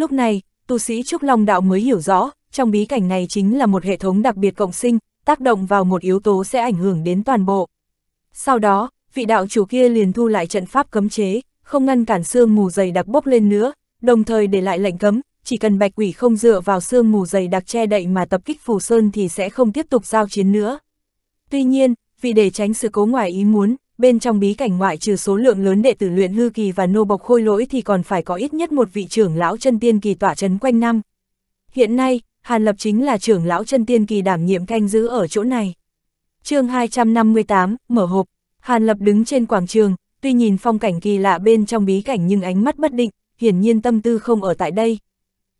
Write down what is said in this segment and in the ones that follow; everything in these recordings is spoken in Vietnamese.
Lúc này, tu sĩ Trúc Long Đạo mới hiểu rõ, trong bí cảnh này chính là một hệ thống đặc biệt cộng sinh, tác động vào một yếu tố sẽ ảnh hưởng đến toàn bộ. Sau đó, vị đạo chủ kia liền thu lại trận pháp cấm chế, không ngăn cản xương mù dày đặc bốc lên nữa, đồng thời để lại lệnh cấm, chỉ cần bạch quỷ không dựa vào xương mù dày đặc che đậy mà tập kích phù sơn thì sẽ không tiếp tục giao chiến nữa. Tuy nhiên, vì để tránh sự cố ngoài ý muốn, bên trong bí cảnh ngoại trừ số lượng lớn đệ tử luyện hư kỳ và nô bộc khôi lỗi thì còn phải có ít nhất một vị trưởng lão chân tiên kỳ tỏa trấn quanh năm. Hiện nay, Hàn Lập chính là trưởng lão chân tiên kỳ đảm nhiệm canh giữ ở chỗ này. chương 258, mở hộp, Hàn Lập đứng trên quảng trường, tuy nhìn phong cảnh kỳ lạ bên trong bí cảnh nhưng ánh mắt bất định, hiển nhiên tâm tư không ở tại đây.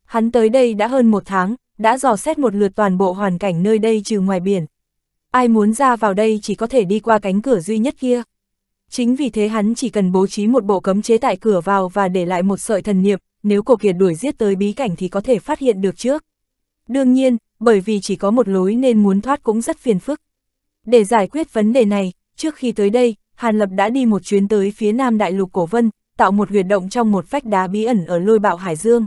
Hắn tới đây đã hơn một tháng, đã dò xét một lượt toàn bộ hoàn cảnh nơi đây trừ ngoài biển. Ai muốn ra vào đây chỉ có thể đi qua cánh cửa duy nhất kia. Chính vì thế hắn chỉ cần bố trí một bộ cấm chế tại cửa vào và để lại một sợi thần niệm, nếu cổ kiệt đuổi giết tới bí cảnh thì có thể phát hiện được trước. Đương nhiên, bởi vì chỉ có một lối nên muốn thoát cũng rất phiền phức. Để giải quyết vấn đề này, trước khi tới đây, Hàn Lập đã đi một chuyến tới phía nam đại lục Cổ Vân, tạo một huyệt động trong một vách đá bí ẩn ở lôi bạo Hải Dương.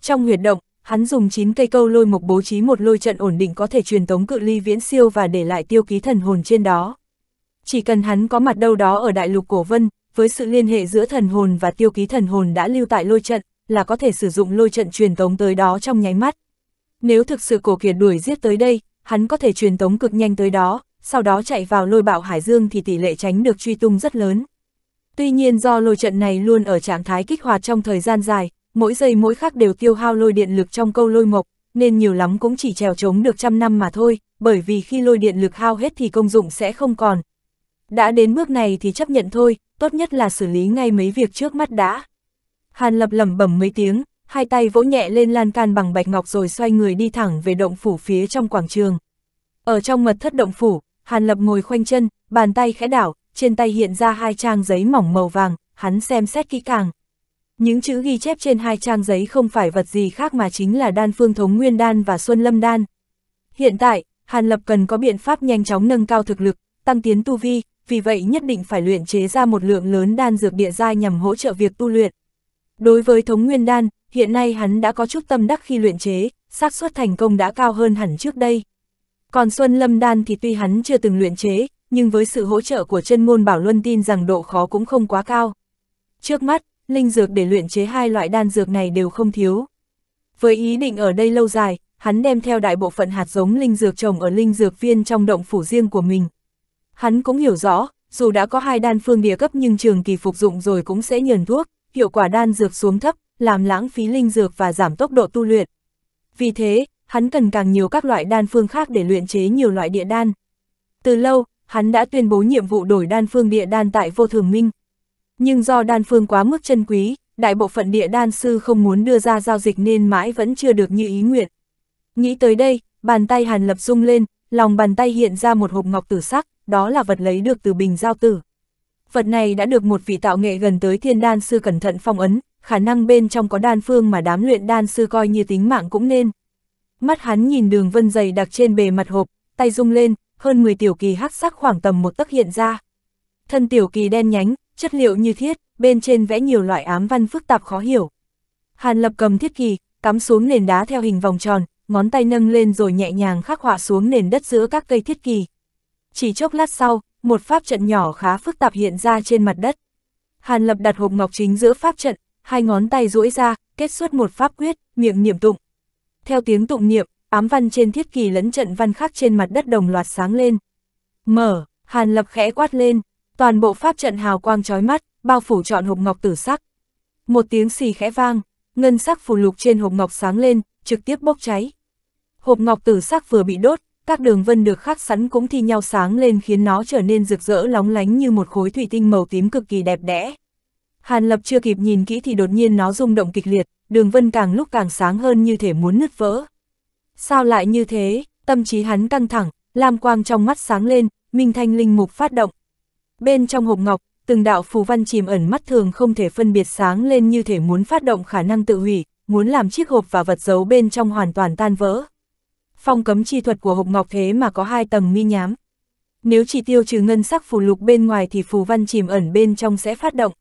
Trong huyệt động, hắn dùng 9 cây câu lôi mục bố trí một lôi trận ổn định có thể truyền tống cự ly viễn siêu và để lại tiêu ký thần hồn trên đó. Chỉ cần hắn có mặt đâu đó ở đại lục cổ vân, với sự liên hệ giữa thần hồn và tiêu ký thần hồn đã lưu tại lôi trận, là có thể sử dụng lôi trận truyền tống tới đó trong nháy mắt. Nếu thực sự cổ kiệt đuổi giết tới đây, hắn có thể truyền tống cực nhanh tới đó, sau đó chạy vào lôi bạo Hải Dương thì tỷ lệ tránh được truy tung rất lớn. Tuy nhiên do lôi trận này luôn ở trạng thái kích hoạt trong thời gian dài, mỗi giây mỗi khắc đều tiêu hao lôi điện lực trong câu lôi mộc, nên nhiều lắm cũng chỉ trèo chống được trăm năm mà thôi, bởi vì khi lôi điện lực hao hết thì công dụng sẽ không còn, đã đến bước này thì chấp nhận thôi, tốt nhất là xử lý ngay mấy việc trước mắt đã. Hàn lập lẩm bẩm mấy tiếng, hai tay vỗ nhẹ lên lan can bằng bạch ngọc rồi xoay người đi thẳng về động phủ phía trong quảng trường. Ở trong mật thất động phủ, Hàn lập ngồi khoanh chân, bàn tay khẽ đảo, trên tay hiện ra hai trang giấy mỏng màu vàng, hắn xem xét kỹ càng. Những chữ ghi chép trên hai trang giấy không phải vật gì khác mà chính là đan phương thống nguyên đan và xuân lâm đan. Hiện tại, Hàn Lập cần có biện pháp nhanh chóng nâng cao thực lực, tăng tiến tu vi, vì vậy nhất định phải luyện chế ra một lượng lớn đan dược địa giai nhằm hỗ trợ việc tu luyện. Đối với thống nguyên đan, hiện nay hắn đã có chút tâm đắc khi luyện chế, xác suất thành công đã cao hơn hẳn trước đây. Còn Xuân Lâm đan thì tuy hắn chưa từng luyện chế, nhưng với sự hỗ trợ của chân ngôn Bảo Luân tin rằng độ khó cũng không quá cao. Trước mắt, linh dược để luyện chế hai loại đan dược này đều không thiếu. Với ý định ở đây lâu dài, hắn đem theo đại bộ phận hạt giống linh dược trồng ở linh dược viên trong động phủ riêng của mình. Hắn cũng hiểu rõ, dù đã có hai đan phương địa cấp nhưng trường kỳ phục dụng rồi cũng sẽ nhờn thuốc, hiệu quả đan dược xuống thấp, làm lãng phí linh dược và giảm tốc độ tu luyện. Vì thế, hắn cần càng nhiều các loại đan phương khác để luyện chế nhiều loại địa đan. Từ lâu, hắn đã tuyên bố nhiệm vụ đổi đan phương địa đan tại Vô Thường Minh. Nhưng do đan phương quá mức chân quý, đại bộ phận địa đan sư không muốn đưa ra giao dịch nên mãi vẫn chưa được như ý nguyện. Nghĩ tới đây, bàn tay Hàn Lập rung lên, lòng bàn tay hiện ra một hộp ngọc tử sắc đó là vật lấy được từ bình giao tử. Vật này đã được một vị tạo nghệ gần tới thiên đan sư cẩn thận phong ấn, khả năng bên trong có đan phương mà đám luyện đan sư coi như tính mạng cũng nên. Mắt hắn nhìn đường vân dày đặc trên bề mặt hộp, tay rung lên, hơn 10 tiểu kỳ hắc sắc khoảng tầm một tấc hiện ra. Thân tiểu kỳ đen nhánh, chất liệu như thiết, bên trên vẽ nhiều loại ám văn phức tạp khó hiểu. Hàn lập cầm thiết kỳ, cắm xuống nền đá theo hình vòng tròn, ngón tay nâng lên rồi nhẹ nhàng khắc họa xuống nền đất giữa các cây thiết kỳ. Chỉ chốc lát sau, một pháp trận nhỏ khá phức tạp hiện ra trên mặt đất. Hàn Lập đặt hộp ngọc chính giữa pháp trận, hai ngón tay duỗi ra, kết xuất một pháp quyết, miệng niệm tụng. Theo tiếng tụng niệm, ám văn trên thiết kỳ lẫn trận văn khắc trên mặt đất đồng loạt sáng lên. Mở, Hàn Lập khẽ quát lên, toàn bộ pháp trận hào quang chói mắt, bao phủ trọn hộp ngọc tử sắc. Một tiếng xì khẽ vang, ngân sắc phù lục trên hộp ngọc sáng lên, trực tiếp bốc cháy. Hộp ngọc tử sắc vừa bị đốt, các đường vân được khắc sẵn cũng thi nhau sáng lên khiến nó trở nên rực rỡ lóng lánh như một khối thủy tinh màu tím cực kỳ đẹp đẽ. Hàn Lập chưa kịp nhìn kỹ thì đột nhiên nó rung động kịch liệt, đường vân càng lúc càng sáng hơn như thể muốn nứt vỡ. Sao lại như thế, tâm trí hắn căng thẳng, lam quang trong mắt sáng lên, minh thanh linh mục phát động. Bên trong hộp ngọc, từng đạo phù văn chìm ẩn mắt thường không thể phân biệt sáng lên như thể muốn phát động khả năng tự hủy, muốn làm chiếc hộp và vật giấu bên trong hoàn toàn tan vỡ phong cấm chi thuật của hộp ngọc thế mà có hai tầng mi nhám. Nếu chỉ tiêu trừ ngân sắc phù lục bên ngoài thì phù văn chìm ẩn bên trong sẽ phát động.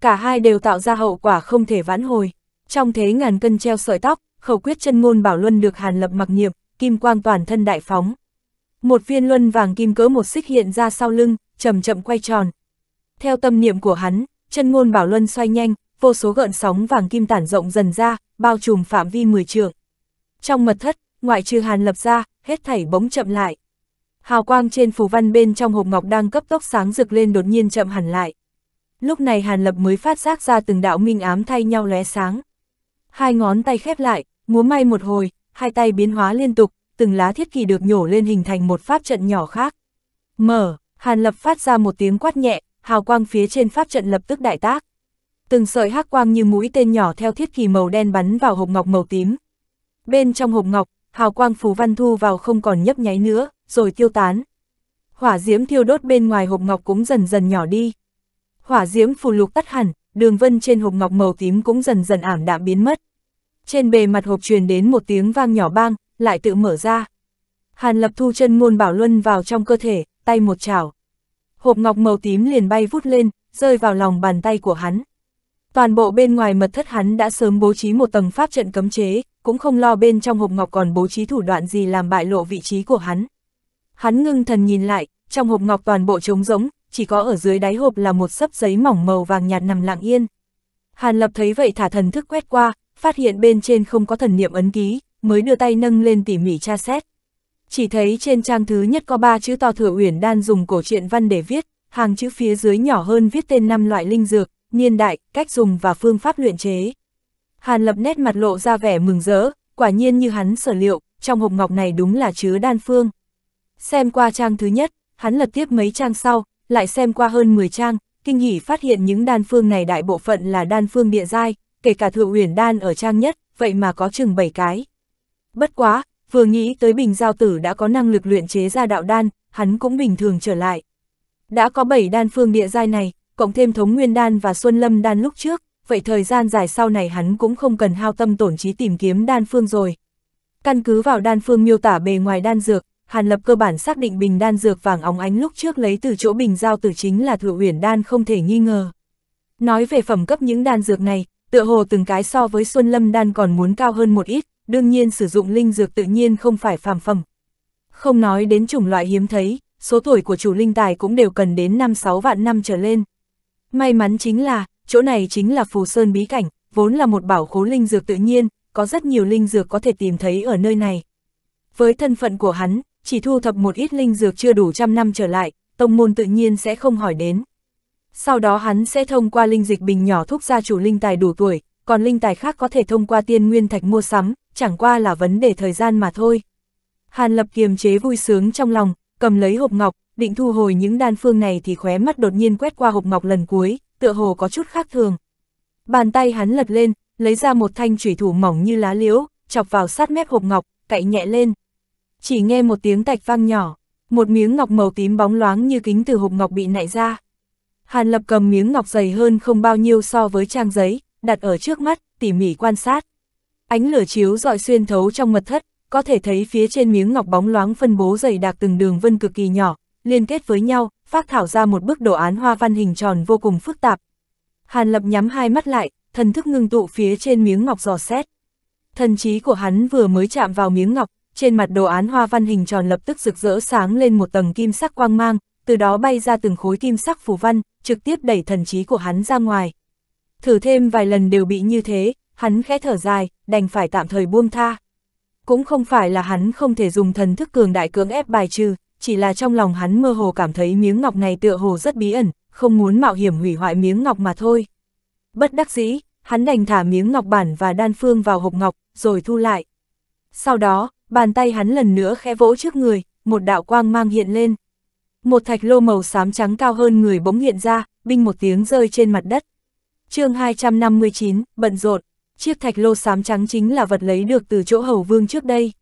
Cả hai đều tạo ra hậu quả không thể vãn hồi. Trong thế ngàn cân treo sợi tóc, khẩu quyết chân ngôn bảo luân được hàn lập mặc niệm kim quang toàn thân đại phóng. Một viên luân vàng kim cỡ một xích hiện ra sau lưng, chậm chậm quay tròn. Theo tâm niệm của hắn, chân ngôn bảo luân xoay nhanh, vô số gợn sóng vàng kim tản rộng dần ra, bao trùm phạm vi 10 trượng. Trong mật thất, ngoại trừ Hàn Lập ra, hết thảy bỗng chậm lại. Hào quang trên phù văn bên trong hộp ngọc đang cấp tốc sáng rực lên đột nhiên chậm hẳn lại. Lúc này Hàn Lập mới phát giác ra từng đạo minh ám thay nhau lóe sáng. Hai ngón tay khép lại, múa may một hồi, hai tay biến hóa liên tục, từng lá thiết kỳ được nhổ lên hình thành một pháp trận nhỏ khác. Mở, Hàn Lập phát ra một tiếng quát nhẹ, hào quang phía trên pháp trận lập tức đại tác. Từng sợi hắc quang như mũi tên nhỏ theo thiết kỳ màu đen bắn vào hộp ngọc màu tím. Bên trong hộp ngọc, hào quang phù văn thu vào không còn nhấp nháy nữa, rồi tiêu tán. Hỏa diễm thiêu đốt bên ngoài hộp ngọc cũng dần dần nhỏ đi. Hỏa diễm phù lục tắt hẳn, đường vân trên hộp ngọc màu tím cũng dần dần ảm đạm biến mất. Trên bề mặt hộp truyền đến một tiếng vang nhỏ bang, lại tự mở ra. Hàn lập thu chân ngôn bảo luân vào trong cơ thể, tay một chảo. Hộp ngọc màu tím liền bay vút lên, rơi vào lòng bàn tay của hắn. Toàn bộ bên ngoài mật thất hắn đã sớm bố trí một tầng pháp trận cấm chế, cũng không lo bên trong hộp ngọc còn bố trí thủ đoạn gì làm bại lộ vị trí của hắn. Hắn ngưng thần nhìn lại, trong hộp ngọc toàn bộ trống rỗng, chỉ có ở dưới đáy hộp là một sấp giấy mỏng màu vàng nhạt nằm lặng yên. Hàn Lập thấy vậy thả thần thức quét qua, phát hiện bên trên không có thần niệm ấn ký, mới đưa tay nâng lên tỉ mỉ tra xét. Chỉ thấy trên trang thứ nhất có ba chữ to thừa uyển đan dùng cổ truyện văn để viết, hàng chữ phía dưới nhỏ hơn viết tên năm loại linh dược, niên đại, cách dùng và phương pháp luyện chế. Hàn Lập nét mặt lộ ra vẻ mừng rỡ, quả nhiên như hắn sở liệu, trong hộp ngọc này đúng là chứa đan phương. Xem qua trang thứ nhất, hắn lật tiếp mấy trang sau, lại xem qua hơn 10 trang, kinh hỉ phát hiện những đan phương này đại bộ phận là đan phương địa giai, kể cả thượng uyển đan ở trang nhất, vậy mà có chừng 7 cái. Bất quá, vừa nghĩ tới bình giao tử đã có năng lực luyện chế ra đạo đan, hắn cũng bình thường trở lại. Đã có 7 đan phương địa giai này, cộng thêm thống nguyên đan và xuân lâm đan lúc trước, vậy thời gian dài sau này hắn cũng không cần hao tâm tổn trí tìm kiếm đan phương rồi. Căn cứ vào đan phương miêu tả bề ngoài đan dược, Hàn Lập cơ bản xác định bình đan dược vàng óng ánh lúc trước lấy từ chỗ bình giao tử chính là thừa uyển đan không thể nghi ngờ. Nói về phẩm cấp những đan dược này, tựa hồ từng cái so với Xuân Lâm đan còn muốn cao hơn một ít, đương nhiên sử dụng linh dược tự nhiên không phải phàm phẩm. Không nói đến chủng loại hiếm thấy, số tuổi của chủ linh tài cũng đều cần đến 5-6 vạn năm trở lên. May mắn chính là, chỗ này chính là Phù Sơn Bí Cảnh, vốn là một bảo khố linh dược tự nhiên, có rất nhiều linh dược có thể tìm thấy ở nơi này. Với thân phận của hắn, chỉ thu thập một ít linh dược chưa đủ trăm năm trở lại, tông môn tự nhiên sẽ không hỏi đến. Sau đó hắn sẽ thông qua linh dịch bình nhỏ thúc ra chủ linh tài đủ tuổi, còn linh tài khác có thể thông qua tiên nguyên thạch mua sắm, chẳng qua là vấn đề thời gian mà thôi. Hàn Lập kiềm chế vui sướng trong lòng, cầm lấy hộp ngọc, định thu hồi những đan phương này thì khóe mắt đột nhiên quét qua hộp ngọc lần cuối, tựa hồ có chút khác thường. Bàn tay hắn lật lên, lấy ra một thanh chủy thủ mỏng như lá liễu, chọc vào sát mép hộp ngọc, cạy nhẹ lên. Chỉ nghe một tiếng tạch vang nhỏ, một miếng ngọc màu tím bóng loáng như kính từ hộp ngọc bị nạy ra. Hàn Lập cầm miếng ngọc dày hơn không bao nhiêu so với trang giấy, đặt ở trước mắt, tỉ mỉ quan sát. Ánh lửa chiếu dọi xuyên thấu trong mật thất, có thể thấy phía trên miếng ngọc bóng loáng phân bố dày đặc từng đường vân cực kỳ nhỏ, liên kết với nhau, phác thảo ra một bức đồ án hoa văn hình tròn vô cùng phức tạp. Hàn Lập nhắm hai mắt lại, thần thức ngưng tụ phía trên miếng ngọc dò xét. Thần trí của hắn vừa mới chạm vào miếng ngọc, trên mặt đồ án hoa văn hình tròn lập tức rực rỡ sáng lên một tầng kim sắc quang mang, từ đó bay ra từng khối kim sắc phù văn, trực tiếp đẩy thần trí của hắn ra ngoài. Thử thêm vài lần đều bị như thế, hắn khẽ thở dài, đành phải tạm thời buông tha. Cũng không phải là hắn không thể dùng thần thức cường đại cưỡng ép bài trừ, chỉ là trong lòng hắn mơ hồ cảm thấy miếng ngọc này tựa hồ rất bí ẩn, không muốn mạo hiểm hủy hoại miếng ngọc mà thôi. Bất đắc dĩ, hắn đành thả miếng ngọc bản và đan phương vào hộp ngọc, rồi thu lại. Sau đó, bàn tay hắn lần nữa khẽ vỗ trước người, một đạo quang mang hiện lên. Một thạch lô màu xám trắng cao hơn người bỗng hiện ra, binh một tiếng rơi trên mặt đất. chương 259, bận rộn, chiếc thạch lô xám trắng chính là vật lấy được từ chỗ hầu vương trước đây.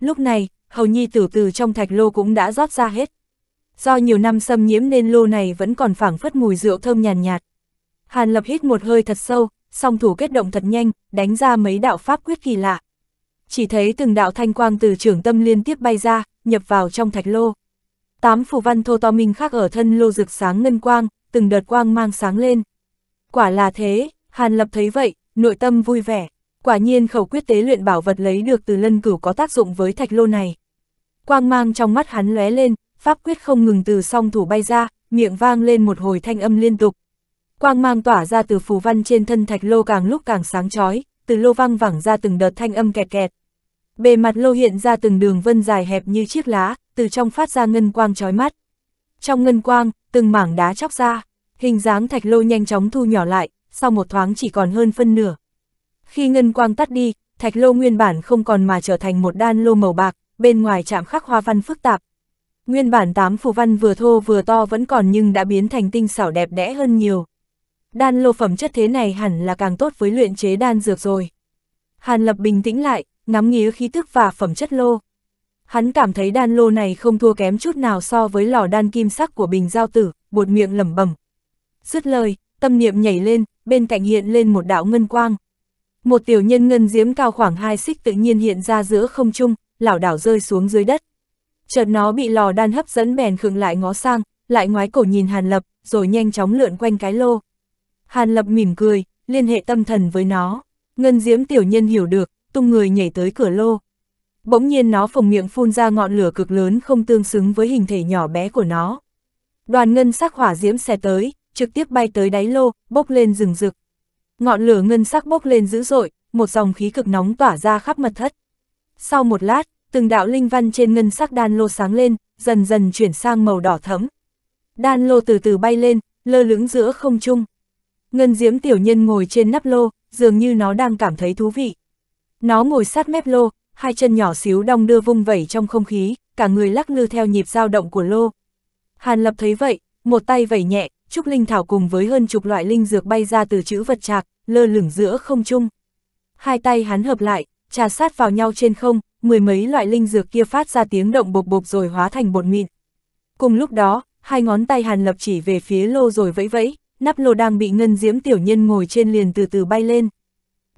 Lúc này, hầu nhi tử từ trong thạch lô cũng đã rót ra hết. Do nhiều năm xâm nhiễm nên lô này vẫn còn phảng phất mùi rượu thơm nhàn nhạt, nhạt. Hàn lập hít một hơi thật sâu, song thủ kết động thật nhanh, đánh ra mấy đạo pháp quyết kỳ lạ. Chỉ thấy từng đạo thanh quang từ trưởng tâm liên tiếp bay ra, nhập vào trong thạch lô. Tám phù văn thô to minh khác ở thân lô rực sáng ngân quang, từng đợt quang mang sáng lên. Quả là thế, Hàn Lập thấy vậy, nội tâm vui vẻ. Quả nhiên khẩu quyết tế luyện bảo vật lấy được từ lân cửu có tác dụng với thạch lô này quang mang trong mắt hắn lóe lên, pháp quyết không ngừng từ song thủ bay ra, miệng vang lên một hồi thanh âm liên tục. Quang mang tỏa ra từ phù văn trên thân thạch lô càng lúc càng sáng chói, từ lô văng vẳng ra từng đợt thanh âm kẹt kẹt. Bề mặt lô hiện ra từng đường vân dài hẹp như chiếc lá, từ trong phát ra ngân quang chói mắt. Trong ngân quang, từng mảng đá chóc ra, hình dáng thạch lô nhanh chóng thu nhỏ lại, sau một thoáng chỉ còn hơn phân nửa. Khi ngân quang tắt đi, thạch lô nguyên bản không còn mà trở thành một đan lô màu bạc, bên ngoài chạm khắc hoa văn phức tạp. Nguyên bản tám phù văn vừa thô vừa to vẫn còn nhưng đã biến thành tinh xảo đẹp đẽ hơn nhiều. Đan lô phẩm chất thế này hẳn là càng tốt với luyện chế đan dược rồi. Hàn Lập bình tĩnh lại, ngắm nghía khí tức và phẩm chất lô. Hắn cảm thấy đan lô này không thua kém chút nào so với lò đan kim sắc của bình giao tử, buột miệng lẩm bẩm. Dứt lời, tâm niệm nhảy lên, bên cạnh hiện lên một đạo ngân quang. Một tiểu nhân ngân diếm cao khoảng hai xích tự nhiên hiện ra giữa không trung, lảo đảo rơi xuống dưới đất. Chợt nó bị lò đan hấp dẫn bèn khựng lại ngó sang, lại ngoái cổ nhìn Hàn Lập, rồi nhanh chóng lượn quanh cái lô. Hàn Lập mỉm cười, liên hệ tâm thần với nó. Ngân diễm tiểu nhân hiểu được, tung người nhảy tới cửa lô. Bỗng nhiên nó phồng miệng phun ra ngọn lửa cực lớn không tương xứng với hình thể nhỏ bé của nó. Đoàn ngân sắc hỏa diễm xe tới, trực tiếp bay tới đáy lô, bốc lên rừng rực. Ngọn lửa ngân sắc bốc lên dữ dội, một dòng khí cực nóng tỏa ra khắp mật thất. Sau một lát, từng đạo linh văn trên ngân sắc đan lô sáng lên, dần dần chuyển sang màu đỏ thẫm. Đan lô từ từ bay lên, lơ lửng giữa không trung. Ngân diếm tiểu nhân ngồi trên nắp lô, dường như nó đang cảm thấy thú vị. Nó ngồi sát mép lô, hai chân nhỏ xíu đong đưa vung vẩy trong không khí, cả người lắc lư theo nhịp dao động của lô. Hàn Lập thấy vậy, một tay vẩy nhẹ, trúc linh thảo cùng với hơn chục loại linh dược bay ra từ chữ vật trạc, lơ lửng giữa không trung. Hai tay hắn hợp lại, trà sát vào nhau trên không, mười mấy loại linh dược kia phát ra tiếng động bộc bộc rồi hóa thành bột mịn. Cùng lúc đó, hai ngón tay Hàn Lập chỉ về phía lô rồi vẫy vẫy, nắp lô đang bị ngân diễm tiểu nhân ngồi trên liền từ từ bay lên.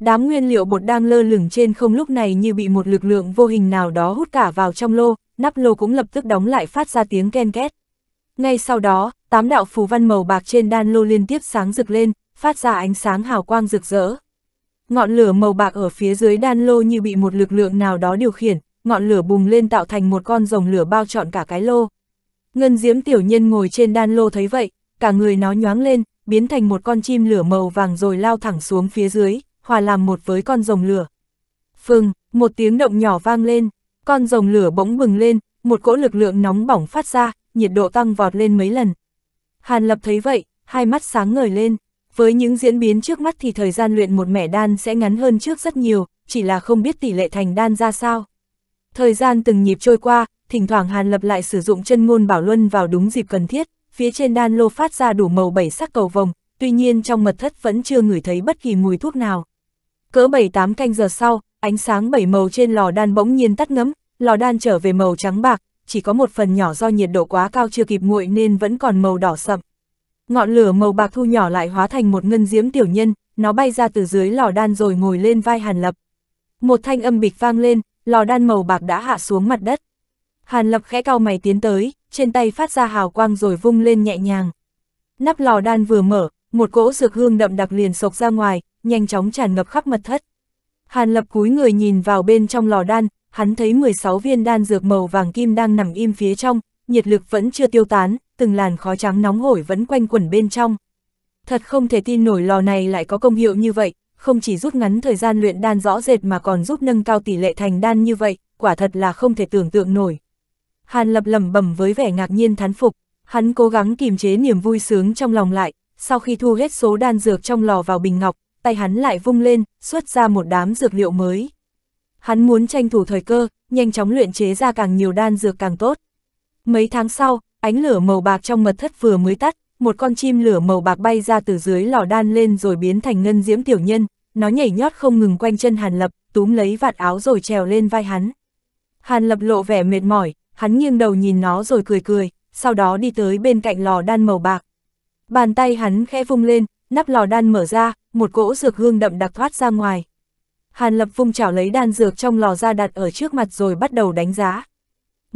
Đám nguyên liệu bột đang lơ lửng trên không lúc này như bị một lực lượng vô hình nào đó hút cả vào trong lô, nắp lô cũng lập tức đóng lại phát ra tiếng ken két. Ngay sau đó, tám đạo phù văn màu bạc trên đan lô liên tiếp sáng rực lên, phát ra ánh sáng hào quang rực rỡ. Ngọn lửa màu bạc ở phía dưới đan lô như bị một lực lượng nào đó điều khiển, ngọn lửa bùng lên tạo thành một con rồng lửa bao trọn cả cái lô. Ngân diễm tiểu nhân ngồi trên đan lô thấy vậy, cả người nó nhoáng lên, biến thành một con chim lửa màu vàng rồi lao thẳng xuống phía dưới, hòa làm một với con rồng lửa. Phừng, một tiếng động nhỏ vang lên, con rồng lửa bỗng bừng lên, một cỗ lực lượng nóng bỏng phát ra, nhiệt độ tăng vọt lên mấy lần. Hàn Lập thấy vậy, hai mắt sáng ngời lên. Với những diễn biến trước mắt thì thời gian luyện một mẻ đan sẽ ngắn hơn trước rất nhiều, chỉ là không biết tỷ lệ thành đan ra sao. Thời gian từng nhịp trôi qua, thỉnh thoảng Hàn Lập lại sử dụng chân ngôn bảo luân vào đúng dịp cần thiết, phía trên đan lô phát ra đủ màu bảy sắc cầu vồng, tuy nhiên trong mật thất vẫn chưa ngửi thấy bất kỳ mùi thuốc nào. Cỡ 7-8 canh giờ sau, ánh sáng bảy màu trên lò đan bỗng nhiên tắt ngấm, lò đan trở về màu trắng bạc, chỉ có một phần nhỏ do nhiệt độ quá cao chưa kịp nguội nên vẫn còn màu đỏ sậm. Ngọn lửa màu bạc thu nhỏ lại hóa thành một ngân diếm tiểu nhân, nó bay ra từ dưới lò đan rồi ngồi lên vai Hàn Lập. Một thanh âm bịch vang lên, lò đan màu bạc đã hạ xuống mặt đất. Hàn Lập khẽ cao mày tiến tới, trên tay phát ra hào quang rồi vung lên nhẹ nhàng. Nắp lò đan vừa mở, một cỗ dược hương đậm đặc liền sộc ra ngoài, nhanh chóng tràn ngập khắp mật thất. Hàn Lập cúi người nhìn vào bên trong lò đan, hắn thấy 16 viên đan dược màu vàng kim đang nằm im phía trong, nhiệt lực vẫn chưa tiêu tán, từng làn khói trắng nóng hổi vẫn quanh quẩn bên trong. Thật không thể tin nổi lò này lại có công hiệu như vậy, không chỉ rút ngắn thời gian luyện đan rõ rệt mà còn giúp nâng cao tỷ lệ thành đan như vậy, quả thật là không thể tưởng tượng nổi. Hàn lập lẩm bẩm với vẻ ngạc nhiên thán phục, hắn cố gắng kìm chế niềm vui sướng trong lòng lại, sau khi thu hết số đan dược trong lò vào bình ngọc, tay hắn lại vung lên, xuất ra một đám dược liệu mới. Hắn muốn tranh thủ thời cơ, nhanh chóng luyện chế ra càng nhiều đan dược càng tốt. Mấy tháng sau, ánh lửa màu bạc trong mật thất vừa mới tắt, một con chim lửa màu bạc bay ra từ dưới lò đan lên rồi biến thành ngân diễm tiểu nhân, nó nhảy nhót không ngừng quanh chân Hàn Lập, túm lấy vạt áo rồi trèo lên vai hắn. Hàn Lập lộ vẻ mệt mỏi, hắn nghiêng đầu nhìn nó rồi cười cười, sau đó đi tới bên cạnh lò đan màu bạc. Bàn tay hắn khẽ vung lên, nắp lò đan mở ra, một cỗ dược hương đậm đặc thoát ra ngoài. Hàn Lập vung chảo lấy đan dược trong lò ra đặt ở trước mặt rồi bắt đầu đánh giá.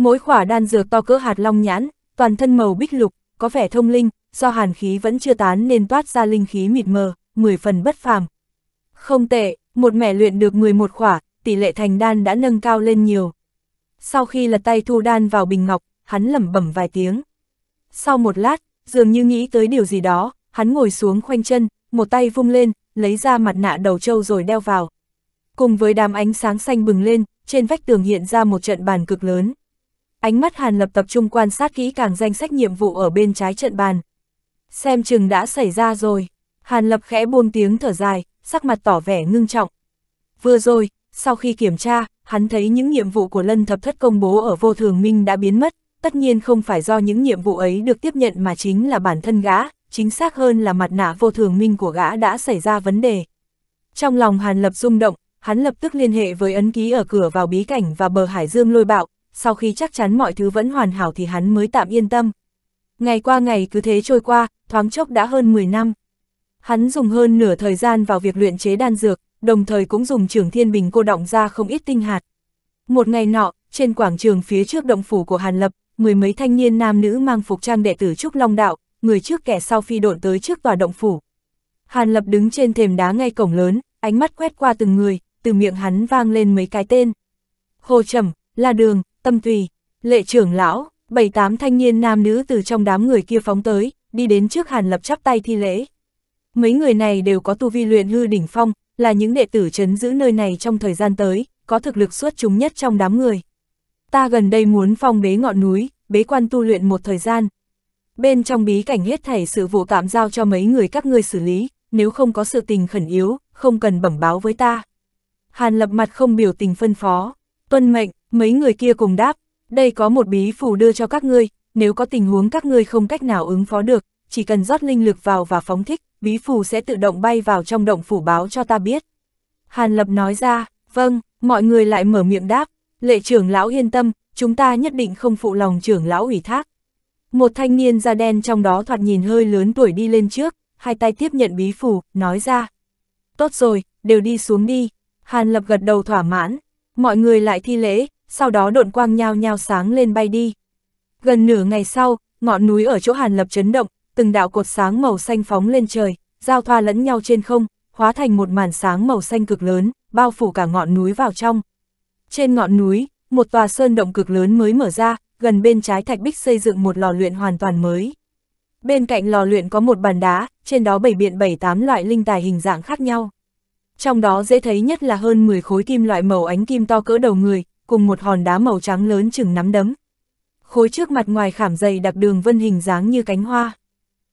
Mỗi khỏa đan dược to cỡ hạt long nhãn, toàn thân màu bích lục, có vẻ thông linh, do hàn khí vẫn chưa tán nên toát ra linh khí mịt mờ, 10 phần bất phàm. Không tệ, một mẻ luyện được 11 khỏa, tỷ lệ thành đan đã nâng cao lên nhiều. Sau khi lật tay thu đan vào bình ngọc, hắn lẩm bẩm vài tiếng. Sau một lát, dường như nghĩ tới điều gì đó, hắn ngồi xuống khoanh chân, một tay vung lên, lấy ra mặt nạ đầu trâu rồi đeo vào. Cùng với đám ánh sáng xanh bừng lên, trên vách tường hiện ra một trận bàn cực lớn. Ánh mắt Hàn Lập tập trung quan sát kỹ càng danh sách nhiệm vụ ở bên trái trận bàn. Xem chừng đã xảy ra rồi. Hàn Lập khẽ buông tiếng thở dài, sắc mặt tỏ vẻ ngưng trọng. Vừa rồi, sau khi kiểm tra, hắn thấy những nhiệm vụ của lân thập thất công bố ở vô thường minh đã biến mất, tất nhiên không phải do những nhiệm vụ ấy được tiếp nhận mà chính là bản thân gã, chính xác hơn là mặt nạ vô thường minh của gã đã xảy ra vấn đề. Trong lòng Hàn Lập rung động, hắn lập tức liên hệ với ấn ký ở cửa vào bí cảnh và bờ hải dương lôi bạo, sau khi chắc chắn mọi thứ vẫn hoàn hảo thì hắn mới tạm yên tâm. Ngày qua ngày cứ thế trôi qua, thoáng chốc đã hơn 10 năm. Hắn dùng hơn nửa thời gian vào việc luyện chế đan dược, đồng thời cũng dùng trường thiên bình cô động ra không ít tinh hạt. Một ngày nọ, trên quảng trường phía trước động phủ của Hàn Lập, mười mấy thanh niên nam nữ mang phục trang đệ tử Trúc Long Đạo, người trước kẻ sau phi độn tới trước tòa động phủ. Hàn Lập đứng trên thềm đá ngay cổng lớn, ánh mắt quét qua từng người, từ miệng hắn vang lên mấy cái tên. Hồ Trầm, La Đường, tâm tùy, lệ trưởng lão, bảy tám thanh niên nam nữ từ trong đám người kia phóng tới, đi đến trước Hàn Lập chắp tay thi lễ. Mấy người này đều có tu vi luyện hư đỉnh phong, là những đệ tử chấn giữ nơi này trong thời gian tới, có thực lực xuất chúng nhất trong đám người. Ta gần đây muốn phong bế ngọn núi, bế quan tu luyện một thời gian. Bên trong bí cảnh hết thảy sự vụ tạm giao cho mấy người các ngươi xử lý, nếu không có sự tình khẩn yếu, không cần bẩm báo với ta. Hàn lập mặt không biểu tình phân phó, tuân mệnh, Mấy người kia cùng đáp, đây có một bí phủ đưa cho các ngươi, nếu có tình huống các ngươi không cách nào ứng phó được, chỉ cần rót linh lực vào và phóng thích, bí phủ sẽ tự động bay vào trong động phủ báo cho ta biết. Hàn Lập nói ra, vâng, mọi người lại mở miệng đáp, lệ trưởng lão yên tâm, chúng ta nhất định không phụ lòng trưởng lão ủy thác. Một thanh niên da đen trong đó thoạt nhìn hơi lớn tuổi đi lên trước, hai tay tiếp nhận bí phủ, nói ra. Tốt rồi, đều đi xuống đi. Hàn Lập gật đầu thỏa mãn, mọi người lại thi lễ, sau đó độn quang nhao nhao sáng lên bay đi. Gần nửa ngày sau, ngọn núi ở chỗ Hàn Lập chấn động, từng đạo cột sáng màu xanh phóng lên trời, giao thoa lẫn nhau trên không, hóa thành một màn sáng màu xanh cực lớn, bao phủ cả ngọn núi vào trong. Trên ngọn núi, một tòa sơn động cực lớn mới mở ra, gần bên trái thạch bích xây dựng một lò luyện hoàn toàn mới. Bên cạnh lò luyện có một bàn đá, trên đó bày biện bảy tám loại linh tài hình dạng khác nhau. Trong đó dễ thấy nhất là hơn 10 khối kim loại màu ánh kim to cỡ đầu người, cùng một hòn đá màu trắng lớn chừng nắm đấm. Khối trước mặt ngoài khảm dày đặc đường vân hình dáng như cánh hoa.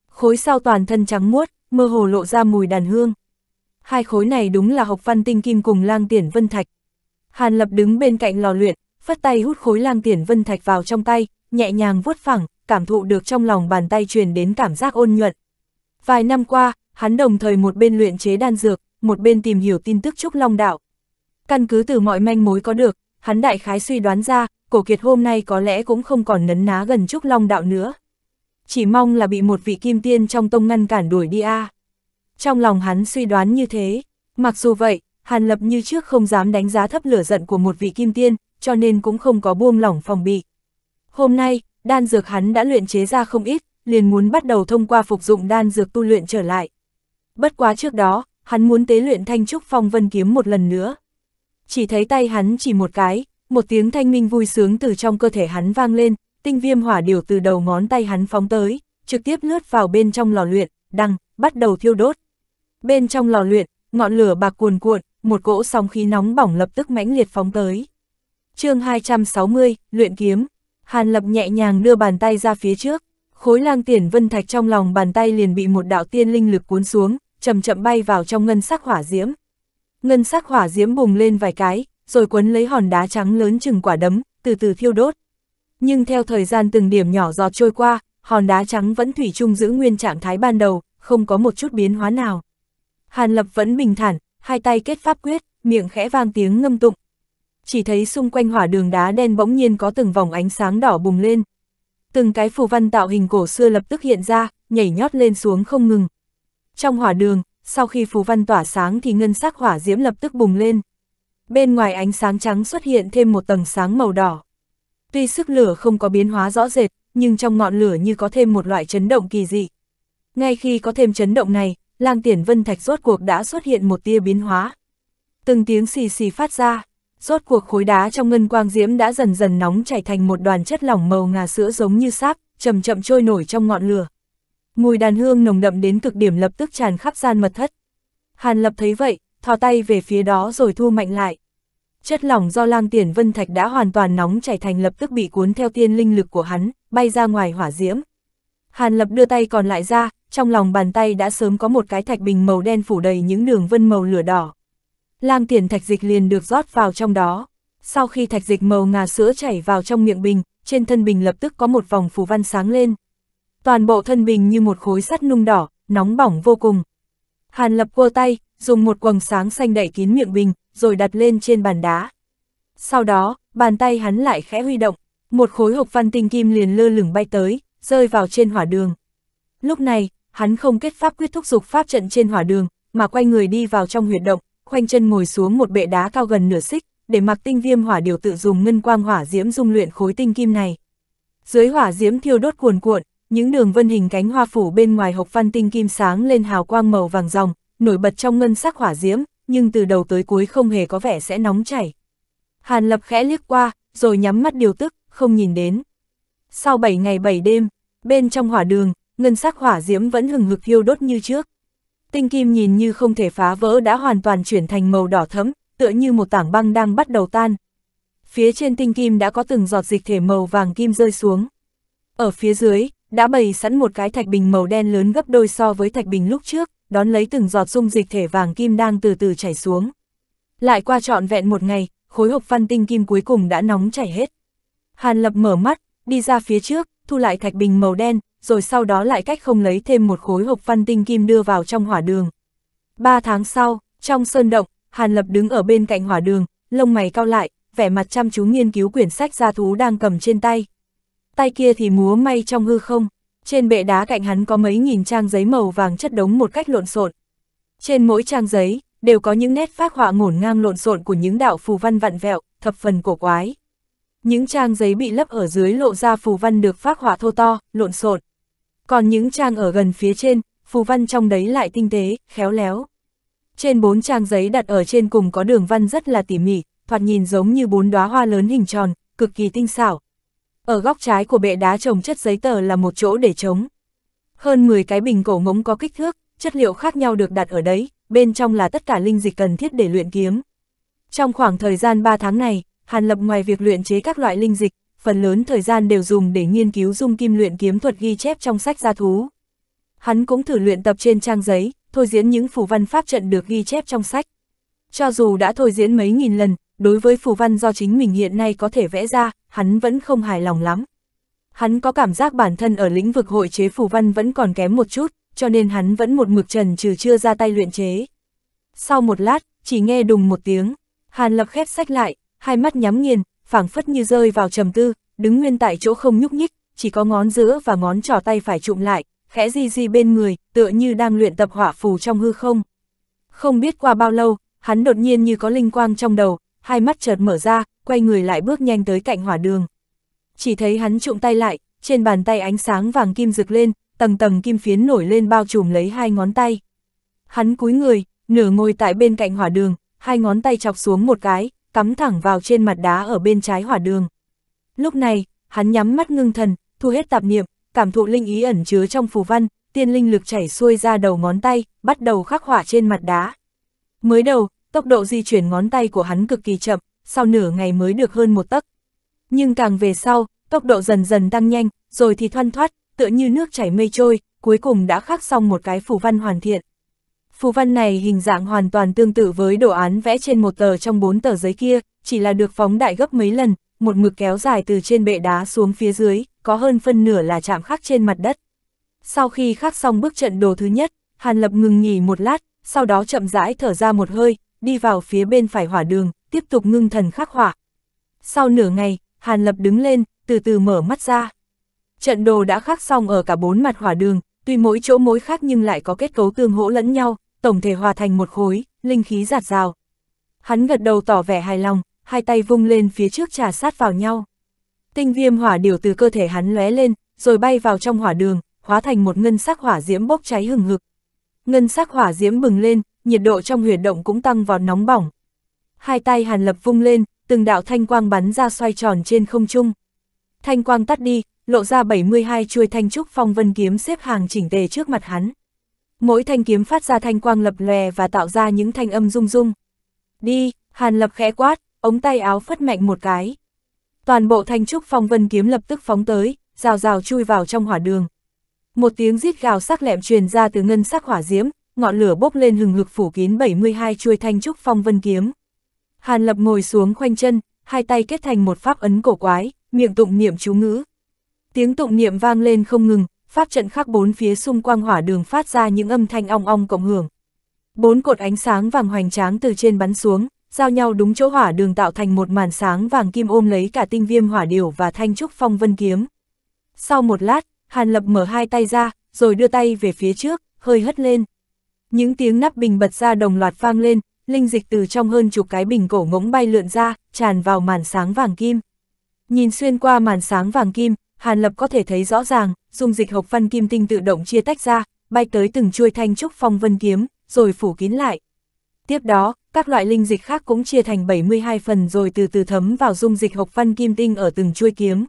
Khối sau toàn thân trắng muốt, mơ hồ lộ ra mùi đàn hương. Hai khối này đúng là học văn tinh kim cùng lang tiển vân thạch. Hàn lập đứng bên cạnh lò luyện, phất tay hút khối lang tiển vân thạch vào trong tay, nhẹ nhàng vuốt phẳng, cảm thụ được trong lòng bàn tay truyền đến cảm giác ôn nhuận. Vài năm qua, hắn đồng thời một bên luyện chế đan dược, một bên tìm hiểu tin tức Trúc Long Đạo. Căn cứ từ mọi manh mối có được, hắn đại khái suy đoán ra, cổ kiệt hôm nay có lẽ cũng không còn nấn ná gần Trúc Long Đạo nữa. Chỉ mong là bị một vị kim tiên trong tông ngăn cản đuổi đi a à. Trong lòng hắn suy đoán như thế, mặc dù vậy, Hàn Lập như trước không dám đánh giá thấp lửa giận của một vị kim tiên, cho nên cũng không có buông lỏng phòng bị. Hôm nay, đan dược hắn đã luyện chế ra không ít, liền muốn bắt đầu thông qua phục dụng đan dược tu luyện trở lại. Bất quá trước đó, hắn muốn tế luyện thanh trúc phong vân kiếm một lần nữa chỉ thấy tay hắn chỉ một cái, một tiếng thanh minh vui sướng từ trong cơ thể hắn vang lên, tinh viêm hỏa điều từ đầu ngón tay hắn phóng tới, trực tiếp lướt vào bên trong lò luyện, đăng, bắt đầu thiêu đốt. Bên trong lò luyện, ngọn lửa bạc cuồn cuộn, một cỗ sóng khí nóng bỏng lập tức mãnh liệt phóng tới. chương 260, luyện kiếm, Hàn Lập nhẹ nhàng đưa bàn tay ra phía trước, khối lang tiền vân thạch trong lòng bàn tay liền bị một đạo tiên linh lực cuốn xuống, chậm chậm bay vào trong ngân sắc hỏa diễm, Ngân sắc hỏa diễm bùng lên vài cái, rồi quấn lấy hòn đá trắng lớn chừng quả đấm, từ từ thiêu đốt. Nhưng theo thời gian từng điểm nhỏ giọt trôi qua, hòn đá trắng vẫn thủy chung giữ nguyên trạng thái ban đầu, không có một chút biến hóa nào. Hàn Lập vẫn bình thản, hai tay kết pháp quyết, miệng khẽ vang tiếng ngâm tụng. Chỉ thấy xung quanh hỏa đường đá đen bỗng nhiên có từng vòng ánh sáng đỏ bùng lên. Từng cái phù văn tạo hình cổ xưa lập tức hiện ra, nhảy nhót lên xuống không ngừng. Trong hỏa đường, sau khi phù văn tỏa sáng thì ngân sắc hỏa diễm lập tức bùng lên. Bên ngoài ánh sáng trắng xuất hiện thêm một tầng sáng màu đỏ. Tuy sức lửa không có biến hóa rõ rệt, nhưng trong ngọn lửa như có thêm một loại chấn động kỳ dị. Ngay khi có thêm chấn động này, lang tiền vân thạch rốt cuộc đã xuất hiện một tia biến hóa. Từng tiếng xì xì phát ra, rốt cuộc khối đá trong ngân quang diễm đã dần dần nóng chảy thành một đoàn chất lỏng màu ngà sữa giống như sáp, chậm chậm trôi nổi trong ngọn lửa. Mùi đàn hương nồng đậm đến cực điểm lập tức tràn khắp gian mật thất. Hàn Lập thấy vậy, thò tay về phía đó rồi thu mạnh lại. Chất lỏng do lang tiền vân thạch đã hoàn toàn nóng chảy thành lập tức bị cuốn theo tiên linh lực của hắn, bay ra ngoài hỏa diễm. Hàn Lập đưa tay còn lại ra, trong lòng bàn tay đã sớm có một cái thạch bình màu đen phủ đầy những đường vân màu lửa đỏ. Lang tiền thạch dịch liền được rót vào trong đó. Sau khi thạch dịch màu ngà sữa chảy vào trong miệng bình, trên thân bình lập tức có một vòng phù văn sáng lên toàn bộ thân bình như một khối sắt nung đỏ, nóng bỏng vô cùng. Hàn lập cua tay, dùng một quầng sáng xanh đẩy kín miệng bình, rồi đặt lên trên bàn đá. Sau đó, bàn tay hắn lại khẽ huy động, một khối hộp văn tinh kim liền lơ lửng bay tới, rơi vào trên hỏa đường. Lúc này, hắn không kết pháp quyết thúc dục pháp trận trên hỏa đường, mà quay người đi vào trong huyệt động, khoanh chân ngồi xuống một bệ đá cao gần nửa xích, để mặc tinh viêm hỏa điều tự dùng ngân quang hỏa diễm dung luyện khối tinh kim này. Dưới hỏa diễm thiêu đốt cuồn cuộn, những đường vân hình cánh hoa phủ bên ngoài hộp văn tinh kim sáng lên hào quang màu vàng ròng, nổi bật trong ngân sắc hỏa diễm, nhưng từ đầu tới cuối không hề có vẻ sẽ nóng chảy. Hàn Lập khẽ liếc qua, rồi nhắm mắt điều tức, không nhìn đến. Sau 7 ngày 7 đêm, bên trong hỏa đường, ngân sắc hỏa diễm vẫn hừng hực thiêu đốt như trước. Tinh kim nhìn như không thể phá vỡ đã hoàn toàn chuyển thành màu đỏ thẫm, tựa như một tảng băng đang bắt đầu tan. Phía trên tinh kim đã có từng giọt dịch thể màu vàng kim rơi xuống. Ở phía dưới, đã bày sẵn một cái thạch bình màu đen lớn gấp đôi so với thạch bình lúc trước, đón lấy từng giọt dung dịch thể vàng kim đang từ từ chảy xuống. Lại qua trọn vẹn một ngày, khối hộp phân tinh kim cuối cùng đã nóng chảy hết. Hàn Lập mở mắt, đi ra phía trước, thu lại thạch bình màu đen, rồi sau đó lại cách không lấy thêm một khối hộp phân tinh kim đưa vào trong hỏa đường. Ba tháng sau, trong sơn động, Hàn Lập đứng ở bên cạnh hỏa đường, lông mày cao lại, vẻ mặt chăm chú nghiên cứu quyển sách gia thú đang cầm trên tay tay kia thì múa may trong hư không, trên bệ đá cạnh hắn có mấy nghìn trang giấy màu vàng chất đống một cách lộn xộn. Trên mỗi trang giấy, đều có những nét phác họa ngổn ngang lộn xộn của những đạo phù văn vặn vẹo, thập phần cổ quái. Những trang giấy bị lấp ở dưới lộ ra phù văn được phác họa thô to, lộn xộn. Còn những trang ở gần phía trên, phù văn trong đấy lại tinh tế, khéo léo. Trên bốn trang giấy đặt ở trên cùng có đường văn rất là tỉ mỉ, thoạt nhìn giống như bốn đóa hoa lớn hình tròn, cực kỳ tinh xảo, ở góc trái của bệ đá trồng chất giấy tờ là một chỗ để trống. Hơn 10 cái bình cổ ngống có kích thước, chất liệu khác nhau được đặt ở đấy, bên trong là tất cả linh dịch cần thiết để luyện kiếm. Trong khoảng thời gian 3 tháng này, Hàn Lập ngoài việc luyện chế các loại linh dịch, phần lớn thời gian đều dùng để nghiên cứu dung kim luyện kiếm thuật ghi chép trong sách gia thú. Hắn cũng thử luyện tập trên trang giấy, thôi diễn những phù văn pháp trận được ghi chép trong sách. Cho dù đã thôi diễn mấy nghìn lần, đối với phù văn do chính mình hiện nay có thể vẽ ra, hắn vẫn không hài lòng lắm. Hắn có cảm giác bản thân ở lĩnh vực hội chế phù văn vẫn còn kém một chút, cho nên hắn vẫn một mực trần trừ chưa ra tay luyện chế. Sau một lát, chỉ nghe đùng một tiếng, Hàn Lập khép sách lại, hai mắt nhắm nghiền, phảng phất như rơi vào trầm tư, đứng nguyên tại chỗ không nhúc nhích, chỉ có ngón giữa và ngón trỏ tay phải trụm lại, khẽ di di bên người, tựa như đang luyện tập hỏa phù trong hư không. Không biết qua bao lâu, hắn đột nhiên như có linh quang trong đầu, hai mắt chợt mở ra, quay người lại bước nhanh tới cạnh hỏa đường. Chỉ thấy hắn trụng tay lại, trên bàn tay ánh sáng vàng kim rực lên, tầng tầng kim phiến nổi lên bao trùm lấy hai ngón tay. Hắn cúi người, nửa ngồi tại bên cạnh hỏa đường, hai ngón tay chọc xuống một cái, cắm thẳng vào trên mặt đá ở bên trái hỏa đường. Lúc này, hắn nhắm mắt ngưng thần, thu hết tạp niệm, cảm thụ linh ý ẩn chứa trong phù văn, tiên linh lực chảy xuôi ra đầu ngón tay, bắt đầu khắc họa trên mặt đá. Mới đầu, tốc độ di chuyển ngón tay của hắn cực kỳ chậm, sau nửa ngày mới được hơn một tấc. Nhưng càng về sau, tốc độ dần dần tăng nhanh, rồi thì thoăn thoát, tựa như nước chảy mây trôi, cuối cùng đã khắc xong một cái phù văn hoàn thiện. Phù văn này hình dạng hoàn toàn tương tự với đồ án vẽ trên một tờ trong bốn tờ giấy kia, chỉ là được phóng đại gấp mấy lần, một mực kéo dài từ trên bệ đá xuống phía dưới, có hơn phân nửa là chạm khắc trên mặt đất. Sau khi khắc xong bước trận đồ thứ nhất, Hàn Lập ngừng nghỉ một lát, sau đó chậm rãi thở ra một hơi, đi vào phía bên phải hỏa đường, tiếp tục ngưng thần khắc hỏa. Sau nửa ngày, Hàn Lập đứng lên, từ từ mở mắt ra. Trận đồ đã khắc xong ở cả bốn mặt hỏa đường, tuy mỗi chỗ mỗi khác nhưng lại có kết cấu tương hỗ lẫn nhau, tổng thể hòa thành một khối, linh khí giạt rào. Hắn gật đầu tỏ vẻ hài lòng, hai tay vung lên phía trước trà sát vào nhau. Tinh viêm hỏa điều từ cơ thể hắn lóe lên, rồi bay vào trong hỏa đường, hóa thành một ngân sắc hỏa diễm bốc cháy hừng hực. Ngân sắc hỏa diễm bừng lên, nhiệt độ trong huyệt động cũng tăng vào nóng bỏng. Hai tay Hàn Lập vung lên, từng đạo thanh quang bắn ra xoay tròn trên không trung. Thanh quang tắt đi, lộ ra 72 chuôi thanh trúc phong vân kiếm xếp hàng chỉnh tề trước mặt hắn. Mỗi thanh kiếm phát ra thanh quang lập lè và tạo ra những thanh âm rung rung. Đi, Hàn Lập khẽ quát, ống tay áo phất mạnh một cái. Toàn bộ thanh trúc phong vân kiếm lập tức phóng tới, rào rào chui vào trong hỏa đường. Một tiếng rít gào sắc lẹm truyền ra từ ngân sắc hỏa diễm, ngọn lửa bốc lên hừng hực phủ kín 72 chuôi thanh trúc phong vân kiếm. Hàn Lập ngồi xuống khoanh chân, hai tay kết thành một pháp ấn cổ quái, miệng tụng niệm chú ngữ. Tiếng tụng niệm vang lên không ngừng, pháp trận khắc bốn phía xung quanh hỏa đường phát ra những âm thanh ong ong cộng hưởng. Bốn cột ánh sáng vàng hoành tráng từ trên bắn xuống, giao nhau đúng chỗ hỏa đường tạo thành một màn sáng vàng kim ôm lấy cả tinh viêm hỏa điểu và thanh trúc phong vân kiếm. Sau một lát, Hàn Lập mở hai tay ra, rồi đưa tay về phía trước, hơi hất lên. Những tiếng nắp bình bật ra đồng loạt vang lên, linh dịch từ trong hơn chục cái bình cổ ngỗng bay lượn ra, tràn vào màn sáng vàng kim. Nhìn xuyên qua màn sáng vàng kim, Hàn Lập có thể thấy rõ ràng, dung dịch hộp văn kim tinh tự động chia tách ra, bay tới từng chuôi thanh trúc phong vân kiếm, rồi phủ kín lại. Tiếp đó, các loại linh dịch khác cũng chia thành 72 phần rồi từ từ thấm vào dung dịch hộp văn kim tinh ở từng chuôi kiếm.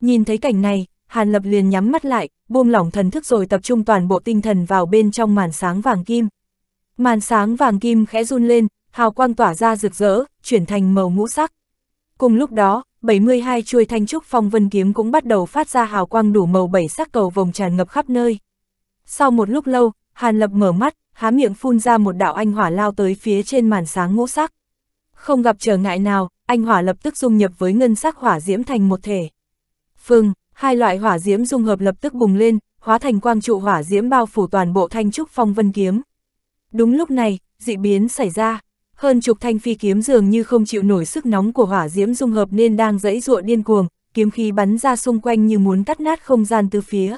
Nhìn thấy cảnh này, Hàn Lập liền nhắm mắt lại, buông lỏng thần thức rồi tập trung toàn bộ tinh thần vào bên trong màn sáng vàng kim. Màn sáng vàng kim khẽ run lên, hào quang tỏa ra rực rỡ, chuyển thành màu ngũ sắc. Cùng lúc đó, 72 chuôi thanh trúc phong vân kiếm cũng bắt đầu phát ra hào quang đủ màu bảy sắc cầu vồng tràn ngập khắp nơi. Sau một lúc lâu, Hàn Lập mở mắt, há miệng phun ra một đạo anh hỏa lao tới phía trên màn sáng ngũ sắc. Không gặp trở ngại nào, anh hỏa lập tức dung nhập với ngân sắc hỏa diễm thành một thể. Phương hai loại hỏa diễm dung hợp lập tức bùng lên, hóa thành quang trụ hỏa diễm bao phủ toàn bộ thanh trúc phong vân kiếm. Đúng lúc này, dị biến xảy ra, hơn chục thanh phi kiếm dường như không chịu nổi sức nóng của hỏa diễm dung hợp nên đang dẫy dụa điên cuồng, kiếm khí bắn ra xung quanh như muốn cắt nát không gian tứ phía.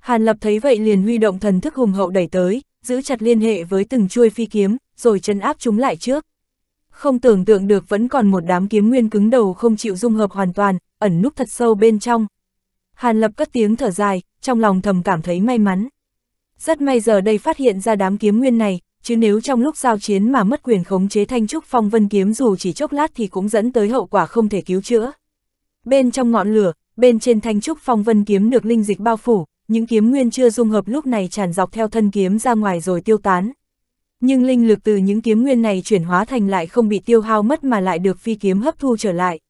Hàn Lập thấy vậy liền huy động thần thức hùng hậu đẩy tới, giữ chặt liên hệ với từng chuôi phi kiếm, rồi chân áp chúng lại trước. Không tưởng tượng được vẫn còn một đám kiếm nguyên cứng đầu không chịu dung hợp hoàn toàn, ẩn núp thật sâu bên trong, Hàn Lập cất tiếng thở dài, trong lòng thầm cảm thấy may mắn. Rất may giờ đây phát hiện ra đám kiếm nguyên này, chứ nếu trong lúc giao chiến mà mất quyền khống chế thanh trúc phong vân kiếm dù chỉ chốc lát thì cũng dẫn tới hậu quả không thể cứu chữa. Bên trong ngọn lửa, bên trên thanh trúc phong vân kiếm được linh dịch bao phủ, những kiếm nguyên chưa dung hợp lúc này tràn dọc theo thân kiếm ra ngoài rồi tiêu tán. Nhưng linh lực từ những kiếm nguyên này chuyển hóa thành lại không bị tiêu hao mất mà lại được phi kiếm hấp thu trở lại.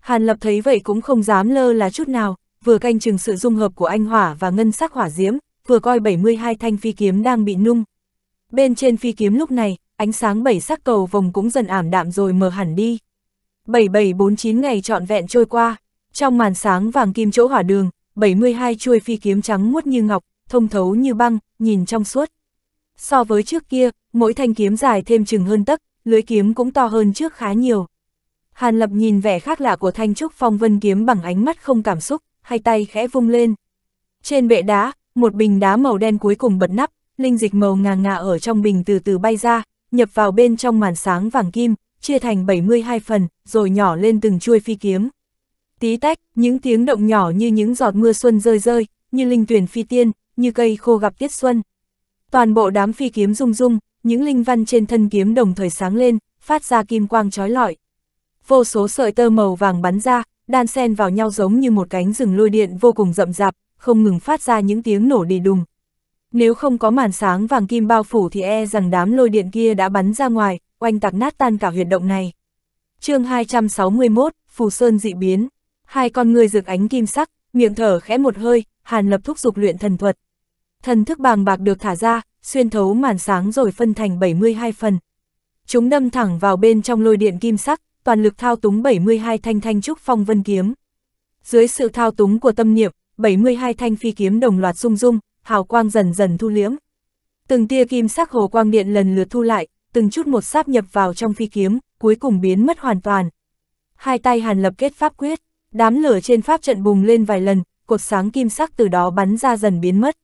Hàn Lập thấy vậy cũng không dám lơ là chút nào, vừa canh chừng sự dung hợp của anh hỏa và ngân sắc hỏa diễm, vừa coi 72 thanh phi kiếm đang bị nung. Bên trên phi kiếm lúc này, ánh sáng bảy sắc cầu vòng cũng dần ảm đạm rồi mờ hẳn đi. 7749 ngày trọn vẹn trôi qua, trong màn sáng vàng kim chỗ hỏa đường, 72 chuôi phi kiếm trắng muốt như ngọc, thông thấu như băng, nhìn trong suốt. So với trước kia, mỗi thanh kiếm dài thêm chừng hơn tấc, lưới kiếm cũng to hơn trước khá nhiều. Hàn Lập nhìn vẻ khác lạ của thanh trúc phong vân kiếm bằng ánh mắt không cảm xúc hai tay khẽ vung lên. Trên bệ đá, một bình đá màu đen cuối cùng bật nắp, linh dịch màu ngà ngà ở trong bình từ từ bay ra, nhập vào bên trong màn sáng vàng kim, chia thành 72 phần, rồi nhỏ lên từng chuôi phi kiếm. Tí tách, những tiếng động nhỏ như những giọt mưa xuân rơi rơi, như linh tuyển phi tiên, như cây khô gặp tiết xuân. Toàn bộ đám phi kiếm rung rung, những linh văn trên thân kiếm đồng thời sáng lên, phát ra kim quang trói lọi. Vô số sợi tơ màu vàng bắn ra, đan xen vào nhau giống như một cánh rừng lôi điện vô cùng rậm rạp, không ngừng phát ra những tiếng nổ đi đùng. Nếu không có màn sáng vàng kim bao phủ thì e rằng đám lôi điện kia đã bắn ra ngoài, oanh tạc nát tan cả huyệt động này. chương 261, Phù Sơn dị biến. Hai con người rực ánh kim sắc, miệng thở khẽ một hơi, Hàn Lập thúc dục luyện thần thuật. Thần thức bàng bạc được thả ra, xuyên thấu màn sáng rồi phân thành 72 phần. Chúng đâm thẳng vào bên trong lôi điện kim sắc, toàn lực thao túng 72 thanh thanh trúc phong vân kiếm. Dưới sự thao túng của tâm niệm, 72 thanh phi kiếm đồng loạt rung rung, hào quang dần dần thu liễm. Từng tia kim sắc hồ quang điện lần lượt thu lại, từng chút một sáp nhập vào trong phi kiếm, cuối cùng biến mất hoàn toàn. Hai tay Hàn Lập kết pháp quyết, đám lửa trên pháp trận bùng lên vài lần, cột sáng kim sắc từ đó bắn ra dần biến mất.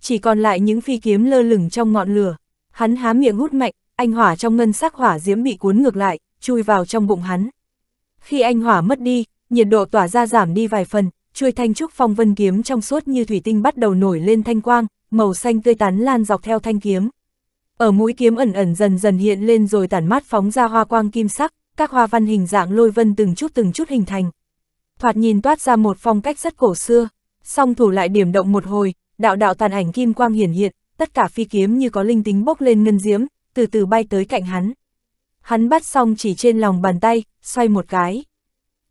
Chỉ còn lại những phi kiếm lơ lửng trong ngọn lửa, hắn há miệng hút mạnh, anh hỏa trong ngân sắc hỏa diễm bị cuốn ngược lại, chui vào trong bụng hắn. Khi anh hỏa mất đi, nhiệt độ tỏa ra giảm đi vài phần, chuôi thanh trúc phong vân kiếm trong suốt như thủy tinh bắt đầu nổi lên thanh quang, màu xanh tươi tán lan dọc theo thanh kiếm. Ở mũi kiếm ẩn ẩn dần dần hiện lên rồi tản mát phóng ra hoa quang kim sắc, các hoa văn hình dạng lôi vân từng chút từng chút hình thành. Thoạt nhìn toát ra một phong cách rất cổ xưa, song thủ lại điểm động một hồi, đạo đạo tàn ảnh kim quang hiển hiện, tất cả phi kiếm như có linh tính bốc lên ngân diếm từ từ bay tới cạnh hắn. Hắn bắt xong chỉ trên lòng bàn tay, xoay một cái.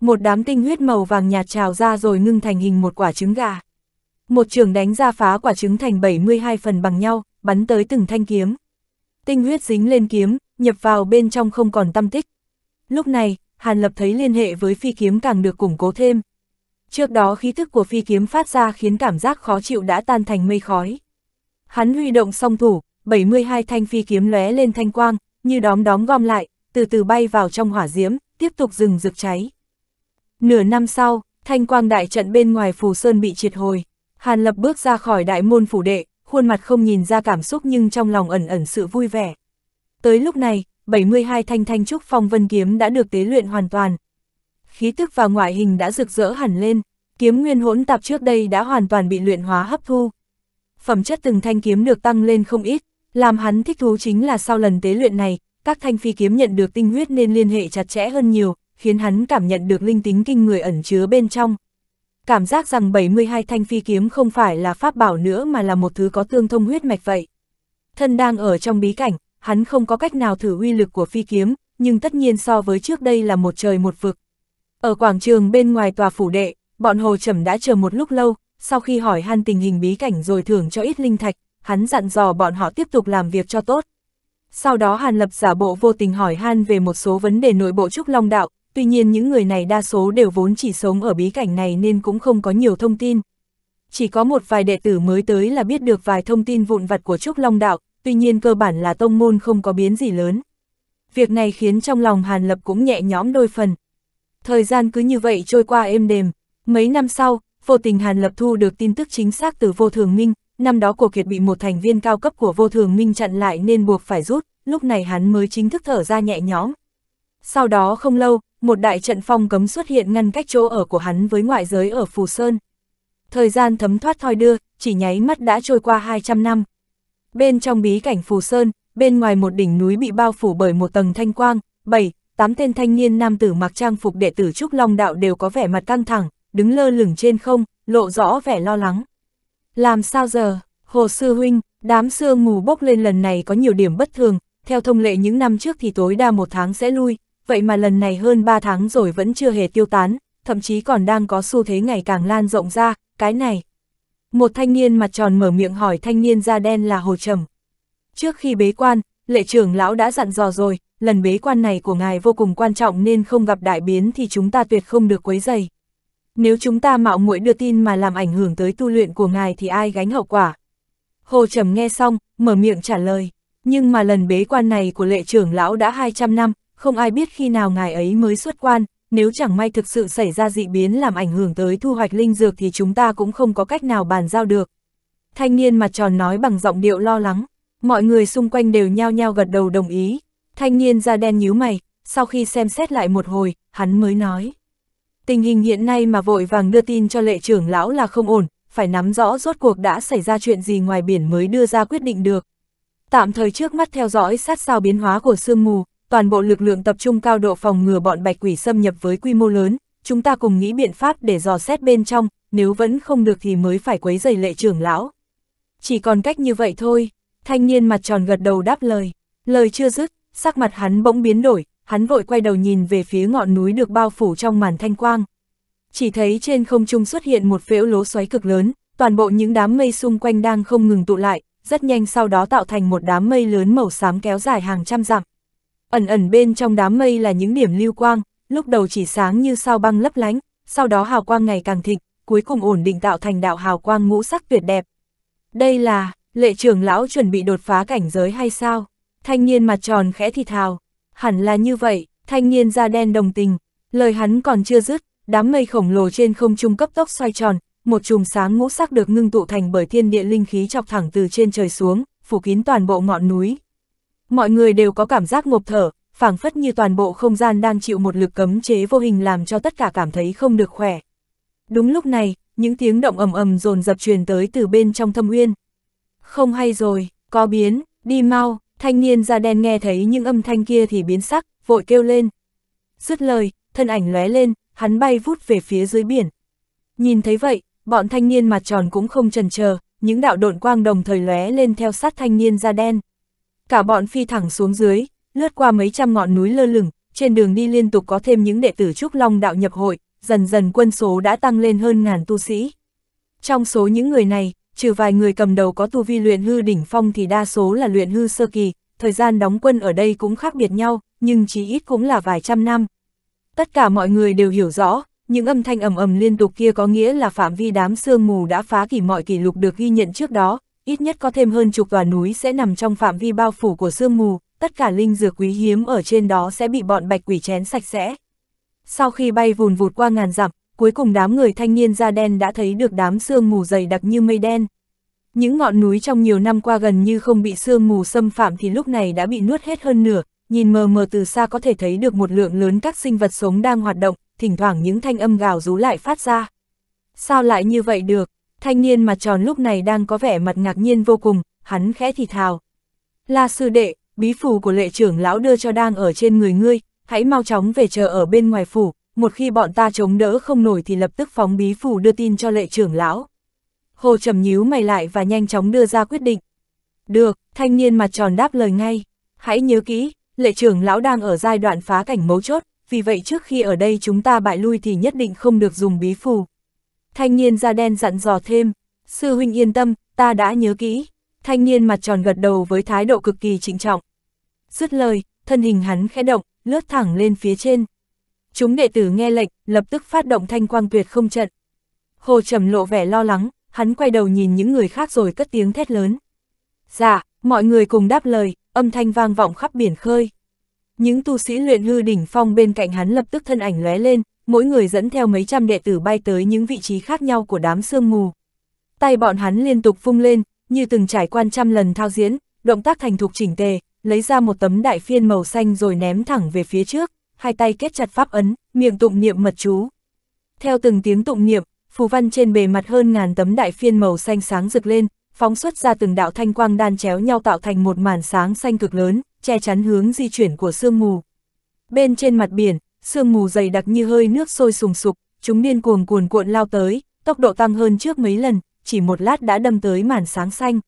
Một đám tinh huyết màu vàng nhạt trào ra rồi ngưng thành hình một quả trứng gà. Một trường đánh ra phá quả trứng thành 72 phần bằng nhau, bắn tới từng thanh kiếm. Tinh huyết dính lên kiếm, nhập vào bên trong không còn tâm tích. Lúc này, Hàn Lập thấy liên hệ với phi kiếm càng được củng cố thêm. Trước đó khí thức của phi kiếm phát ra khiến cảm giác khó chịu đã tan thành mây khói. Hắn huy động song thủ, 72 thanh phi kiếm lóe lên thanh quang, như đóm đóm gom lại, từ từ bay vào trong hỏa diễm, tiếp tục rừng rực cháy. Nửa năm sau, thanh quang đại trận bên ngoài phù sơn bị triệt hồi, Hàn Lập bước ra khỏi đại môn phủ đệ, khuôn mặt không nhìn ra cảm xúc nhưng trong lòng ẩn ẩn sự vui vẻ. Tới lúc này, 72 thanh thanh trúc phong vân kiếm đã được tế luyện hoàn toàn. Khí tức và ngoại hình đã rực rỡ hẳn lên, kiếm nguyên hỗn tạp trước đây đã hoàn toàn bị luyện hóa hấp thu. Phẩm chất từng thanh kiếm được tăng lên không ít, làm hắn thích thú chính là sau lần tế luyện này, các thanh phi kiếm nhận được tinh huyết nên liên hệ chặt chẽ hơn nhiều, khiến hắn cảm nhận được linh tính kinh người ẩn chứa bên trong. Cảm giác rằng 72 thanh phi kiếm không phải là pháp bảo nữa mà là một thứ có tương thông huyết mạch vậy. Thân đang ở trong bí cảnh, hắn không có cách nào thử uy lực của phi kiếm, nhưng tất nhiên so với trước đây là một trời một vực. Ở quảng trường bên ngoài tòa phủ đệ, bọn hồ trầm đã chờ một lúc lâu, sau khi hỏi han tình hình bí cảnh rồi thưởng cho ít linh thạch, hắn dặn dò bọn họ tiếp tục làm việc cho tốt. Sau đó Hàn Lập giả bộ vô tình hỏi Han về một số vấn đề nội bộ Trúc Long Đạo, tuy nhiên những người này đa số đều vốn chỉ sống ở bí cảnh này nên cũng không có nhiều thông tin. Chỉ có một vài đệ tử mới tới là biết được vài thông tin vụn vặt của Trúc Long Đạo, tuy nhiên cơ bản là tông môn không có biến gì lớn. Việc này khiến trong lòng Hàn Lập cũng nhẹ nhõm đôi phần. Thời gian cứ như vậy trôi qua êm đềm, mấy năm sau, vô tình Hàn Lập thu được tin tức chính xác từ vô thường minh, năm đó của kiệt bị một thành viên cao cấp của vô thường minh chặn lại nên buộc phải rút, lúc này hắn mới chính thức thở ra nhẹ nhõm. Sau đó không lâu, một đại trận phong cấm xuất hiện ngăn cách chỗ ở của hắn với ngoại giới ở Phù Sơn. Thời gian thấm thoát thoi đưa, chỉ nháy mắt đã trôi qua 200 năm. Bên trong bí cảnh Phù Sơn, bên ngoài một đỉnh núi bị bao phủ bởi một tầng thanh quang, bảy, tám tên thanh niên nam tử mặc trang phục đệ tử Trúc Long Đạo đều có vẻ mặt căng thẳng, đứng lơ lửng trên không, lộ rõ vẻ lo lắng. Làm sao giờ? Hồ Sư Huynh, đám sương mù bốc lên lần này có nhiều điểm bất thường, theo thông lệ những năm trước thì tối đa một tháng sẽ lui, vậy mà lần này hơn ba tháng rồi vẫn chưa hề tiêu tán, thậm chí còn đang có xu thế ngày càng lan rộng ra, cái này. Một thanh niên mặt tròn mở miệng hỏi thanh niên da đen là Hồ Trầm. Trước khi bế quan, lệ trưởng lão đã dặn dò rồi, lần bế quan này của ngài vô cùng quan trọng nên không gặp đại biến thì chúng ta tuyệt không được quấy dày. Nếu chúng ta mạo muội đưa tin mà làm ảnh hưởng tới tu luyện của ngài thì ai gánh hậu quả? Hồ Trầm nghe xong, mở miệng trả lời. Nhưng mà lần bế quan này của lệ trưởng lão đã 200 năm, không ai biết khi nào ngài ấy mới xuất quan, nếu chẳng may thực sự xảy ra dị biến làm ảnh hưởng tới thu hoạch linh dược thì chúng ta cũng không có cách nào bàn giao được. Thanh niên mặt tròn nói bằng giọng điệu lo lắng, mọi người xung quanh đều nhao nhao gật đầu đồng ý. Thanh niên da đen nhíu mày, sau khi xem xét lại một hồi, hắn mới nói. Tình hình hiện nay mà vội vàng đưa tin cho lệ trưởng lão là không ổn, phải nắm rõ rốt cuộc đã xảy ra chuyện gì ngoài biển mới đưa ra quyết định được. Tạm thời trước mắt theo dõi sát sao biến hóa của sương mù, toàn bộ lực lượng tập trung cao độ phòng ngừa bọn bạch quỷ xâm nhập với quy mô lớn, chúng ta cùng nghĩ biện pháp để dò xét bên trong, nếu vẫn không được thì mới phải quấy giày lệ trưởng lão. Chỉ còn cách như vậy thôi, thanh niên mặt tròn gật đầu đáp lời, lời chưa dứt, sắc mặt hắn bỗng biến đổi, hắn vội quay đầu nhìn về phía ngọn núi được bao phủ trong màn thanh quang. Chỉ thấy trên không trung xuất hiện một phễu lố xoáy cực lớn, toàn bộ những đám mây xung quanh đang không ngừng tụ lại, rất nhanh sau đó tạo thành một đám mây lớn màu xám kéo dài hàng trăm dặm. Ẩn ẩn bên trong đám mây là những điểm lưu quang, lúc đầu chỉ sáng như sao băng lấp lánh, sau đó hào quang ngày càng thịnh, cuối cùng ổn định tạo thành đạo hào quang ngũ sắc tuyệt đẹp. Đây là, lệ trưởng lão chuẩn bị đột phá cảnh giới hay sao? Thanh niên mặt tròn khẽ thì thào, hẳn là như vậy, thanh niên da đen đồng tình, lời hắn còn chưa dứt, đám mây khổng lồ trên không trung cấp tốc xoay tròn, một chùm sáng ngũ sắc được ngưng tụ thành bởi thiên địa linh khí chọc thẳng từ trên trời xuống, phủ kín toàn bộ ngọn núi. Mọi người đều có cảm giác ngộp thở, phảng phất như toàn bộ không gian đang chịu một lực cấm chế vô hình làm cho tất cả cảm thấy không được khỏe. Đúng lúc này, những tiếng động ầm ầm dồn dập truyền tới từ bên trong thâm uyên. Không hay rồi, có biến, đi mau, Thanh niên da đen nghe thấy những âm thanh kia thì biến sắc, vội kêu lên. Dứt lời, thân ảnh lóe lên, hắn bay vút về phía dưới biển. Nhìn thấy vậy, bọn thanh niên mặt tròn cũng không chần chờ, những đạo độn quang đồng thời lóe lên theo sát thanh niên da đen. Cả bọn phi thẳng xuống dưới, lướt qua mấy trăm ngọn núi lơ lửng, trên đường đi liên tục có thêm những đệ tử Trúc Long đạo nhập hội, dần dần quân số đã tăng lên hơn ngàn tu sĩ. Trong số những người này, trừ vài người cầm đầu có tu vi luyện hư đỉnh phong thì đa số là luyện hư sơ kỳ, thời gian đóng quân ở đây cũng khác biệt nhau, nhưng chí ít cũng là vài trăm năm. Tất cả mọi người đều hiểu rõ, những âm thanh ầm ầm liên tục kia có nghĩa là phạm vi đám sương mù đã phá kỷ mọi kỷ lục được ghi nhận trước đó, ít nhất có thêm hơn chục tòa núi sẽ nằm trong phạm vi bao phủ của sương mù, tất cả linh dược quý hiếm ở trên đó sẽ bị bọn bạch quỷ chén sạch sẽ. Sau khi bay vùn vụt qua ngàn dặm, cuối cùng đám người thanh niên da đen đã thấy được đám sương mù dày đặc như mây đen. Những ngọn núi trong nhiều năm qua gần như không bị sương mù xâm phạm thì lúc này đã bị nuốt hết hơn nửa, nhìn mờ mờ từ xa có thể thấy được một lượng lớn các sinh vật sống đang hoạt động, thỉnh thoảng những thanh âm gào rú lại phát ra. Sao lại như vậy được? Thanh niên mặt tròn lúc này đang có vẻ mặt ngạc nhiên vô cùng, hắn khẽ thì thào. La sư đệ, bí phù của lệ trưởng lão đưa cho đang ở trên người ngươi, hãy mau chóng về chờ ở bên ngoài phủ, một khi bọn ta chống đỡ không nổi thì lập tức phóng bí phủ đưa tin cho lệ trưởng lão. Hồ trầm nhíu mày lại và nhanh chóng đưa ra quyết định. Được, thanh niên mặt tròn đáp lời ngay. Hãy nhớ kỹ, lệ trưởng lão đang ở giai đoạn phá cảnh mấu chốt, vì vậy trước khi ở đây chúng ta bại lui thì nhất định không được dùng bí phù. Thanh niên da đen dặn dò thêm, sư huynh yên tâm, ta đã nhớ kỹ. Thanh niên mặt tròn gật đầu với thái độ cực kỳ trịnh trọng. Dứt lời, thân hình hắn khẽ động, lướt thẳng lên phía trên. Chúng đệ tử nghe lệnh, lập tức phát động thanh quang tuyệt không trận. Hồ Trầm lộ vẻ lo lắng, hắn quay đầu nhìn những người khác rồi cất tiếng thét lớn. Dạ, mọi người cùng đáp lời, âm thanh vang vọng khắp biển khơi. Những tu sĩ luyện hư đỉnh phong bên cạnh hắn lập tức thân ảnh lóe lên, mỗi người dẫn theo mấy trăm đệ tử bay tới những vị trí khác nhau của đám sương mù. Tay bọn hắn liên tục vung lên, như từng trải quan trăm lần thao diễn, động tác thành thục chỉnh tề, lấy ra một tấm đại phiên màu xanh rồi ném thẳng về phía trước hai tay kết chặt pháp ấn, miệng tụng niệm mật chú. Theo từng tiếng tụng niệm, phù văn trên bề mặt hơn ngàn tấm đại phiên màu xanh sáng rực lên, phóng xuất ra từng đạo thanh quang đan chéo nhau tạo thành một màn sáng xanh cực lớn, che chắn hướng di chuyển của sương mù. Bên trên mặt biển, sương mù dày đặc như hơi nước sôi sùng sục, chúng điên cuồng cuồn cuộn lao tới, tốc độ tăng hơn trước mấy lần, chỉ một lát đã đâm tới màn sáng xanh.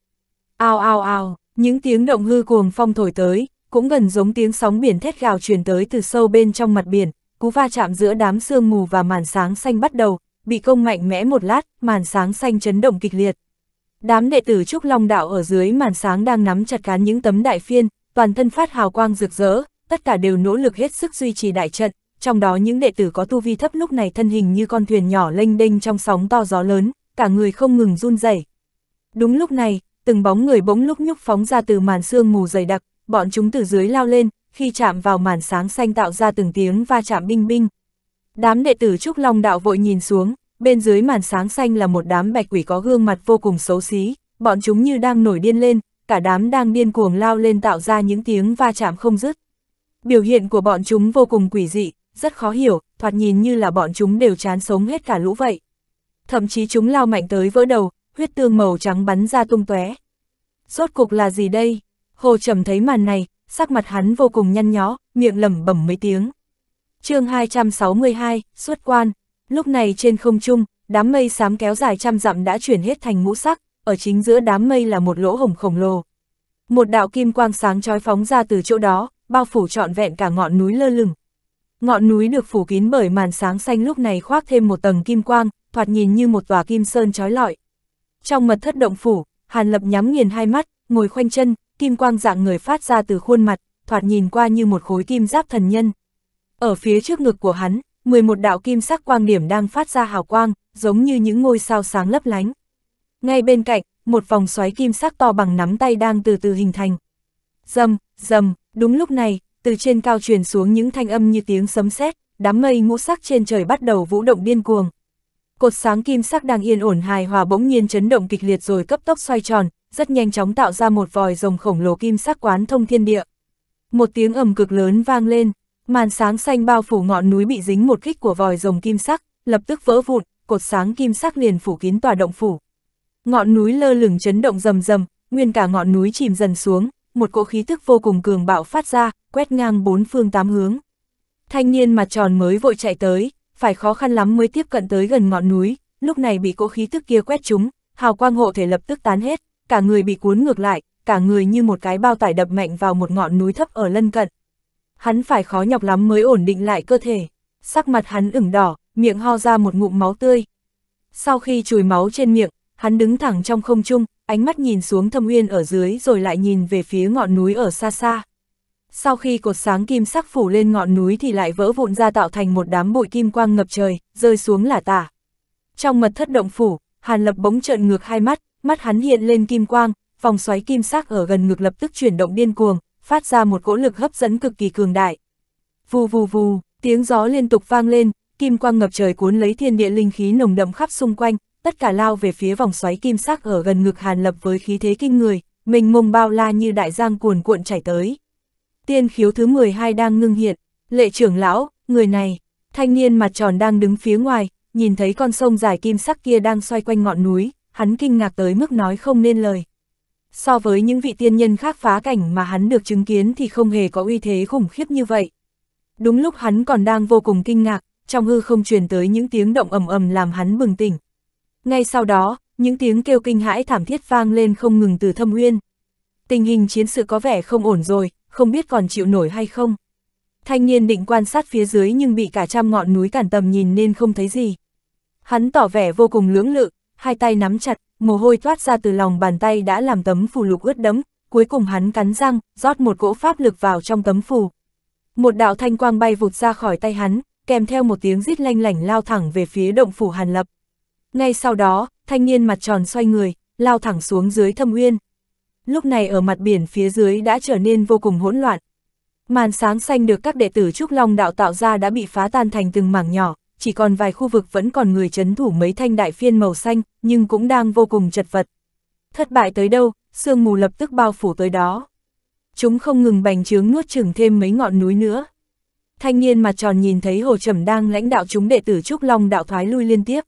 Ao ao ao, những tiếng động hư cuồng phong thổi tới, cũng gần giống tiếng sóng biển thét gào truyền tới từ sâu bên trong mặt biển, cú va chạm giữa đám sương mù và màn sáng xanh bắt đầu, bị công mạnh mẽ một lát, màn sáng xanh chấn động kịch liệt. Đám đệ tử Trúc Long Đạo ở dưới màn sáng đang nắm chặt cán những tấm đại phiên, toàn thân phát hào quang rực rỡ, tất cả đều nỗ lực hết sức duy trì đại trận, trong đó những đệ tử có tu vi thấp lúc này thân hình như con thuyền nhỏ lênh đênh trong sóng to gió lớn, cả người không ngừng run rẩy. Đúng lúc này, từng bóng người bỗng lúc nhúc phóng ra từ màn sương mù dày đặc, bọn chúng từ dưới lao lên, khi chạm vào màn sáng xanh tạo ra từng tiếng va chạm binh binh. Đám đệ tử Trúc Long Đạo vội nhìn xuống, bên dưới màn sáng xanh là một đám bạch quỷ có gương mặt vô cùng xấu xí, bọn chúng như đang nổi điên lên, cả đám đang điên cuồng lao lên tạo ra những tiếng va chạm không dứt. Biểu hiện của bọn chúng vô cùng quỷ dị, rất khó hiểu, thoạt nhìn như là bọn chúng đều chán sống hết cả lũ vậy. Thậm chí chúng lao mạnh tới vỡ đầu, huyết tương màu trắng bắn ra tung tóe. Rốt cục là gì đây? Hồ Trầm thấy màn này, sắc mặt hắn vô cùng nhăn nhó, miệng lẩm bẩm mấy tiếng. chương 262, xuất quan, lúc này trên không trung, đám mây xám kéo dài trăm dặm đã chuyển hết thành ngũ sắc, ở chính giữa đám mây là một lỗ hồng khổng lồ. Một đạo kim quang sáng trói phóng ra từ chỗ đó, bao phủ trọn vẹn cả ngọn núi lơ lửng. Ngọn núi được phủ kín bởi màn sáng xanh lúc này khoác thêm một tầng kim quang, thoạt nhìn như một tòa kim sơn trói lọi. Trong mật thất động phủ, Hàn Lập nhắm nghiền hai mắt, ngồi khoanh chân, kim quang dạng người phát ra từ khuôn mặt, thoạt nhìn qua như một khối kim giáp thần nhân. Ở phía trước ngực của hắn, 11 đạo kim sắc quang điểm đang phát ra hào quang, giống như những ngôi sao sáng lấp lánh. Ngay bên cạnh, một vòng xoáy kim sắc to bằng nắm tay đang từ từ hình thành. Dầm, dầm, đúng lúc này, từ trên cao truyền xuống những thanh âm như tiếng sấm sét, đám mây ngũ sắc trên trời bắt đầu vũ động điên cuồng. Cột sáng kim sắc đang yên ổn hài hòa bỗng nhiên chấn động kịch liệt rồi cấp tốc xoay tròn, rất nhanh chóng tạo ra một vòi rồng khổng lồ kim sắc quán thông thiên địa. Một tiếng ầm cực lớn vang lên, màn sáng xanh bao phủ ngọn núi bị dính một kích của vòi rồng kim sắc, lập tức vỡ vụn, cột sáng kim sắc liền phủ kín tòa động phủ. Ngọn núi lơ lửng chấn động rầm rầm, nguyên cả ngọn núi chìm dần xuống, một cỗ khí tức vô cùng cường bạo phát ra, quét ngang bốn phương tám hướng. Thanh niên mặt tròn mới vội chạy tới, phải khó khăn lắm mới tiếp cận tới gần ngọn núi, lúc này bị cỗ khí tức kia quét trúng, hào quang hộ thể lập tức tán hết cả người bị cuốn ngược lại, cả người như một cái bao tải đập mạnh vào một ngọn núi thấp ở lân cận. Hắn phải khó nhọc lắm mới ổn định lại cơ thể. Sắc mặt hắn ửng đỏ, miệng ho ra một ngụm máu tươi. Sau khi chùi máu trên miệng, hắn đứng thẳng trong không trung, ánh mắt nhìn xuống thâm uyên ở dưới rồi lại nhìn về phía ngọn núi ở xa xa. Sau khi cột sáng kim sắc phủ lên ngọn núi thì lại vỡ vụn ra tạo thành một đám bụi kim quang ngập trời, rơi xuống là tả. Trong mật thất động phủ, Hàn Lập bỗng trợn ngược hai mắt, mắt hắn hiện lên kim quang, vòng xoáy kim sắc ở gần ngực lập tức chuyển động điên cuồng, phát ra một cỗ lực hấp dẫn cực kỳ cường đại. Vù vù vù, tiếng gió liên tục vang lên, kim quang ngập trời cuốn lấy thiên địa linh khí nồng đậm khắp xung quanh, tất cả lao về phía vòng xoáy kim sắc ở gần ngực Hàn Lập với khí thế kinh người, mình mông bao la như đại giang cuồn cuộn chảy tới. Tiên khiếu thứ 12 đang ngưng hiện, lệ trưởng lão, người này, thanh niên mặt tròn đang đứng phía ngoài, nhìn thấy con sông dài kim sắc kia đang xoay quanh ngọn núi, hắn kinh ngạc tới mức nói không nên lời. So với những vị tiên nhân khác phá cảnh mà hắn được chứng kiến thì không hề có uy thế khủng khiếp như vậy. Đúng lúc hắn còn đang vô cùng kinh ngạc, trong hư không truyền tới những tiếng động ầm ầm làm hắn bừng tỉnh. Ngay sau đó, những tiếng kêu kinh hãi thảm thiết vang lên không ngừng từ thâm uyên. Tình hình chiến sự có vẻ không ổn rồi, không biết còn chịu nổi hay không. Thanh niên định quan sát phía dưới nhưng bị cả trăm ngọn núi cản tầm nhìn nên không thấy gì. Hắn tỏ vẻ vô cùng lưỡng lự, hai tay nắm chặt, mồ hôi thoát ra từ lòng bàn tay đã làm tấm phù lục ướt đẫm, cuối cùng hắn cắn răng, rót một cỗ pháp lực vào trong tấm phù. Một đạo thanh quang bay vụt ra khỏi tay hắn, kèm theo một tiếng rít lanh lảnh lao thẳng về phía động phủ Hàn Lập. Ngay sau đó, thanh niên mặt tròn xoay người, lao thẳng xuống dưới thâm uyên. Lúc này ở mặt biển phía dưới đã trở nên vô cùng hỗn loạn. Màn sáng xanh được các đệ tử Trúc Long đạo tạo ra đã bị phá tan thành từng mảng nhỏ, chỉ còn vài khu vực vẫn còn người chấn thủ mấy thanh đại phiên màu xanh, nhưng cũng đang vô cùng chật vật. Thất bại tới đâu, sương mù lập tức bao phủ tới đó. Chúng không ngừng bành trướng nuốt chừng thêm mấy ngọn núi nữa. Thanh niên mặt tròn nhìn thấy Hồ Trầm đang lãnh đạo chúng đệ tử Trúc Long đạo thoái lui liên tiếp.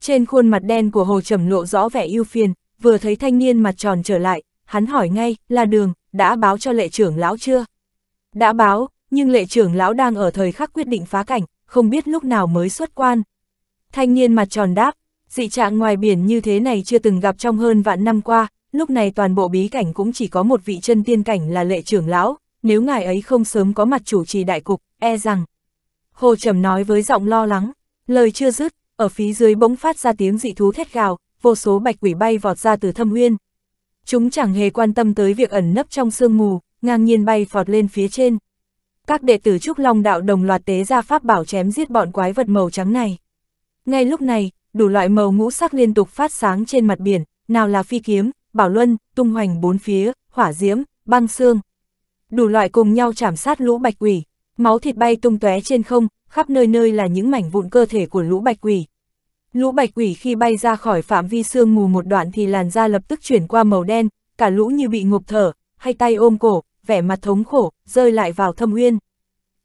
Trên khuôn mặt đen của Hồ Trầm lộ rõ vẻ yêu phiền, vừa thấy thanh niên mặt tròn trở lại, hắn hỏi ngay, là đường, đã báo cho lệ trưởng lão chưa? Đã báo, nhưng lệ trưởng lão đang ở thời khắc quyết định phá cảnh, không biết lúc nào mới xuất quan. Thanh niên mặt tròn đáp, dị trạng ngoài biển như thế này chưa từng gặp trong hơn vạn năm qua, lúc này toàn bộ bí cảnh cũng chỉ có một vị chân tiên cảnh là lệ trưởng lão, nếu ngài ấy không sớm có mặt chủ trì đại cục, e rằng. Hồ Trầm nói với giọng lo lắng, lời chưa dứt, ở phía dưới bỗng phát ra tiếng dị thú thét gào, vô số bạch quỷ bay vọt ra từ thâm nguyên Chúng chẳng hề quan tâm tới việc ẩn nấp trong sương mù, ngang nhiên bay vọt lên phía trên các đệ tử Trúc Long Đạo đồng loạt tế ra pháp bảo chém giết bọn quái vật màu trắng này. Ngay lúc này, đủ loại màu ngũ sắc liên tục phát sáng trên mặt biển, nào là phi kiếm, bảo luân, tung hoành bốn phía, hỏa diễm, băng xương. Đủ loại cùng nhau chạm sát lũ bạch quỷ, máu thịt bay tung tóe trên không, khắp nơi nơi là những mảnh vụn cơ thể của lũ bạch quỷ. Lũ bạch quỷ khi bay ra khỏi phạm vi sương mù một đoạn thì làn da lập tức chuyển qua màu đen, cả lũ như bị ngục thở, hay tay ôm cổ, vẻ mặt thống khổ, rơi lại vào thâm uyên.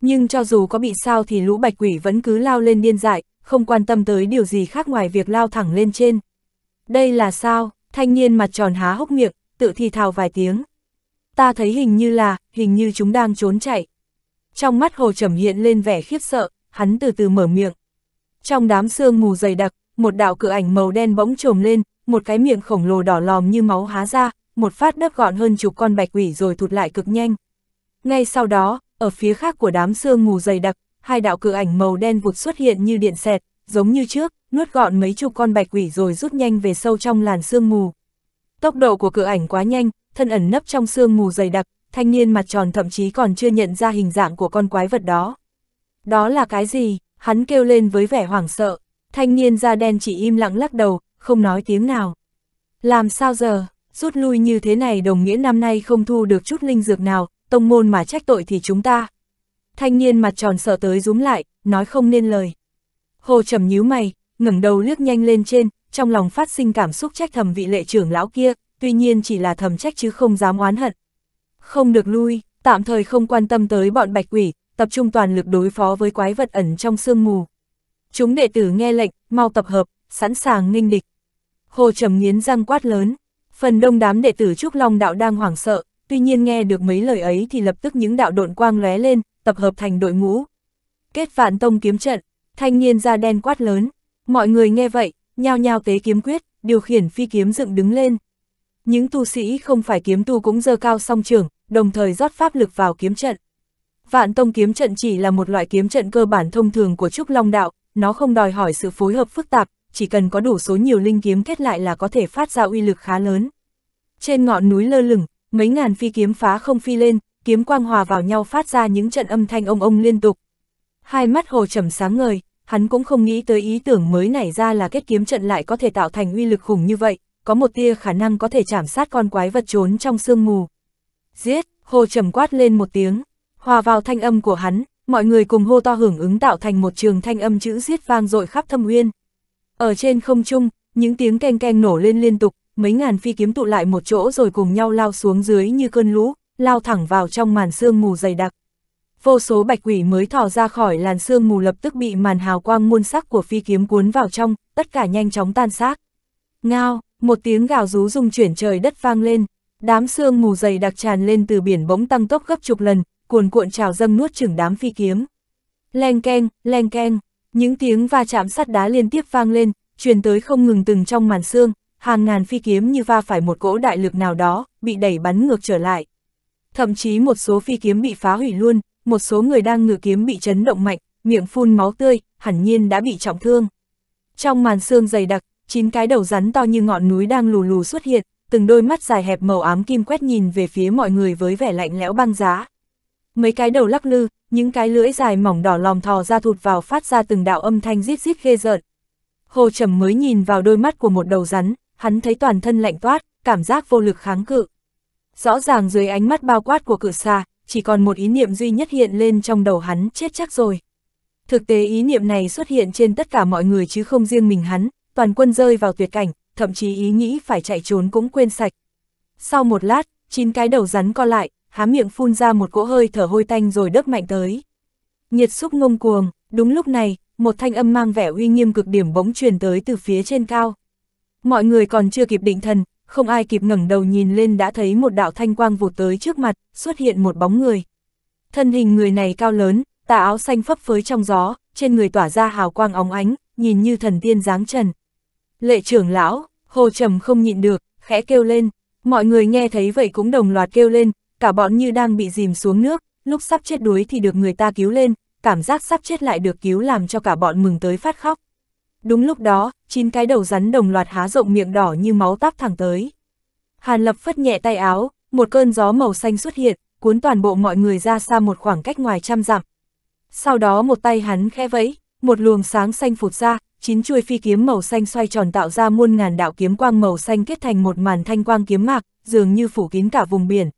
Nhưng cho dù có bị sao thì lũ bạch quỷ vẫn cứ lao lên điên dại, không quan tâm tới điều gì khác ngoài việc lao thẳng lên trên. Đây là sao, thanh niên mặt tròn há hốc miệng, tự thì thào vài tiếng. Ta thấy hình như là, hình như chúng đang trốn chạy. Trong mắt hồ trầm hiện lên vẻ khiếp sợ, hắn từ từ mở miệng. Trong đám sương mù dày đặc, một đạo cự ảnh màu đen bỗng trồm lên, một cái miệng khổng lồ đỏ lòm như máu há ra, một phát nấp gọn hơn chục con bạch quỷ rồi thụt lại cực nhanh. Ngay sau đó, ở phía khác của đám sương mù dày đặc, hai đạo cự ảnh màu đen vụt xuất hiện như điện xẹt, giống như trước, nuốt gọn mấy chục con bạch quỷ rồi rút nhanh về sâu trong làn sương mù. Tốc độ của cự ảnh quá nhanh, thân ẩn nấp trong sương mù dày đặc, thanh niên mặt tròn thậm chí còn chưa nhận ra hình dạng của con quái vật đó. Đó là cái gì? Hắn kêu lên với vẻ hoảng sợ, thanh niên da đen chỉ im lặng lắc đầu, không nói tiếng nào. Làm sao giờ? rút lui như thế này đồng nghĩa năm nay không thu được chút linh dược nào, tông môn mà trách tội thì chúng ta. Thanh niên mặt tròn sợ tới rúm lại, nói không nên lời. Hồ trầm nhíu mày, ngẩng đầu liếc nhanh lên trên, trong lòng phát sinh cảm xúc trách thầm vị lệ trưởng lão kia, tuy nhiên chỉ là thầm trách chứ không dám oán hận. Không được lui, tạm thời không quan tâm tới bọn bạch quỷ, tập trung toàn lực đối phó với quái vật ẩn trong sương mù. Chúng đệ tử nghe lệnh, mau tập hợp, sẵn sàng nghênh địch. Hồ trầm nghiến răng quát lớn, Phần đông đám đệ tử Trúc Long đạo đang hoảng sợ, tuy nhiên nghe được mấy lời ấy thì lập tức những đạo độn quang lóe lên, tập hợp thành đội ngũ. Kết vạn tông kiếm trận, thanh niên da đen quát lớn, mọi người nghe vậy, nhao nhao tế kiếm quyết, điều khiển phi kiếm dựng đứng lên. Những tu sĩ không phải kiếm tu cũng dơ cao song trường, đồng thời rót pháp lực vào kiếm trận. Vạn tông kiếm trận chỉ là một loại kiếm trận cơ bản thông thường của Trúc Long Đạo, nó không đòi hỏi sự phối hợp phức tạp, chỉ cần có đủ số nhiều linh kiếm kết lại là có thể phát ra uy lực khá lớn. Trên ngọn núi lơ lửng, mấy ngàn phi kiếm phá không phi lên, kiếm quang hòa vào nhau phát ra những trận âm thanh ông ông liên tục. Hai mắt hồ trầm sáng ngời, hắn cũng không nghĩ tới ý tưởng mới nảy ra là kết kiếm trận lại có thể tạo thành uy lực khủng như vậy, có một tia khả năng có thể chảm sát con quái vật trốn trong sương mù. Giết, hồ trầm quát lên một tiếng, hòa vào thanh âm của hắn, mọi người cùng hô to hưởng ứng tạo thành một trường thanh âm chữ giết vang dội khắp thâm uyên. Ở trên không trung, những tiếng keng keng nổ lên liên tục, mấy ngàn phi kiếm tụ lại một chỗ rồi cùng nhau lao xuống dưới như cơn lũ, lao thẳng vào trong màn sương mù dày đặc. Vô số bạch quỷ mới thò ra khỏi làn sương mù lập tức bị màn hào quang muôn sắc của phi kiếm cuốn vào trong, tất cả nhanh chóng tan xác. Ngao, một tiếng gào rú rung chuyển trời đất vang lên, đám sương mù dày đặc tràn lên từ biển bỗng tăng tốc gấp chục lần, cuồn cuộn trào dâng nuốt chửng đám phi kiếm. Leng keng, leng keng, những tiếng va chạm sắt đá liên tiếp vang lên, truyền tới không ngừng từng trong màn xương, hàng ngàn phi kiếm như va phải một cỗ đại lực nào đó, bị đẩy bắn ngược trở lại. Thậm chí một số phi kiếm bị phá hủy luôn, một số người đang ngự kiếm bị chấn động mạnh, miệng phun máu tươi, hẳn nhiên đã bị trọng thương. Trong màn xương dày đặc, chín cái đầu rắn to như ngọn núi đang lù lù xuất hiện, từng đôi mắt dài hẹp màu ám kim quét nhìn về phía mọi người với vẻ lạnh lẽo băng giá. Mấy cái đầu lắc lư, những cái lưỡi dài mỏng đỏ lòm thò ra thụt vào phát ra từng đạo âm thanh rít rít ghê rợn. Hồ Trầm mới nhìn vào đôi mắt của một đầu rắn, hắn thấy toàn thân lạnh toát, cảm giác vô lực kháng cự. Rõ ràng dưới ánh mắt bao quát của cự xa, chỉ còn một ý niệm duy nhất hiện lên trong đầu hắn chết chắc rồi. Thực tế ý niệm này xuất hiện trên tất cả mọi người chứ không riêng mình hắn, toàn quân rơi vào tuyệt cảnh, thậm chí ý nghĩ phải chạy trốn cũng quên sạch. Sau một lát, chín cái đầu rắn co lại, há miệng phun ra một cỗ hơi thở hôi tanh rồi đớp mạnh tới. Nhiệt xúc ngông cuồng, đúng lúc này, một thanh âm mang vẻ uy nghiêm cực điểm bỗng truyền tới từ phía trên cao. Mọi người còn chưa kịp định thần, không ai kịp ngẩng đầu nhìn lên đã thấy một đạo thanh quang vụt tới trước mặt, xuất hiện một bóng người. Thân hình người này cao lớn, tà áo xanh phấp phới trong gió, trên người tỏa ra hào quang óng ánh, nhìn như thần tiên dáng trần. Lệ trưởng lão, hồ trầm không nhịn được, khẽ kêu lên, mọi người nghe thấy vậy cũng đồng loạt kêu lên, cả bọn như đang bị dìm xuống nước, lúc sắp chết đuối thì được người ta cứu lên, cảm giác sắp chết lại được cứu làm cho cả bọn mừng tới phát khóc. Đúng lúc đó, chín cái đầu rắn đồng loạt há rộng miệng đỏ như máu táp thẳng tới. Hàn Lập phất nhẹ tay áo, một cơn gió màu xanh xuất hiện, cuốn toàn bộ mọi người ra xa một khoảng cách ngoài trăm dặm. Sau đó một tay hắn khẽ vẫy, một luồng sáng xanh phụt ra, chín chuôi phi kiếm màu xanh xoay tròn tạo ra muôn ngàn đạo kiếm quang màu xanh kết thành một màn thanh quang kiếm mạc, dường như phủ kín cả vùng biển,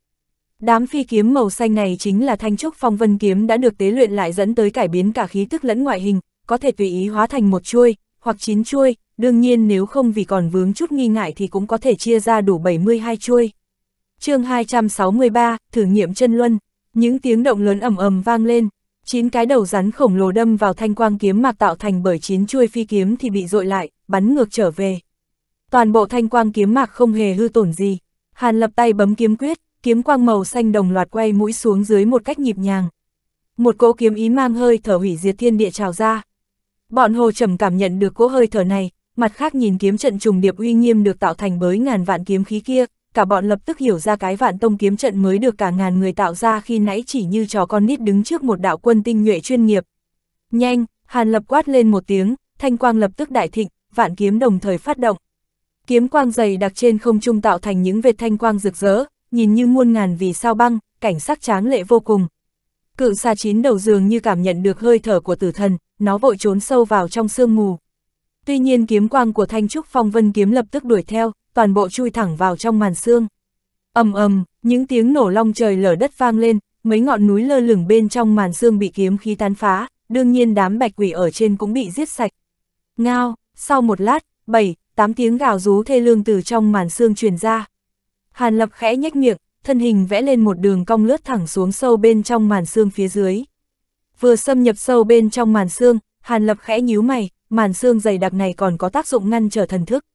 Đám phi kiếm màu xanh này chính là thanh trúc phong vân kiếm đã được tế luyện lại dẫn tới cải biến cả khí tức lẫn ngoại hình, có thể tùy ý hóa thành một chuôi, hoặc chín chuôi, đương nhiên nếu không vì còn vướng chút nghi ngại thì cũng có thể chia ra đủ 72 chuôi. chương 263, thử nghiệm chân luân, những tiếng động lớn ầm ầm vang lên, chín cái đầu rắn khổng lồ đâm vào thanh quang kiếm mạc tạo thành bởi chín chuôi phi kiếm thì bị dội lại, bắn ngược trở về. Toàn bộ thanh quang kiếm mạc không hề hư tổn gì, Hàn lập tay bấm kiếm quyết, kiếm quang màu xanh đồng loạt quay mũi xuống dưới một cách nhịp nhàng. Một cỗ kiếm ý mang hơi thở hủy diệt thiên địa trào ra. Bọn hồ trầm cảm nhận được cỗ hơi thở này, mặt khác nhìn kiếm trận trùng điệp uy nghiêm được tạo thành bởi ngàn vạn kiếm khí kia, cả bọn lập tức hiểu ra cái vạn tông kiếm trận mới được cả ngàn người tạo ra khi nãy chỉ như trò con nít đứng trước một đạo quân tinh nhuệ chuyên nghiệp. Nhanh, Hàn Lập quát lên một tiếng, thanh quang lập tức đại thịnh, vạn kiếm đồng thời phát động. Kiếm quang dày đặc trên không trung tạo thành những vệt thanh quang rực rỡ, nhìn như muôn ngàn vì sao băng, cảnh sắc tráng lệ vô cùng. Cự xa chín đầu dường như cảm nhận được hơi thở của tử thần, nó vội trốn sâu vào trong sương mù. Tuy nhiên kiếm quang của Thanh Trúc Phong Vân kiếm lập tức đuổi theo, toàn bộ chui thẳng vào trong màn sương. Ầm ầm, những tiếng nổ long trời lở đất vang lên, mấy ngọn núi lơ lửng bên trong màn sương bị kiếm khí tán phá, đương nhiên đám bạch quỷ ở trên cũng bị giết sạch. Ngao, sau một lát, bảy, tám tiếng gào rú thê lương từ trong màn sương truyền ra. Hàn Lập khẽ nhếch miệng, thân hình vẽ lên một đường cong lướt thẳng xuống sâu bên trong màn xương phía dưới. Vừa xâm nhập sâu bên trong màn xương, Hàn Lập khẽ nhíu mày, màn xương dày đặc này còn có tác dụng ngăn trở thần thức.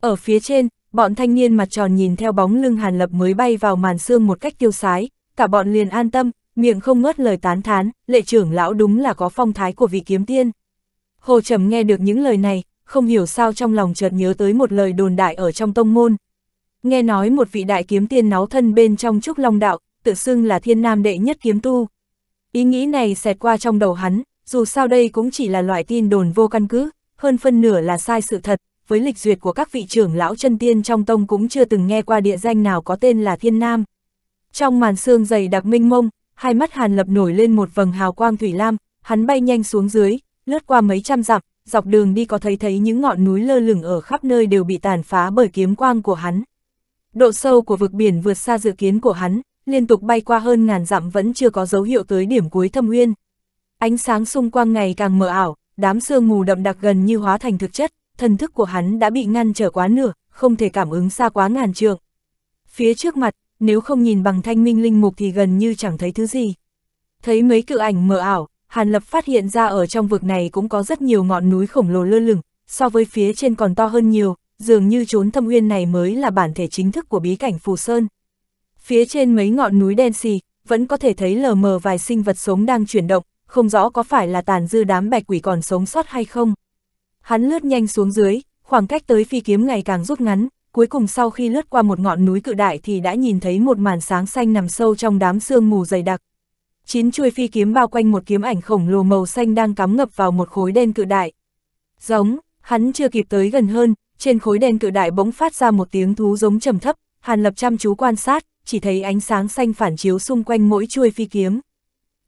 Ở phía trên, bọn thanh niên mặt tròn nhìn theo bóng lưng Hàn Lập mới bay vào màn xương một cách tiêu sái, cả bọn liền an tâm, miệng không ngớt lời tán thán, lệ trưởng lão đúng là có phong thái của vị kiếm tiên. Hồ Trầm nghe được những lời này, không hiểu sao trong lòng chợt nhớ tới một lời đồn đại ở trong tông môn, Nghe nói một vị đại kiếm tiên náu thân bên trong trúc long đạo, tự xưng là thiên nam đệ nhất kiếm tu. Ý nghĩ này xẹt qua trong đầu hắn, dù sao đây cũng chỉ là loại tin đồn vô căn cứ, hơn phân nửa là sai sự thật, với lịch duyệt của các vị trưởng lão chân tiên trong tông cũng chưa từng nghe qua địa danh nào có tên là thiên nam. Trong màn sương dày đặc minh mông, hai mắt hàn lập nổi lên một vầng hào quang thủy lam, hắn bay nhanh xuống dưới, lướt qua mấy trăm dặm, dọc đường đi có thấy thấy những ngọn núi lơ lửng ở khắp nơi đều bị tàn phá bởi kiếm quang của hắn độ sâu của vực biển vượt xa dự kiến của hắn, liên tục bay qua hơn ngàn dặm vẫn chưa có dấu hiệu tới điểm cuối thâm uyên. Ánh sáng xung quanh ngày càng mờ ảo, đám sương mù đậm đặc gần như hóa thành thực chất, thần thức của hắn đã bị ngăn trở quá nửa, không thể cảm ứng xa quá ngàn trượng. Phía trước mặt, nếu không nhìn bằng thanh minh linh mục thì gần như chẳng thấy thứ gì. Thấy mấy cự ảnh mờ ảo, Hàn Lập phát hiện ra ở trong vực này cũng có rất nhiều ngọn núi khổng lồ lơ lửng, so với phía trên còn to hơn nhiều, dường như chốn thâm uyên này mới là bản thể chính thức của bí cảnh Phù Sơn. Phía trên mấy ngọn núi đen xì, vẫn có thể thấy lờ mờ vài sinh vật sống đang chuyển động, không rõ có phải là tàn dư đám bạch quỷ còn sống sót hay không. Hắn lướt nhanh xuống dưới, khoảng cách tới phi kiếm ngày càng rút ngắn, cuối cùng sau khi lướt qua một ngọn núi cự đại thì đã nhìn thấy một màn sáng xanh nằm sâu trong đám sương mù dày đặc. Chín chuôi phi kiếm bao quanh một kiếm ảnh khổng lồ màu xanh đang cắm ngập vào một khối đen cự đại. Giống, hắn chưa kịp tới gần hơn, trên khối đen cự đại bỗng phát ra một tiếng thú giống trầm thấp, Hàn Lập chăm chú quan sát, chỉ thấy ánh sáng xanh phản chiếu xung quanh mỗi chuôi phi kiếm.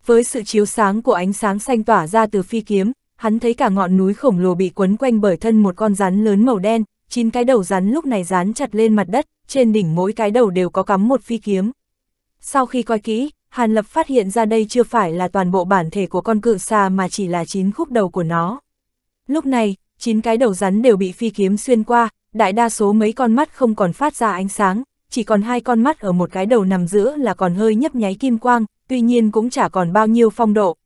Với sự chiếu sáng của ánh sáng xanh tỏa ra từ phi kiếm, hắn thấy cả ngọn núi khổng lồ bị quấn quanh bởi thân một con rắn lớn màu đen, chín cái đầu rắn lúc này rán chặt lên mặt đất, trên đỉnh mỗi cái đầu đều có cắm một phi kiếm. Sau khi coi kỹ, Hàn Lập phát hiện ra đây chưa phải là toàn bộ bản thể của con cự xà mà chỉ là chín khúc đầu của nó. Lúc này, chín cái đầu rắn đều bị phi kiếm xuyên qua, đại đa số mấy con mắt không còn phát ra ánh sáng, chỉ còn hai con mắt ở một cái đầu nằm giữa là còn hơi nhấp nháy kim quang, tuy nhiên cũng chả còn bao nhiêu phong độ.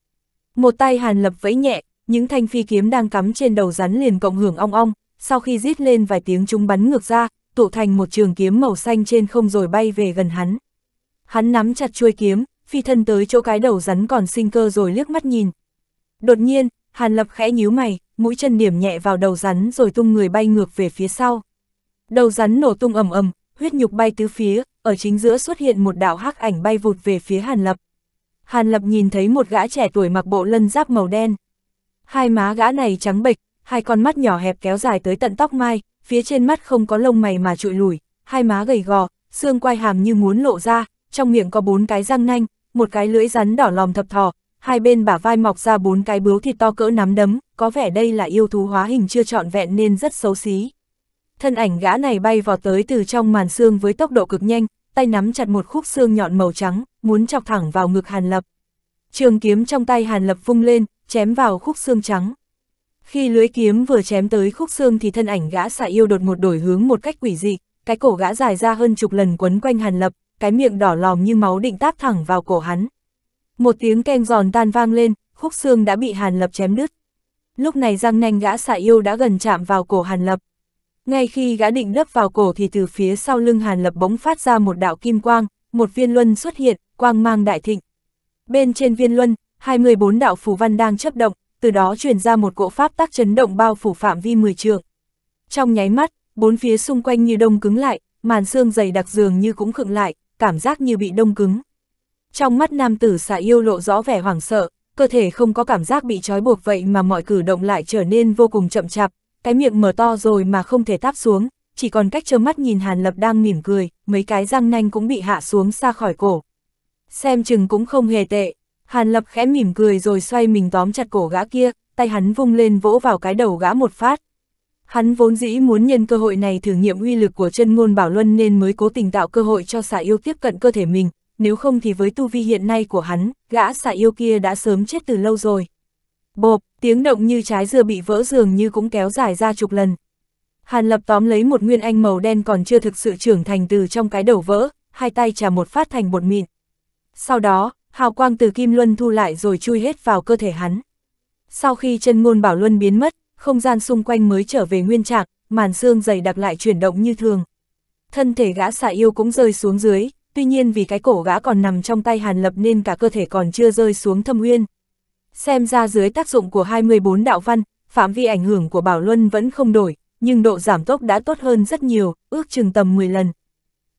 Một tay Hàn Lập vẫy nhẹ, những thanh phi kiếm đang cắm trên đầu rắn liền cộng hưởng ong ong, sau khi rít lên vài tiếng chúng bắn ngược ra, tụ thành một trường kiếm màu xanh trên không rồi bay về gần hắn. Hắn nắm chặt chuôi kiếm, phi thân tới chỗ cái đầu rắn còn sinh cơ rồi liếc mắt nhìn. Đột nhiên, Hàn Lập khẽ nhíu mày, mũi chân điểm nhẹ vào đầu rắn rồi tung người bay ngược về phía sau. Đầu rắn nổ tung ầm ầm, huyết nhục bay tứ phía, ở chính giữa xuất hiện một đạo hắc ảnh bay vụt về phía Hàn Lập. Hàn Lập nhìn thấy một gã trẻ tuổi mặc bộ lân giáp màu đen. Hai má gã này trắng bệch, hai con mắt nhỏ hẹp kéo dài tới tận tóc mai, phía trên mắt không có lông mày mà trụi lùi, hai má gầy gò, xương quai hàm như muốn lộ ra, trong miệng có bốn cái răng nanh, một cái lưỡi rắn đỏ lòm thập thò, hai bên bả vai mọc ra bốn cái bướu thịt to cỡ nắm đấm, có vẻ đây là yêu thú hóa hình chưa trọn vẹn nên rất xấu xí. Thân ảnh gã này bay vào tới từ trong màn xương với tốc độ cực nhanh, tay nắm chặt một khúc xương nhọn màu trắng, muốn chọc thẳng vào ngực Hàn Lập. Trường kiếm trong tay Hàn Lập vung lên, chém vào khúc xương trắng. Khi lưới kiếm vừa chém tới khúc xương thì thân ảnh gã xạ yêu đột một đổi hướng một cách quỷ dị, cái cổ gã dài ra hơn chục lần quấn quanh Hàn Lập, cái miệng đỏ lòm như máu định táp thẳng vào cổ hắn. Một tiếng keng giòn tan vang lên, khúc xương đã bị Hàn Lập chém đứt. Lúc này răng nanh gã xạ yêu đã gần chạm vào cổ Hàn Lập. Ngay khi gã định đấp vào cổ thì từ phía sau lưng Hàn Lập bỗng phát ra một đạo kim quang, một viên luân xuất hiện, quang mang đại thịnh. Bên trên viên luân, 24 đạo phủ văn đang chấp động, từ đó truyền ra một cỗ pháp tác chấn động bao phủ phạm vi 10 trường. Trong nháy mắt, bốn phía xung quanh như đông cứng lại, màn xương dày đặc dường như cũng khựng lại, cảm giác như bị đông cứng. Trong mắt nam tử xà yêu lộ rõ vẻ hoảng sợ, cơ thể không có cảm giác bị trói buộc vậy mà mọi cử động lại trở nên vô cùng chậm chạp, cái miệng mở to rồi mà không thể táp xuống, chỉ còn cách trơ mắt nhìn Hàn Lập đang mỉm cười, mấy cái răng nanh cũng bị hạ xuống xa khỏi cổ. Xem chừng cũng không hề tệ, Hàn Lập khẽ mỉm cười rồi xoay mình tóm chặt cổ gã kia, tay hắn vung lên vỗ vào cái đầu gã một phát. Hắn vốn dĩ muốn nhân cơ hội này thử nghiệm uy lực của chân ngôn bảo luân nên mới cố tình tạo cơ hội cho xà yêu tiếp cận cơ thể mình, nếu không thì với tu vi hiện nay của hắn, gã xạ yêu kia đã sớm chết từ lâu rồi. Bộp, tiếng động như trái dưa bị vỡ dường như cũng kéo dài ra chục lần. Hàn lập tóm lấy một nguyên anh màu đen còn chưa thực sự trưởng thành từ trong cái đầu vỡ, hai tay trà một phát thành bột mịn. Sau đó, hào quang từ Kim Luân thu lại rồi chui hết vào cơ thể hắn. Sau khi chân ngôn bảo Luân biến mất, không gian xung quanh mới trở về nguyên trạng, màn xương dày đặc lại chuyển động như thường. Thân thể gã xạ yêu cũng rơi xuống dưới, tuy nhiên vì cái cổ gã còn nằm trong tay Hàn Lập nên cả cơ thể còn chưa rơi xuống thâm uyên. Xem ra dưới tác dụng của 24 đạo văn, phạm vi ảnh hưởng của Bảo Luân vẫn không đổi, nhưng độ giảm tốc đã tốt hơn rất nhiều, ước chừng tầm 10 lần.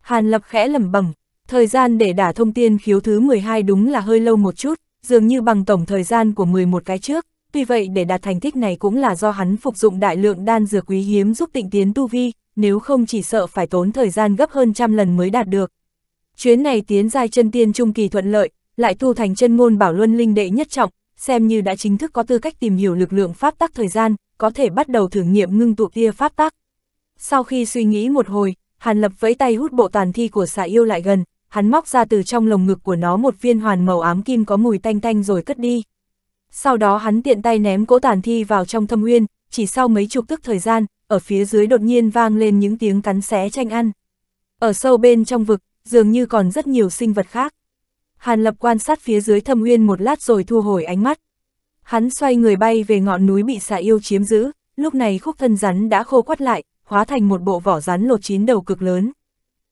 Hàn Lập khẽ lẩm bẩm, thời gian để đả thông tiên khiếu thứ 12 đúng là hơi lâu một chút, dường như bằng tổng thời gian của 11 cái trước, tuy vậy để đạt thành tích này cũng là do hắn phục dụng đại lượng đan dược quý hiếm giúp tịnh tiến tu vi, nếu không chỉ sợ phải tốn thời gian gấp hơn trăm lần mới đạt được. Chuyến này tiến giai chân tiên trung kỳ thuận lợi, lại thu thành chân ngôn bảo luân linh đệ nhất trọng, xem như đã chính thức có tư cách tìm hiểu lực lượng pháp tắc thời gian, có thể bắt đầu thử nghiệm ngưng tụ tia pháp tắc. Sau khi suy nghĩ một hồi, Hàn Lập vẫy tay hút bộ tàn thi của xà yêu lại gần, hắn móc ra từ trong lồng ngực của nó một viên hoàn màu ám kim có mùi tanh tanh rồi cất đi. Sau đó hắn tiện tay ném cỗ tàn thi vào trong thâm nguyên, chỉ sau mấy chục tức thời gian, ở phía dưới đột nhiên vang lên những tiếng cắn xé tranh ăn. Ở sâu bên trong vực, dường như còn rất nhiều sinh vật khác. Hàn Lập quan sát phía dưới thâm uyên một lát rồi thu hồi ánh mắt. Hắn xoay người bay về ngọn núi bị xà yêu chiếm giữ, lúc này khúc thân rắn đã khô quắt lại, hóa thành một bộ vỏ rắn lột chín đầu cực lớn.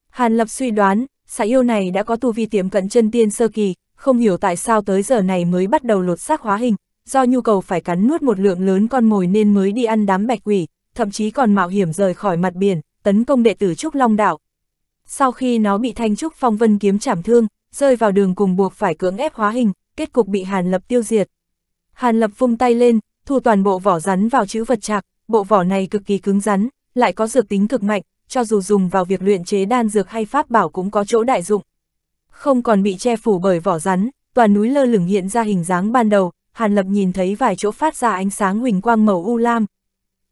Hàn Lập suy đoán, xà yêu này đã có tu vi tiệm cận chân tiên sơ kỳ, không hiểu tại sao tới giờ này mới bắt đầu lột xác hóa hình, do nhu cầu phải cắn nuốt một lượng lớn con mồi nên mới đi ăn đám bạch quỷ, thậm chí còn mạo hiểm rời khỏi mặt biển, tấn công đệ tử Trúc Long Đảo, sau khi nó bị thanh trúc phong vân kiếm chảm thương, rơi vào đường cùng buộc phải cưỡng ép hóa hình, kết cục bị Hàn Lập tiêu diệt. Hàn Lập vung tay lên, thu toàn bộ vỏ rắn vào chữ vật chạc, bộ vỏ này cực kỳ cứng rắn, lại có dược tính cực mạnh, cho dù dùng vào việc luyện chế đan dược hay pháp bảo cũng có chỗ đại dụng. Không còn bị che phủ bởi vỏ rắn, toàn núi lơ lửng hiện ra hình dáng ban đầu, Hàn Lập nhìn thấy vài chỗ phát ra ánh sáng huỳnh quang màu u lam,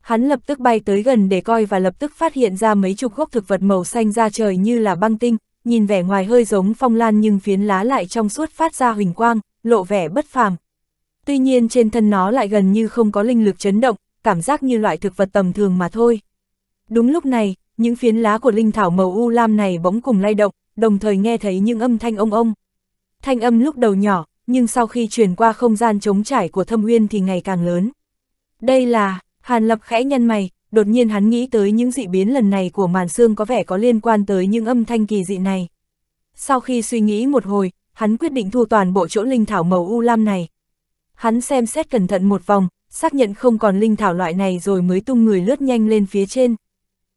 hắn lập tức bay tới gần để coi và lập tức phát hiện ra mấy chục gốc thực vật màu xanh ra trời như là băng tinh, nhìn vẻ ngoài hơi giống phong lan nhưng phiến lá lại trong suốt phát ra huỳnh quang, lộ vẻ bất phàm. Tuy nhiên trên thân nó lại gần như không có linh lực chấn động, cảm giác như loại thực vật tầm thường mà thôi. Đúng lúc này, những phiến lá của linh thảo màu u lam này bỗng cùng lay động, đồng thời nghe thấy những âm thanh ông ông. Thanh âm lúc đầu nhỏ, nhưng sau khi chuyển qua không gian trống trải của thâm uyên thì ngày càng lớn. Đây là, Hàn Lập khẽ nhăn mày, đột nhiên hắn nghĩ tới những dị biến lần này của màn xương có vẻ có liên quan tới những âm thanh kỳ dị này. Sau khi suy nghĩ một hồi, hắn quyết định thu toàn bộ chỗ linh thảo màu u lam này. Hắn xem xét cẩn thận một vòng, xác nhận không còn linh thảo loại này rồi mới tung người lướt nhanh lên phía trên.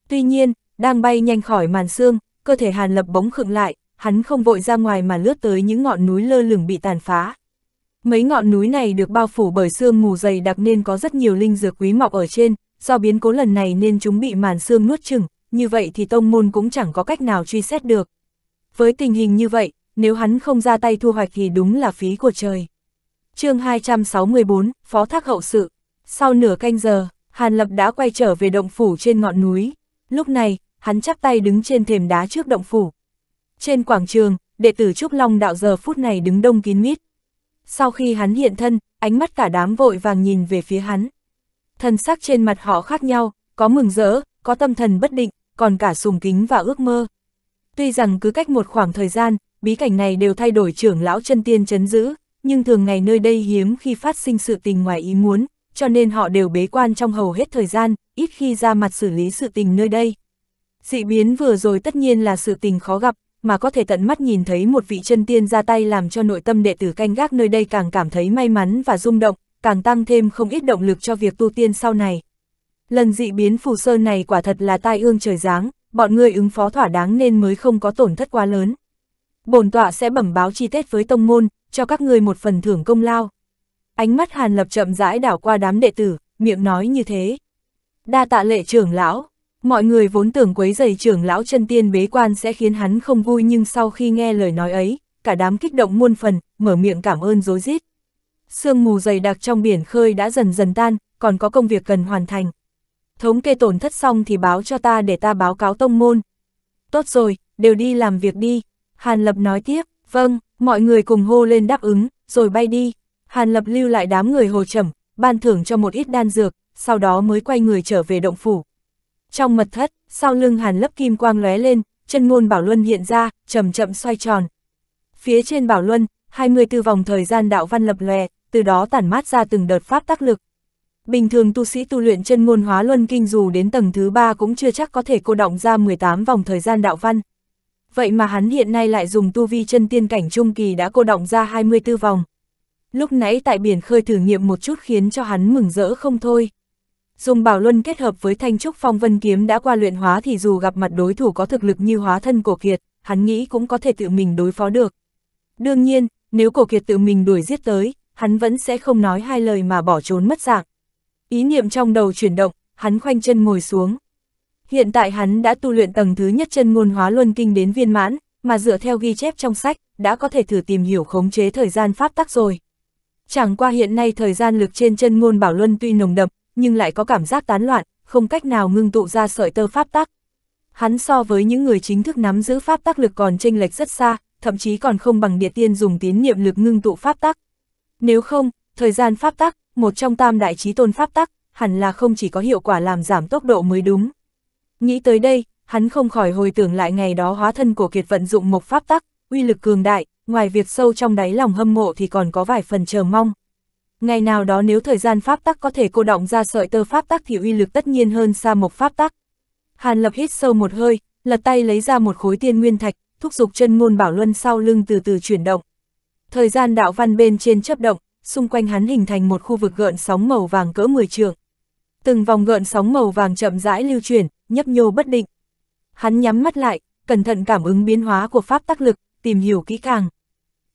Tuy nhiên, đang bay nhanh khỏi màn xương, cơ thể Hàn Lập bỗng khựng lại, hắn không vội ra ngoài mà lướt tới những ngọn núi lơ lửng bị tàn phá. Mấy ngọn núi này được bao phủ bởi sương mù dày đặc nên có rất nhiều linh dược quý mọc ở trên, do biến cố lần này nên chúng bị màn sương nuốt chửng như vậy thì tông môn cũng chẳng có cách nào truy xét được. Với tình hình như vậy, nếu hắn không ra tay thu hoạch thì đúng là phí của trời. chương 264, Phó Thác Hậu Sự Sau nửa canh giờ, Hàn Lập đã quay trở về động phủ trên ngọn núi. Lúc này, hắn chắp tay đứng trên thềm đá trước động phủ. Trên quảng trường, đệ tử Trúc Long đạo giờ phút này đứng đông kín mít. Sau khi hắn hiện thân, ánh mắt cả đám vội vàng nhìn về phía hắn. Thần sắc trên mặt họ khác nhau, có mừng rỡ, có tâm thần bất định, còn cả sùng kính và ước mơ. Tuy rằng cứ cách một khoảng thời gian, bí cảnh này đều thay đổi trưởng lão chân tiên chấn giữ, nhưng thường ngày nơi đây hiếm khi phát sinh sự tình ngoài ý muốn, cho nên họ đều bế quan trong hầu hết thời gian, ít khi ra mặt xử lý sự tình nơi đây. Dị biến vừa rồi tất nhiên là sự tình khó gặp, mà có thể tận mắt nhìn thấy một vị chân tiên ra tay làm cho nội tâm đệ tử canh gác nơi đây càng cảm thấy may mắn và rung động, càng tăng thêm không ít động lực cho việc tu tiên sau này. Lần dị biến phù sơ này quả thật là tai ương trời giáng, bọn người ứng phó thỏa đáng nên mới không có tổn thất quá lớn. Bổn tọa sẽ bẩm báo chi tiết với tông môn, cho các người một phần thưởng công lao. Ánh mắt Hàn Lập chậm rãi đảo qua đám đệ tử, miệng nói như thế. Đa tạ lệ trưởng lão, Mọi người vốn tưởng quấy giày trưởng lão chân tiên bế quan sẽ khiến hắn không vui nhưng sau khi nghe lời nói ấy, cả đám kích động muôn phần, mở miệng cảm ơn dối rít Sương mù dày đặc trong biển khơi đã dần dần tan, còn có công việc cần hoàn thành. Thống kê tổn thất xong thì báo cho ta để ta báo cáo tông môn. Tốt rồi, đều đi làm việc đi. Hàn Lập nói tiếp, vâng, mọi người cùng hô lên đáp ứng, rồi bay đi. Hàn Lập lưu lại đám người hồ trầm, ban thưởng cho một ít đan dược, sau đó mới quay người trở về động phủ. Trong mật thất, sau lưng hàn lấp kim quang lóe lên, chân ngôn bảo luân hiện ra, chậm chậm xoay tròn. Phía trên bảo luân, 24 vòng thời gian đạo văn lập lòe, từ đó tản mát ra từng đợt pháp tác lực. Bình thường tu sĩ tu luyện chân ngôn hóa luân kinh dù đến tầng thứ 3 cũng chưa chắc có thể cô động ra 18 vòng thời gian đạo văn. Vậy mà hắn hiện nay lại dùng tu vi chân tiên cảnh trung kỳ đã cô động ra 24 vòng. Lúc nãy tại biển khơi thử nghiệm một chút khiến cho hắn mừng rỡ không thôi dùng bảo luân kết hợp với thanh trúc phong vân kiếm đã qua luyện hóa thì dù gặp mặt đối thủ có thực lực như hóa thân cổ kiệt, hắn nghĩ cũng có thể tự mình đối phó được. Đương nhiên, nếu cổ kiệt tự mình đuổi giết tới, hắn vẫn sẽ không nói hai lời mà bỏ trốn mất dạng. Ý niệm trong đầu chuyển động, hắn khoanh chân ngồi xuống. Hiện tại hắn đã tu luyện tầng thứ nhất chân ngôn hóa luân kinh đến viên mãn, mà dựa theo ghi chép trong sách, đã có thể thử tìm hiểu khống chế thời gian pháp tắc rồi. Chẳng qua hiện nay thời gian lực trên chân ngôn bảo luân tuy nồng đậm, nhưng lại có cảm giác tán loạn, không cách nào ngưng tụ ra sợi tơ pháp tắc. Hắn so với những người chính thức nắm giữ pháp tắc lực còn chênh lệch rất xa, thậm chí còn không bằng địa tiên dùng tín niệm lực ngưng tụ pháp tắc. Nếu không, thời gian pháp tắc, một trong tam đại trí tôn pháp tắc, hẳn là không chỉ có hiệu quả làm giảm tốc độ mới đúng. Nghĩ tới đây, hắn không khỏi hồi tưởng lại ngày đó hóa thân của kiệt vận dụng một pháp tắc, uy lực cường đại, ngoài việc sâu trong đáy lòng hâm mộ thì còn có vài phần chờ mong ngày nào đó nếu thời gian pháp tắc có thể cô động ra sợi tơ pháp tắc thì uy lực tất nhiên hơn xa mộc pháp tắc. Hàn Lập hít sâu một hơi, lật tay lấy ra một khối tiên nguyên thạch, thúc giục chân ngôn bảo luân sau lưng từ từ chuyển động. Thời gian đạo văn bên trên chấp động, xung quanh hắn hình thành một khu vực gợn sóng màu vàng cỡ 10 trường. Từng vòng gợn sóng màu vàng chậm rãi lưu chuyển, nhấp nhô bất định. Hắn nhắm mắt lại, cẩn thận cảm ứng biến hóa của pháp tắc lực, tìm hiểu kỹ càng.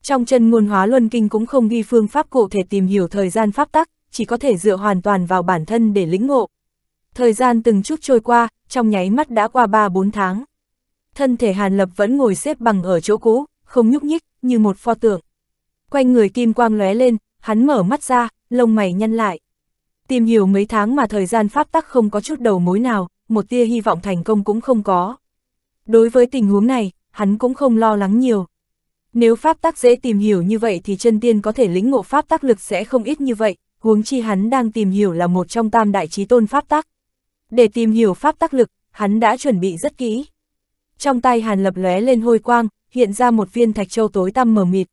Trong chân ngôn hóa luân kinh cũng không ghi phương pháp cụ thể tìm hiểu thời gian pháp tắc, chỉ có thể dựa hoàn toàn vào bản thân để lĩnh ngộ. Thời gian từng chút trôi qua, trong nháy mắt đã qua 3-4 tháng. Thân thể Hàn Lập vẫn ngồi xếp bằng ở chỗ cũ, không nhúc nhích, như một pho tượng. Quanh người kim quang lóe lên, hắn mở mắt ra, lông mày nhăn lại. Tìm hiểu mấy tháng mà thời gian pháp tắc không có chút đầu mối nào, một tia hy vọng thành công cũng không có. Đối với tình huống này, hắn cũng không lo lắng nhiều. Nếu pháp tắc dễ tìm hiểu như vậy thì chân tiên có thể lĩnh ngộ pháp tắc lực sẽ không ít như vậy, huống chi hắn đang tìm hiểu là một trong tam đại trí tôn pháp tắc. Để tìm hiểu pháp tắc lực, hắn đã chuẩn bị rất kỹ. Trong tay hàn lập lóe lên hôi quang, hiện ra một viên thạch châu tối tăm mờ mịt.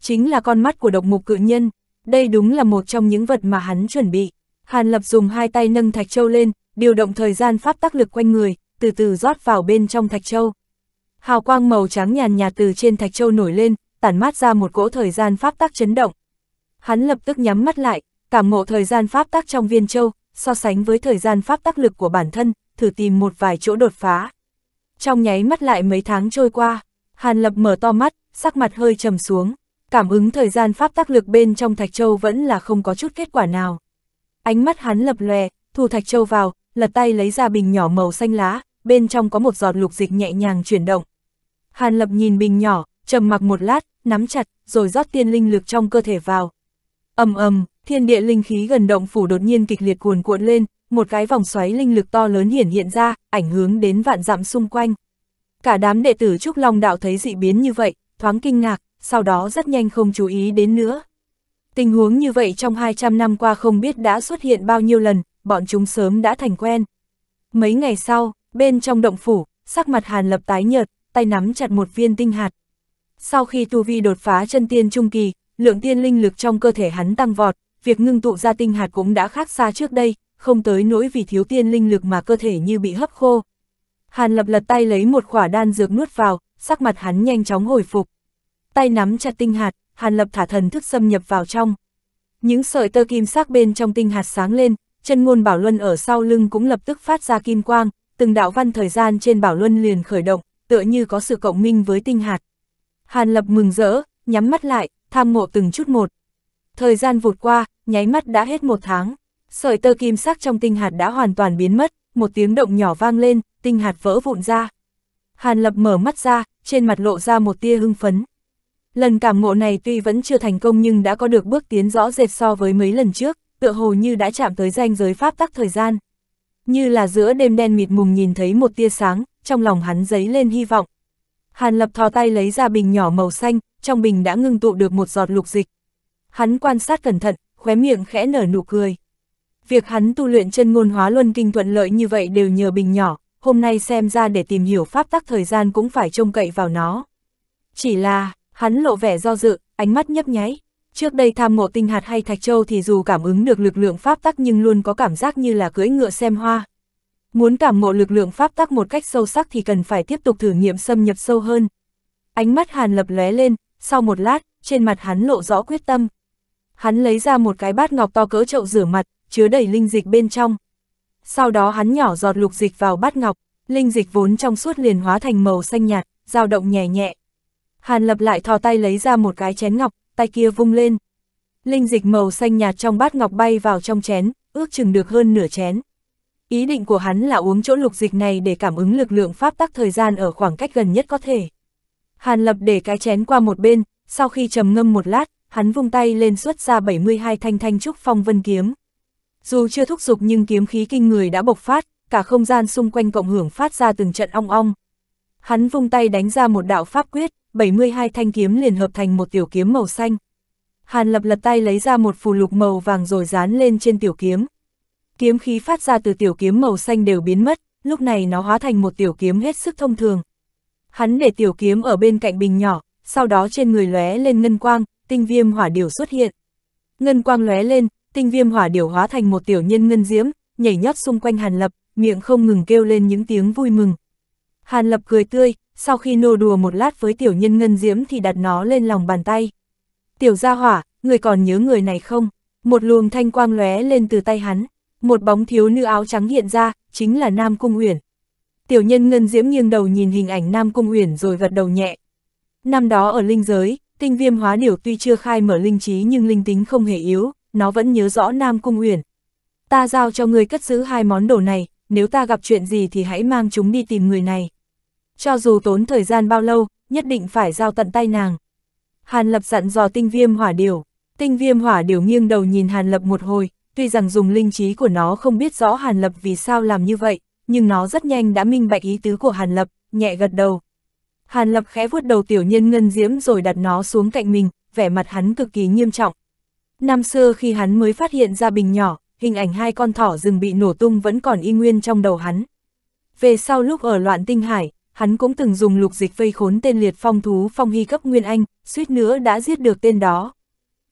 Chính là con mắt của độc mục cự nhân, đây đúng là một trong những vật mà hắn chuẩn bị. Hàn lập dùng hai tay nâng thạch châu lên, điều động thời gian pháp tắc lực quanh người, từ từ rót vào bên trong thạch châu. Hào quang màu trắng nhàn nhạt từ trên thạch châu nổi lên, tản mát ra một cỗ thời gian pháp tắc chấn động. Hắn lập tức nhắm mắt lại, cảm ngộ thời gian pháp tắc trong viên châu, so sánh với thời gian pháp tắc lực của bản thân, thử tìm một vài chỗ đột phá. Trong nháy mắt lại mấy tháng trôi qua, Hàn Lập mở to mắt, sắc mặt hơi trầm xuống, cảm ứng thời gian pháp tác lực bên trong Thạch Châu vẫn là không có chút kết quả nào. Ánh mắt hắn lập lòe, thu Thạch Châu vào, lật tay lấy ra bình nhỏ màu xanh lá, bên trong có một giọt lục dịch nhẹ nhàng chuyển động, Hàn Lập nhìn bình nhỏ, trầm mặc một lát, nắm chặt, rồi rót tiên linh lực trong cơ thể vào. ầm ầm, thiên địa linh khí gần động phủ đột nhiên kịch liệt cuồn cuộn lên, một cái vòng xoáy linh lực to lớn hiển hiện ra, ảnh hướng đến vạn dặm xung quanh. Cả đám đệ tử Trúc Long Đạo thấy dị biến như vậy, thoáng kinh ngạc, sau đó rất nhanh không chú ý đến nữa. Tình huống như vậy trong 200 năm qua không biết đã xuất hiện bao nhiêu lần, bọn chúng sớm đã thành quen. Mấy ngày sau, bên trong động phủ, sắc mặt Hàn Lập tái nhợt, tay nắm chặt một viên tinh hạt. Sau khi tu vi đột phá chân tiên trung kỳ, lượng tiên linh lực trong cơ thể hắn tăng vọt, việc ngưng tụ ra tinh hạt cũng đã khác xa trước đây, không tới nỗi vì thiếu tiên linh lực mà cơ thể như bị hấp khô. Hàn lập lật tay lấy một khỏa đan dược nuốt vào, sắc mặt hắn nhanh chóng hồi phục. Tay nắm chặt tinh hạt, Hàn lập thả thần thức xâm nhập vào trong. Những sợi tơ kim sắc bên trong tinh hạt sáng lên, chân ngôn bảo luân ở sau lưng cũng lập tức phát ra kim quang, từng đạo văn thời gian trên bảo luân liền khởi động, tựa như có sự cộng minh với tinh hạt. Hàn Lập mừng rỡ, nhắm mắt lại, tham ngộ từng chút một. Thời gian vụt qua, nháy mắt đã hết một tháng. Sợi tơ kim sắc trong tinh hạt đã hoàn toàn biến mất, một tiếng động nhỏ vang lên, tinh hạt vỡ vụn ra. Hàn Lập mở mắt ra, trên mặt lộ ra một tia hưng phấn. Lần cảm ngộ này tuy vẫn chưa thành công nhưng đã có được bước tiến rõ rệt so với mấy lần trước, tựa hồ như đã chạm tới ranh giới pháp tắc thời gian. Như là giữa đêm đen mịt mùng nhìn thấy một tia sáng, trong lòng hắn dấy lên hy vọng. Hàn lập thò tay lấy ra bình nhỏ màu xanh, trong bình đã ngưng tụ được một giọt lục dịch. Hắn quan sát cẩn thận, khóe miệng khẽ nở nụ cười. Việc hắn tu luyện chân ngôn hóa luân kinh thuận lợi như vậy đều nhờ bình nhỏ, hôm nay xem ra để tìm hiểu pháp tắc thời gian cũng phải trông cậy vào nó. Chỉ là, hắn lộ vẻ do dự, ánh mắt nhấp nháy. Trước đây tham ngộ tinh hạt hay thạch châu thì dù cảm ứng được lực lượng pháp tắc nhưng luôn có cảm giác như là cưỡi ngựa xem hoa. Muốn cảm ngộ lực lượng pháp tắc một cách sâu sắc thì cần phải tiếp tục thử nghiệm xâm nhập sâu hơn. Ánh mắt Hàn Lập lóe lên, sau một lát, trên mặt hắn lộ rõ quyết tâm. Hắn lấy ra một cái bát ngọc to cỡ chậu rửa mặt, chứa đầy linh dịch bên trong. Sau đó hắn nhỏ giọt lục dịch vào bát ngọc, linh dịch vốn trong suốt liền hóa thành màu xanh nhạt, dao động nhẹ nhẹ. Hàn Lập lại thò tay lấy ra một cái chén ngọc, tay kia vung lên. Linh dịch màu xanh nhạt trong bát ngọc bay vào trong chén, ước chừng được hơn nửa chén. Ý định của hắn là uống chỗ lục dịch này để cảm ứng lực lượng pháp tắc thời gian ở khoảng cách gần nhất có thể. Hàn Lập để cái chén qua một bên, sau khi trầm ngâm một lát, hắn vung tay lên xuất ra 72 thanh thanh trúc phong vân kiếm. Dù chưa thúc giục nhưng kiếm khí kinh người đã bộc phát, cả không gian xung quanh cộng hưởng phát ra từng trận ong ong. Hắn vung tay đánh ra một đạo pháp quyết, 72 thanh kiếm liền hợp thành một tiểu kiếm màu xanh. Hàn Lập lật tay lấy ra một phù lục màu vàng rồi dán lên trên tiểu kiếm kiếm khí phát ra từ tiểu kiếm màu xanh đều biến mất, lúc này nó hóa thành một tiểu kiếm hết sức thông thường. Hắn để tiểu kiếm ở bên cạnh bình nhỏ, sau đó trên người lóe lên ngân quang, tinh viêm hỏa điểu xuất hiện. Ngân quang lóe lên, tinh viêm hỏa điểu hóa thành một tiểu nhân ngân diễm, nhảy nhót xung quanh Hàn Lập, miệng không ngừng kêu lên những tiếng vui mừng. Hàn Lập cười tươi, sau khi nô đùa một lát với tiểu nhân ngân diễm thì đặt nó lên lòng bàn tay. Tiểu gia hỏa, người còn nhớ người này không? Một luồng thanh quang lóe lên từ tay hắn một bóng thiếu nữ áo trắng hiện ra, chính là Nam Cung Uyển. Tiểu nhân Ngân Diễm nghiêng đầu nhìn hình ảnh Nam Cung Uyển rồi gật đầu nhẹ. Năm đó ở linh giới, tinh viêm hóa điểu tuy chưa khai mở linh trí nhưng linh tính không hề yếu, nó vẫn nhớ rõ Nam Cung Uyển. Ta giao cho ngươi cất giữ hai món đồ này, nếu ta gặp chuyện gì thì hãy mang chúng đi tìm người này. Cho dù tốn thời gian bao lâu, nhất định phải giao tận tay nàng. Hàn Lập dặn dò tinh viêm hỏa điều. Tinh viêm hỏa điều nghiêng đầu nhìn Hàn Lập một hồi, tuy rằng dùng linh trí của nó không biết rõ Hàn Lập vì sao làm như vậy, nhưng nó rất nhanh đã minh bạch ý tứ của Hàn Lập, nhẹ gật đầu. Hàn Lập khẽ vuốt đầu tiểu nhân ngân diễm rồi đặt nó xuống cạnh mình, vẻ mặt hắn cực kỳ nghiêm trọng. Năm xưa khi hắn mới phát hiện ra bình nhỏ, hình ảnh hai con thỏ rừng bị nổ tung vẫn còn y nguyên trong đầu hắn. Về sau lúc ở loạn tinh hải, hắn cũng từng dùng lục dịch vây khốn tên liệt phong thú phong hy cấp Nguyên Anh, suýt nữa đã giết được tên đó.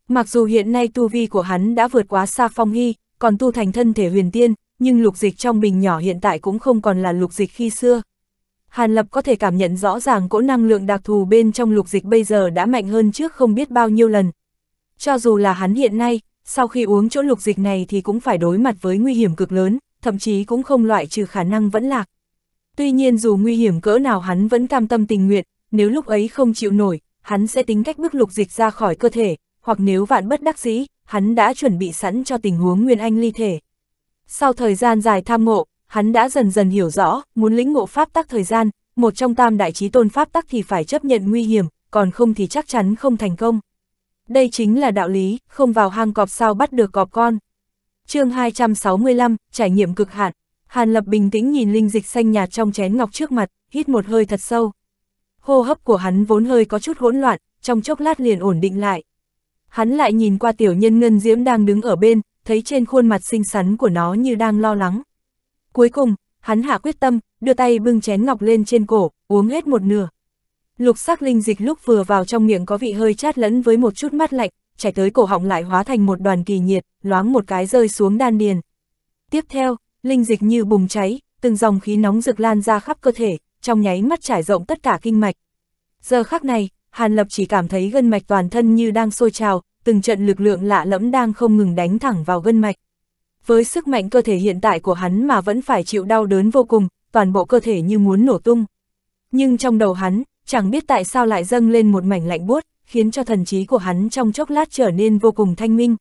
Mặc dù hiện nay tu vi của hắn đã vượt quá xa phong hy, còn tu thành thân thể huyền tiên, nhưng lục dịch trong bình nhỏ hiện tại cũng không còn là lục dịch khi xưa. Hàn Lập có thể cảm nhận rõ ràng cỗ năng lượng đặc thù bên trong lục dịch bây giờ đã mạnh hơn trước không biết bao nhiêu lần. Cho dù là hắn hiện nay, sau khi uống chỗ lục dịch này thì cũng phải đối mặt với nguy hiểm cực lớn, thậm chí cũng không loại trừ khả năng vẫn lạc. Tuy nhiên dù nguy hiểm cỡ nào hắn vẫn cam tâm tình nguyện, nếu lúc ấy không chịu nổi, hắn sẽ tính cách bước lục dịch ra khỏi cơ thể, hoặc nếu vạn bất đắc dĩ, hắn đã chuẩn bị sẵn cho tình huống Nguyên Anh ly thể. Sau thời gian dài tham ngộ, hắn đã dần dần hiểu rõ, muốn lĩnh ngộ pháp tắc thời gian, một trong tam đại trí tôn pháp tắc thì phải chấp nhận nguy hiểm, còn không thì chắc chắn không thành công. Đây chính là đạo lý, không vào hang cọp sao bắt được cọp con. chương 265, trải nghiệm cực hạn. Hàn Lập bình tĩnh nhìn linh dịch xanh nhạt trong chén ngọc trước mặt, hít một hơi thật sâu. Hô hấp của hắn vốn hơi có chút hỗn loạn, trong chốc lát liền ổn định lại. Hắn lại nhìn qua tiểu nhân ngân diễm đang đứng ở bên, thấy trên khuôn mặt xinh xắn của nó như đang lo lắng. Cuối cùng, hắn hạ quyết tâm, đưa tay bưng chén ngọc lên trên cổ, uống hết một nửa. Lục sắc linh dịch lúc vừa vào trong miệng có vị hơi chát lẫn với một chút mát lạnh, chảy tới cổ họng lại hóa thành một đoàn kỳ nhiệt, loáng một cái rơi xuống đan điền. Tiếp theo, linh dịch như bùng cháy, từng dòng khí nóng rực lan ra khắp cơ thể, trong nháy mắt trải rộng tất cả kinh mạch. Giờ khắc này, Hàn Lập chỉ cảm thấy gân mạch toàn thân như đang sôi trào, từng trận lực lượng lạ lẫm đang không ngừng đánh thẳng vào gân mạch. Với sức mạnh cơ thể hiện tại của hắn mà vẫn phải chịu đau đớn vô cùng, toàn bộ cơ thể như muốn nổ tung. Nhưng trong đầu hắn, chẳng biết tại sao lại dâng lên một mảnh lạnh buốt, khiến cho thần trí của hắn trong chốc lát trở nên vô cùng thanh minh.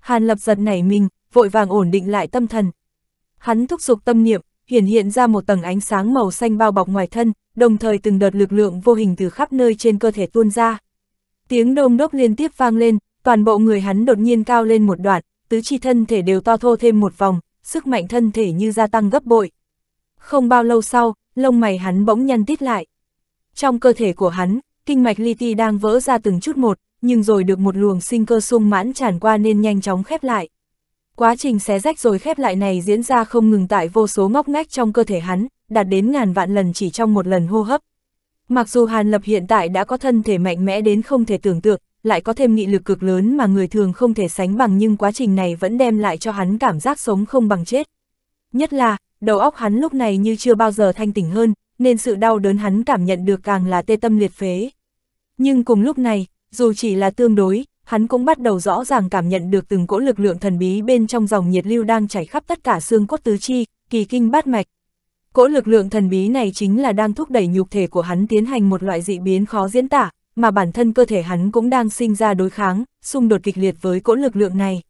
Hàn lập giật nảy mình, vội vàng ổn định lại tâm thần. Hắn thúc giục tâm niệm, hiển hiện ra một tầng ánh sáng màu xanh bao bọc ngoài thân, đồng thời từng đợt lực lượng vô hình từ khắp nơi trên cơ thể tuôn ra. Tiếng đôm đốc liên tiếp vang lên, toàn bộ người hắn đột nhiên cao lên một đoạn, tứ chi thân thể đều to thô thêm một vòng, sức mạnh thân thể như gia tăng gấp bội. Không bao lâu sau, lông mày hắn bỗng nhăn tít lại. Trong cơ thể của hắn, kinh mạch li ti đang vỡ ra từng chút một, nhưng rồi được một luồng sinh cơ sung mãn tràn qua nên nhanh chóng khép lại. Quá trình xé rách rồi khép lại này diễn ra không ngừng tại vô số ngóc ngách trong cơ thể hắn, đạt đến ngàn vạn lần chỉ trong một lần hô hấp. Mặc dù Hàn Lập hiện tại đã có thân thể mạnh mẽ đến không thể tưởng tượng, lại có thêm nghị lực cực lớn mà người thường không thể sánh bằng nhưng quá trình này vẫn đem lại cho hắn cảm giác sống không bằng chết. Nhất là, đầu óc hắn lúc này như chưa bao giờ thanh tỉnh hơn, nên sự đau đớn hắn cảm nhận được càng là tê tâm liệt phế. Nhưng cùng lúc này, dù chỉ là tương đối, hắn cũng bắt đầu rõ ràng cảm nhận được từng cỗ lực lượng thần bí bên trong dòng nhiệt lưu đang chảy khắp tất cả xương cốt tứ chi, kỳ kinh bát mạch. Cỗ lực lượng thần bí này chính là đang thúc đẩy nhục thể của hắn tiến hành một loại dị biến khó diễn tả, mà bản thân cơ thể hắn cũng đang sinh ra đối kháng, xung đột kịch liệt với cỗ lực lượng này.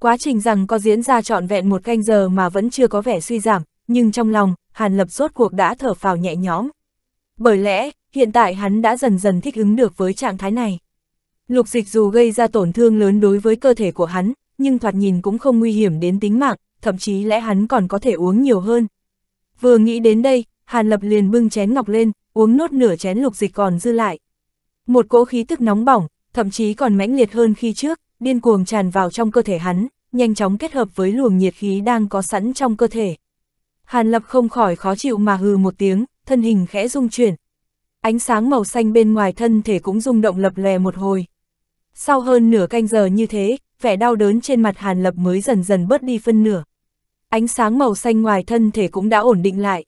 Quá trình rằng có diễn ra trọn vẹn một canh giờ mà vẫn chưa có vẻ suy giảm, nhưng trong lòng, Hàn Lập rốt cuộc đã thở phào nhẹ nhõm. Bởi lẽ, hiện tại hắn đã dần dần thích ứng được với trạng thái này. Lục dịch dù gây ra tổn thương lớn đối với cơ thể của hắn, nhưng thoạt nhìn cũng không nguy hiểm đến tính mạng, thậm chí lẽ hắn còn có thể uống nhiều hơn. Vừa nghĩ đến đây, Hàn Lập liền bưng chén ngọc lên, uống nốt nửa chén lục dịch còn dư lại. Một cỗ khí tức nóng bỏng, thậm chí còn mãnh liệt hơn khi trước, điên cuồng tràn vào trong cơ thể hắn, nhanh chóng kết hợp với luồng nhiệt khí đang có sẵn trong cơ thể. Hàn Lập không khỏi khó chịu mà hừ một tiếng, thân hình khẽ rung chuyển. Ánh sáng màu xanh bên ngoài thân thể cũng rung động lập lè một hồi. Sau hơn nửa canh giờ như thế, vẻ đau đớn trên mặt Hàn Lập mới dần dần bớt đi phân nửa. Ánh sáng màu xanh ngoài thân thể cũng đã ổn định lại.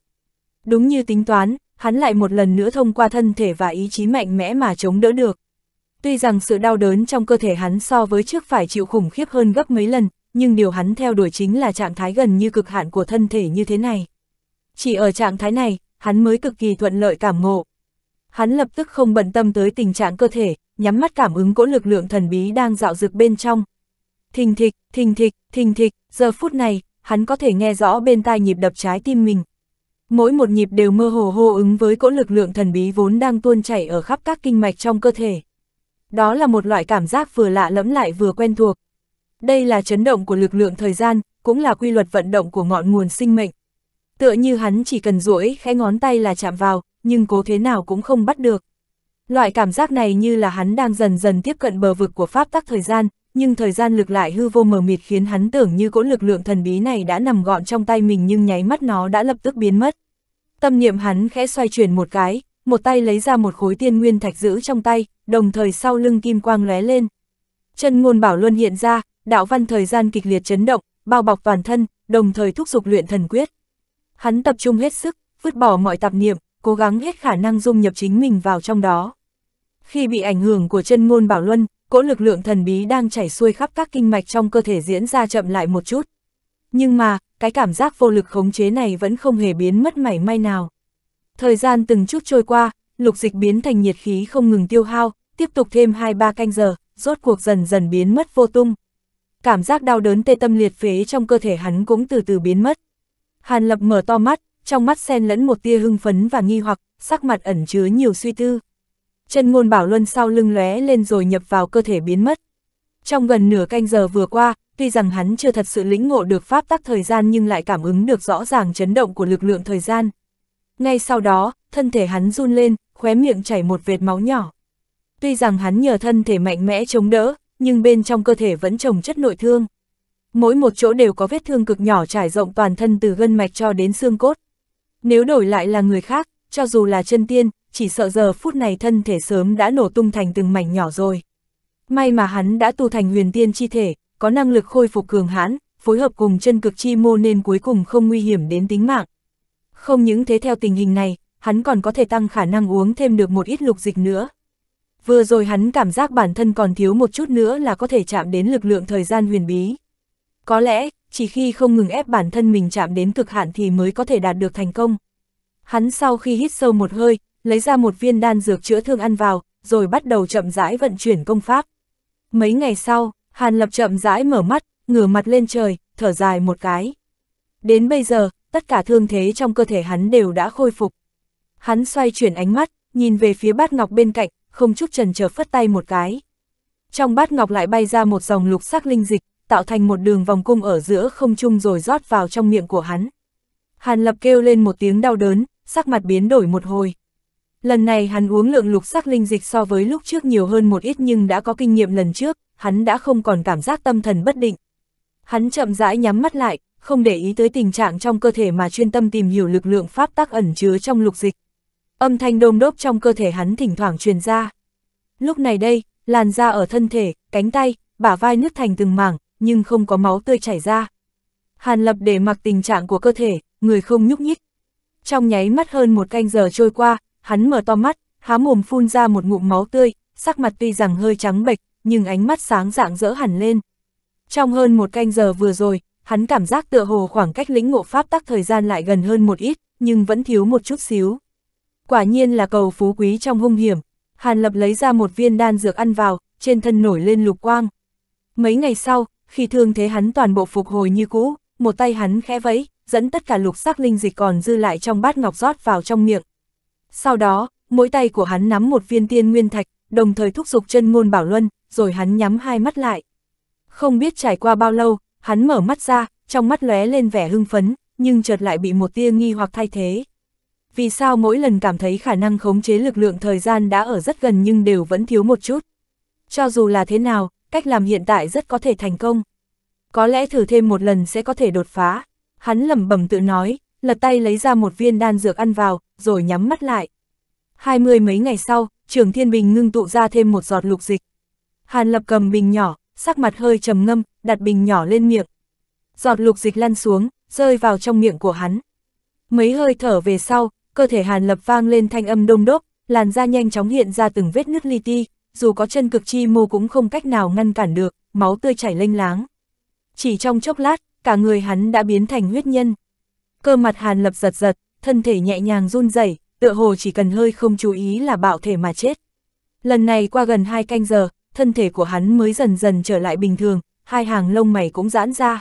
Đúng như tính toán, hắn lại một lần nữa thông qua thân thể và ý chí mạnh mẽ mà chống đỡ được. Tuy rằng sự đau đớn trong cơ thể hắn so với trước phải chịu khủng khiếp hơn gấp mấy lần, nhưng điều hắn theo đuổi chính là trạng thái gần như cực hạn của thân thể như thế này. Chỉ ở trạng thái này, hắn mới cực kỳ thuận lợi cảm ngộ. Hắn lập tức không bận tâm tới tình trạng cơ thể, nhắm mắt cảm ứng cỗ lực lượng thần bí đang dạo dực bên trong. Thình thịch, thình thịch, thình thịch, giờ phút này, hắn có thể nghe rõ bên tai nhịp đập trái tim mình mỗi một nhịp đều mơ hồ hô ứng với cỗ lực lượng thần bí vốn đang tuôn chảy ở khắp các kinh mạch trong cơ thể. Đó là một loại cảm giác vừa lạ lẫm lại vừa quen thuộc. Đây là chấn động của lực lượng thời gian, cũng là quy luật vận động của ngọn nguồn sinh mệnh. Tựa như hắn chỉ cần duỗi khẽ ngón tay là chạm vào, nhưng cố thế nào cũng không bắt được. Loại cảm giác này như là hắn đang dần dần tiếp cận bờ vực của pháp tắc thời gian, nhưng thời gian lực lại hư vô mờ mịt khiến hắn tưởng như cỗ lực lượng thần bí này đã nằm gọn trong tay mình nhưng nháy mắt nó đã lập tức biến mất. Tâm niệm hắn khẽ xoay chuyển một cái, một tay lấy ra một khối tiên nguyên thạch giữ trong tay, đồng thời sau lưng kim quang lóe lên. Chân ngôn bảo luân hiện ra, đạo văn thời gian kịch liệt chấn động, bao bọc toàn thân, đồng thời thúc giục luyện thần quyết. Hắn tập trung hết sức, vứt bỏ mọi tạp niệm, cố gắng hết khả năng dung nhập chính mình vào trong đó. Khi bị ảnh hưởng của chân ngôn bảo luân, cỗ lực lượng thần bí đang chảy xuôi khắp các kinh mạch trong cơ thể diễn ra chậm lại một chút. Nhưng mà, cái cảm giác vô lực khống chế này vẫn không hề biến mất mảy may nào. Thời gian từng chút trôi qua, lục dịch biến thành nhiệt khí không ngừng tiêu hao, tiếp tục thêm 2-3 canh giờ, rốt cuộc dần dần biến mất vô tung. Cảm giác đau đớn tê tâm liệt phế trong cơ thể hắn cũng từ từ biến mất. Hàn Lập mở to mắt, trong mắt xen lẫn một tia hưng phấn và nghi hoặc, sắc mặt ẩn chứa nhiều suy tư. Chân ngôn bảo luân sau lưng lóe lên rồi nhập vào cơ thể biến mất. Trong gần nửa canh giờ vừa qua, Tuy rằng hắn chưa thật sự lĩnh ngộ được pháp tắc thời gian nhưng lại cảm ứng được rõ ràng chấn động của lực lượng thời gian. Ngay sau đó, thân thể hắn run lên, khóe miệng chảy một vệt máu nhỏ. Tuy rằng hắn nhờ thân thể mạnh mẽ chống đỡ, nhưng bên trong cơ thể vẫn trồng chất nội thương. Mỗi một chỗ đều có vết thương cực nhỏ trải rộng toàn thân từ gân mạch cho đến xương cốt. Nếu đổi lại là người khác, cho dù là chân tiên, chỉ sợ giờ phút này thân thể sớm đã nổ tung thành từng mảnh nhỏ rồi. May mà hắn đã tu thành huyền tiên chi thể, có năng lực khôi phục cường hãn, phối hợp cùng chân cực chi mô nên cuối cùng không nguy hiểm đến tính mạng. Không những thế theo tình hình này, hắn còn có thể tăng khả năng uống thêm được một ít lục dịch nữa. Vừa rồi hắn cảm giác bản thân còn thiếu một chút nữa là có thể chạm đến lực lượng thời gian huyền bí. Có lẽ, chỉ khi không ngừng ép bản thân mình chạm đến cực hạn thì mới có thể đạt được thành công. Hắn sau khi hít sâu một hơi, lấy ra một viên đan dược chữa thương ăn vào, rồi bắt đầu chậm rãi vận chuyển công pháp. Mấy ngày sau, Hàn Lập chậm rãi mở mắt, ngửa mặt lên trời, thở dài một cái. Đến bây giờ, tất cả thương thế trong cơ thể hắn đều đã khôi phục. Hắn xoay chuyển ánh mắt, nhìn về phía bát ngọc bên cạnh, không chút trần chờ phất tay một cái. Trong bát ngọc lại bay ra một dòng lục sắc linh dịch, tạo thành một đường vòng cung ở giữa không trung rồi rót vào trong miệng của hắn. Hàn Lập kêu lên một tiếng đau đớn, sắc mặt biến đổi một hồi. Lần này hắn uống lượng lục sắc linh dịch so với lúc trước nhiều hơn một ít nhưng đã có kinh nghiệm lần trước, hắn đã không còn cảm giác tâm thần bất định. Hắn chậm rãi nhắm mắt lại, không để ý tới tình trạng trong cơ thể mà chuyên tâm tìm hiểu lực lượng pháp tắc ẩn chứa trong lục dịch. Âm thanh đôm đốp trong cơ thể hắn thỉnh thoảng truyền ra. Lúc này đây, làn da ở thân thể, cánh tay, bả vai nứt thành từng mảng, nhưng không có máu tươi chảy ra. Hàn lập để mặc tình trạng của cơ thể, người không nhúc nhích. Trong nháy mắt hơn một canh giờ trôi qua, hắn mở to mắt, há mồm phun ra một ngụm máu tươi, sắc mặt tuy rằng hơi trắng bệch, nhưng ánh mắt sáng dạng dỡ hẳn lên. Trong hơn một canh giờ vừa rồi, hắn cảm giác tựa hồ khoảng cách lĩnh ngộ pháp tắc thời gian lại gần hơn một ít, nhưng vẫn thiếu một chút xíu. Quả nhiên là cầu phú quý trong hung hiểm, Hàn Lập lấy ra một viên đan dược ăn vào, trên thân nổi lên lục quang. Mấy ngày sau, khi thương thế hắn toàn bộ phục hồi như cũ, một tay hắn khẽ vẫy, dẫn tất cả lục sắc linh dịch còn dư lại trong bát ngọc rót vào trong miệng. Sau đó, mỗi tay của hắn nắm một viên tiên nguyên thạch, đồng thời thúc giục chân ngôn bảo luân, rồi hắn nhắm hai mắt lại. Không biết trải qua bao lâu, hắn mở mắt ra, trong mắt lóe lên vẻ hưng phấn, nhưng chợt lại bị một tia nghi hoặc thay thế. Vì sao mỗi lần cảm thấy khả năng khống chế lực lượng thời gian đã ở rất gần nhưng đều vẫn thiếu một chút. Cho dù là thế nào, cách làm hiện tại rất có thể thành công. Có lẽ thử thêm một lần sẽ có thể đột phá. Hắn lẩm bẩm tự nói, lật tay lấy ra một viên đan dược ăn vào, rồi nhắm mắt lại. Hai mươi mấy ngày sau, Trường Thiên Bình ngưng tụ ra thêm một giọt lục dịch. Hàn Lập cầm bình nhỏ, sắc mặt hơi trầm ngâm, đặt bình nhỏ lên miệng. Giọt lục dịch lăn xuống, rơi vào trong miệng của hắn. Mấy hơi thở về sau, cơ thể Hàn Lập vang lên thanh âm đông đốc, làn da nhanh chóng hiện ra từng vết nứt li ti, dù có chân cực chi mô cũng không cách nào ngăn cản được, máu tươi chảy lênh láng. Chỉ trong chốc lát, cả người hắn đã biến thành huyết nhân. Cơ mặt Hàn Lập giật giật, thân thể nhẹ nhàng run rẩy, tựa hồ chỉ cần hơi không chú ý là bạo thể mà chết. Lần này qua gần hai canh giờ, thân thể của hắn mới dần dần trở lại bình thường, hai hàng lông mày cũng giãn ra.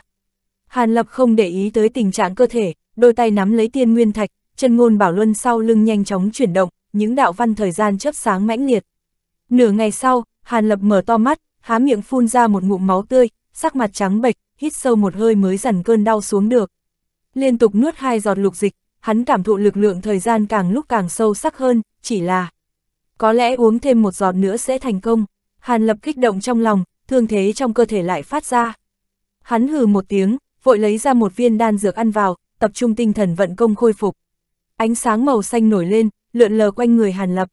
Hàn Lập không để ý tới tình trạng cơ thể, đôi tay nắm lấy tiên nguyên thạch, chân ngôn bảo luân sau lưng nhanh chóng chuyển động, những đạo văn thời gian chớp sáng mãnh liệt. Nửa ngày sau, Hàn Lập mở to mắt, há miệng phun ra một ngụm máu tươi, sắc mặt trắng bệch, hít sâu một hơi mới dần cơn đau xuống được. Liên tục nuốt hai giọt lục dịch, hắn cảm thụ lực lượng thời gian càng lúc càng sâu sắc hơn, chỉ là có lẽ uống thêm một giọt nữa sẽ thành công. Hàn Lập kích động trong lòng, thương thế trong cơ thể lại phát ra. Hắn hừ một tiếng, vội lấy ra một viên đan dược ăn vào, tập trung tinh thần vận công khôi phục. Ánh sáng màu xanh nổi lên, lượn lờ quanh người Hàn Lập.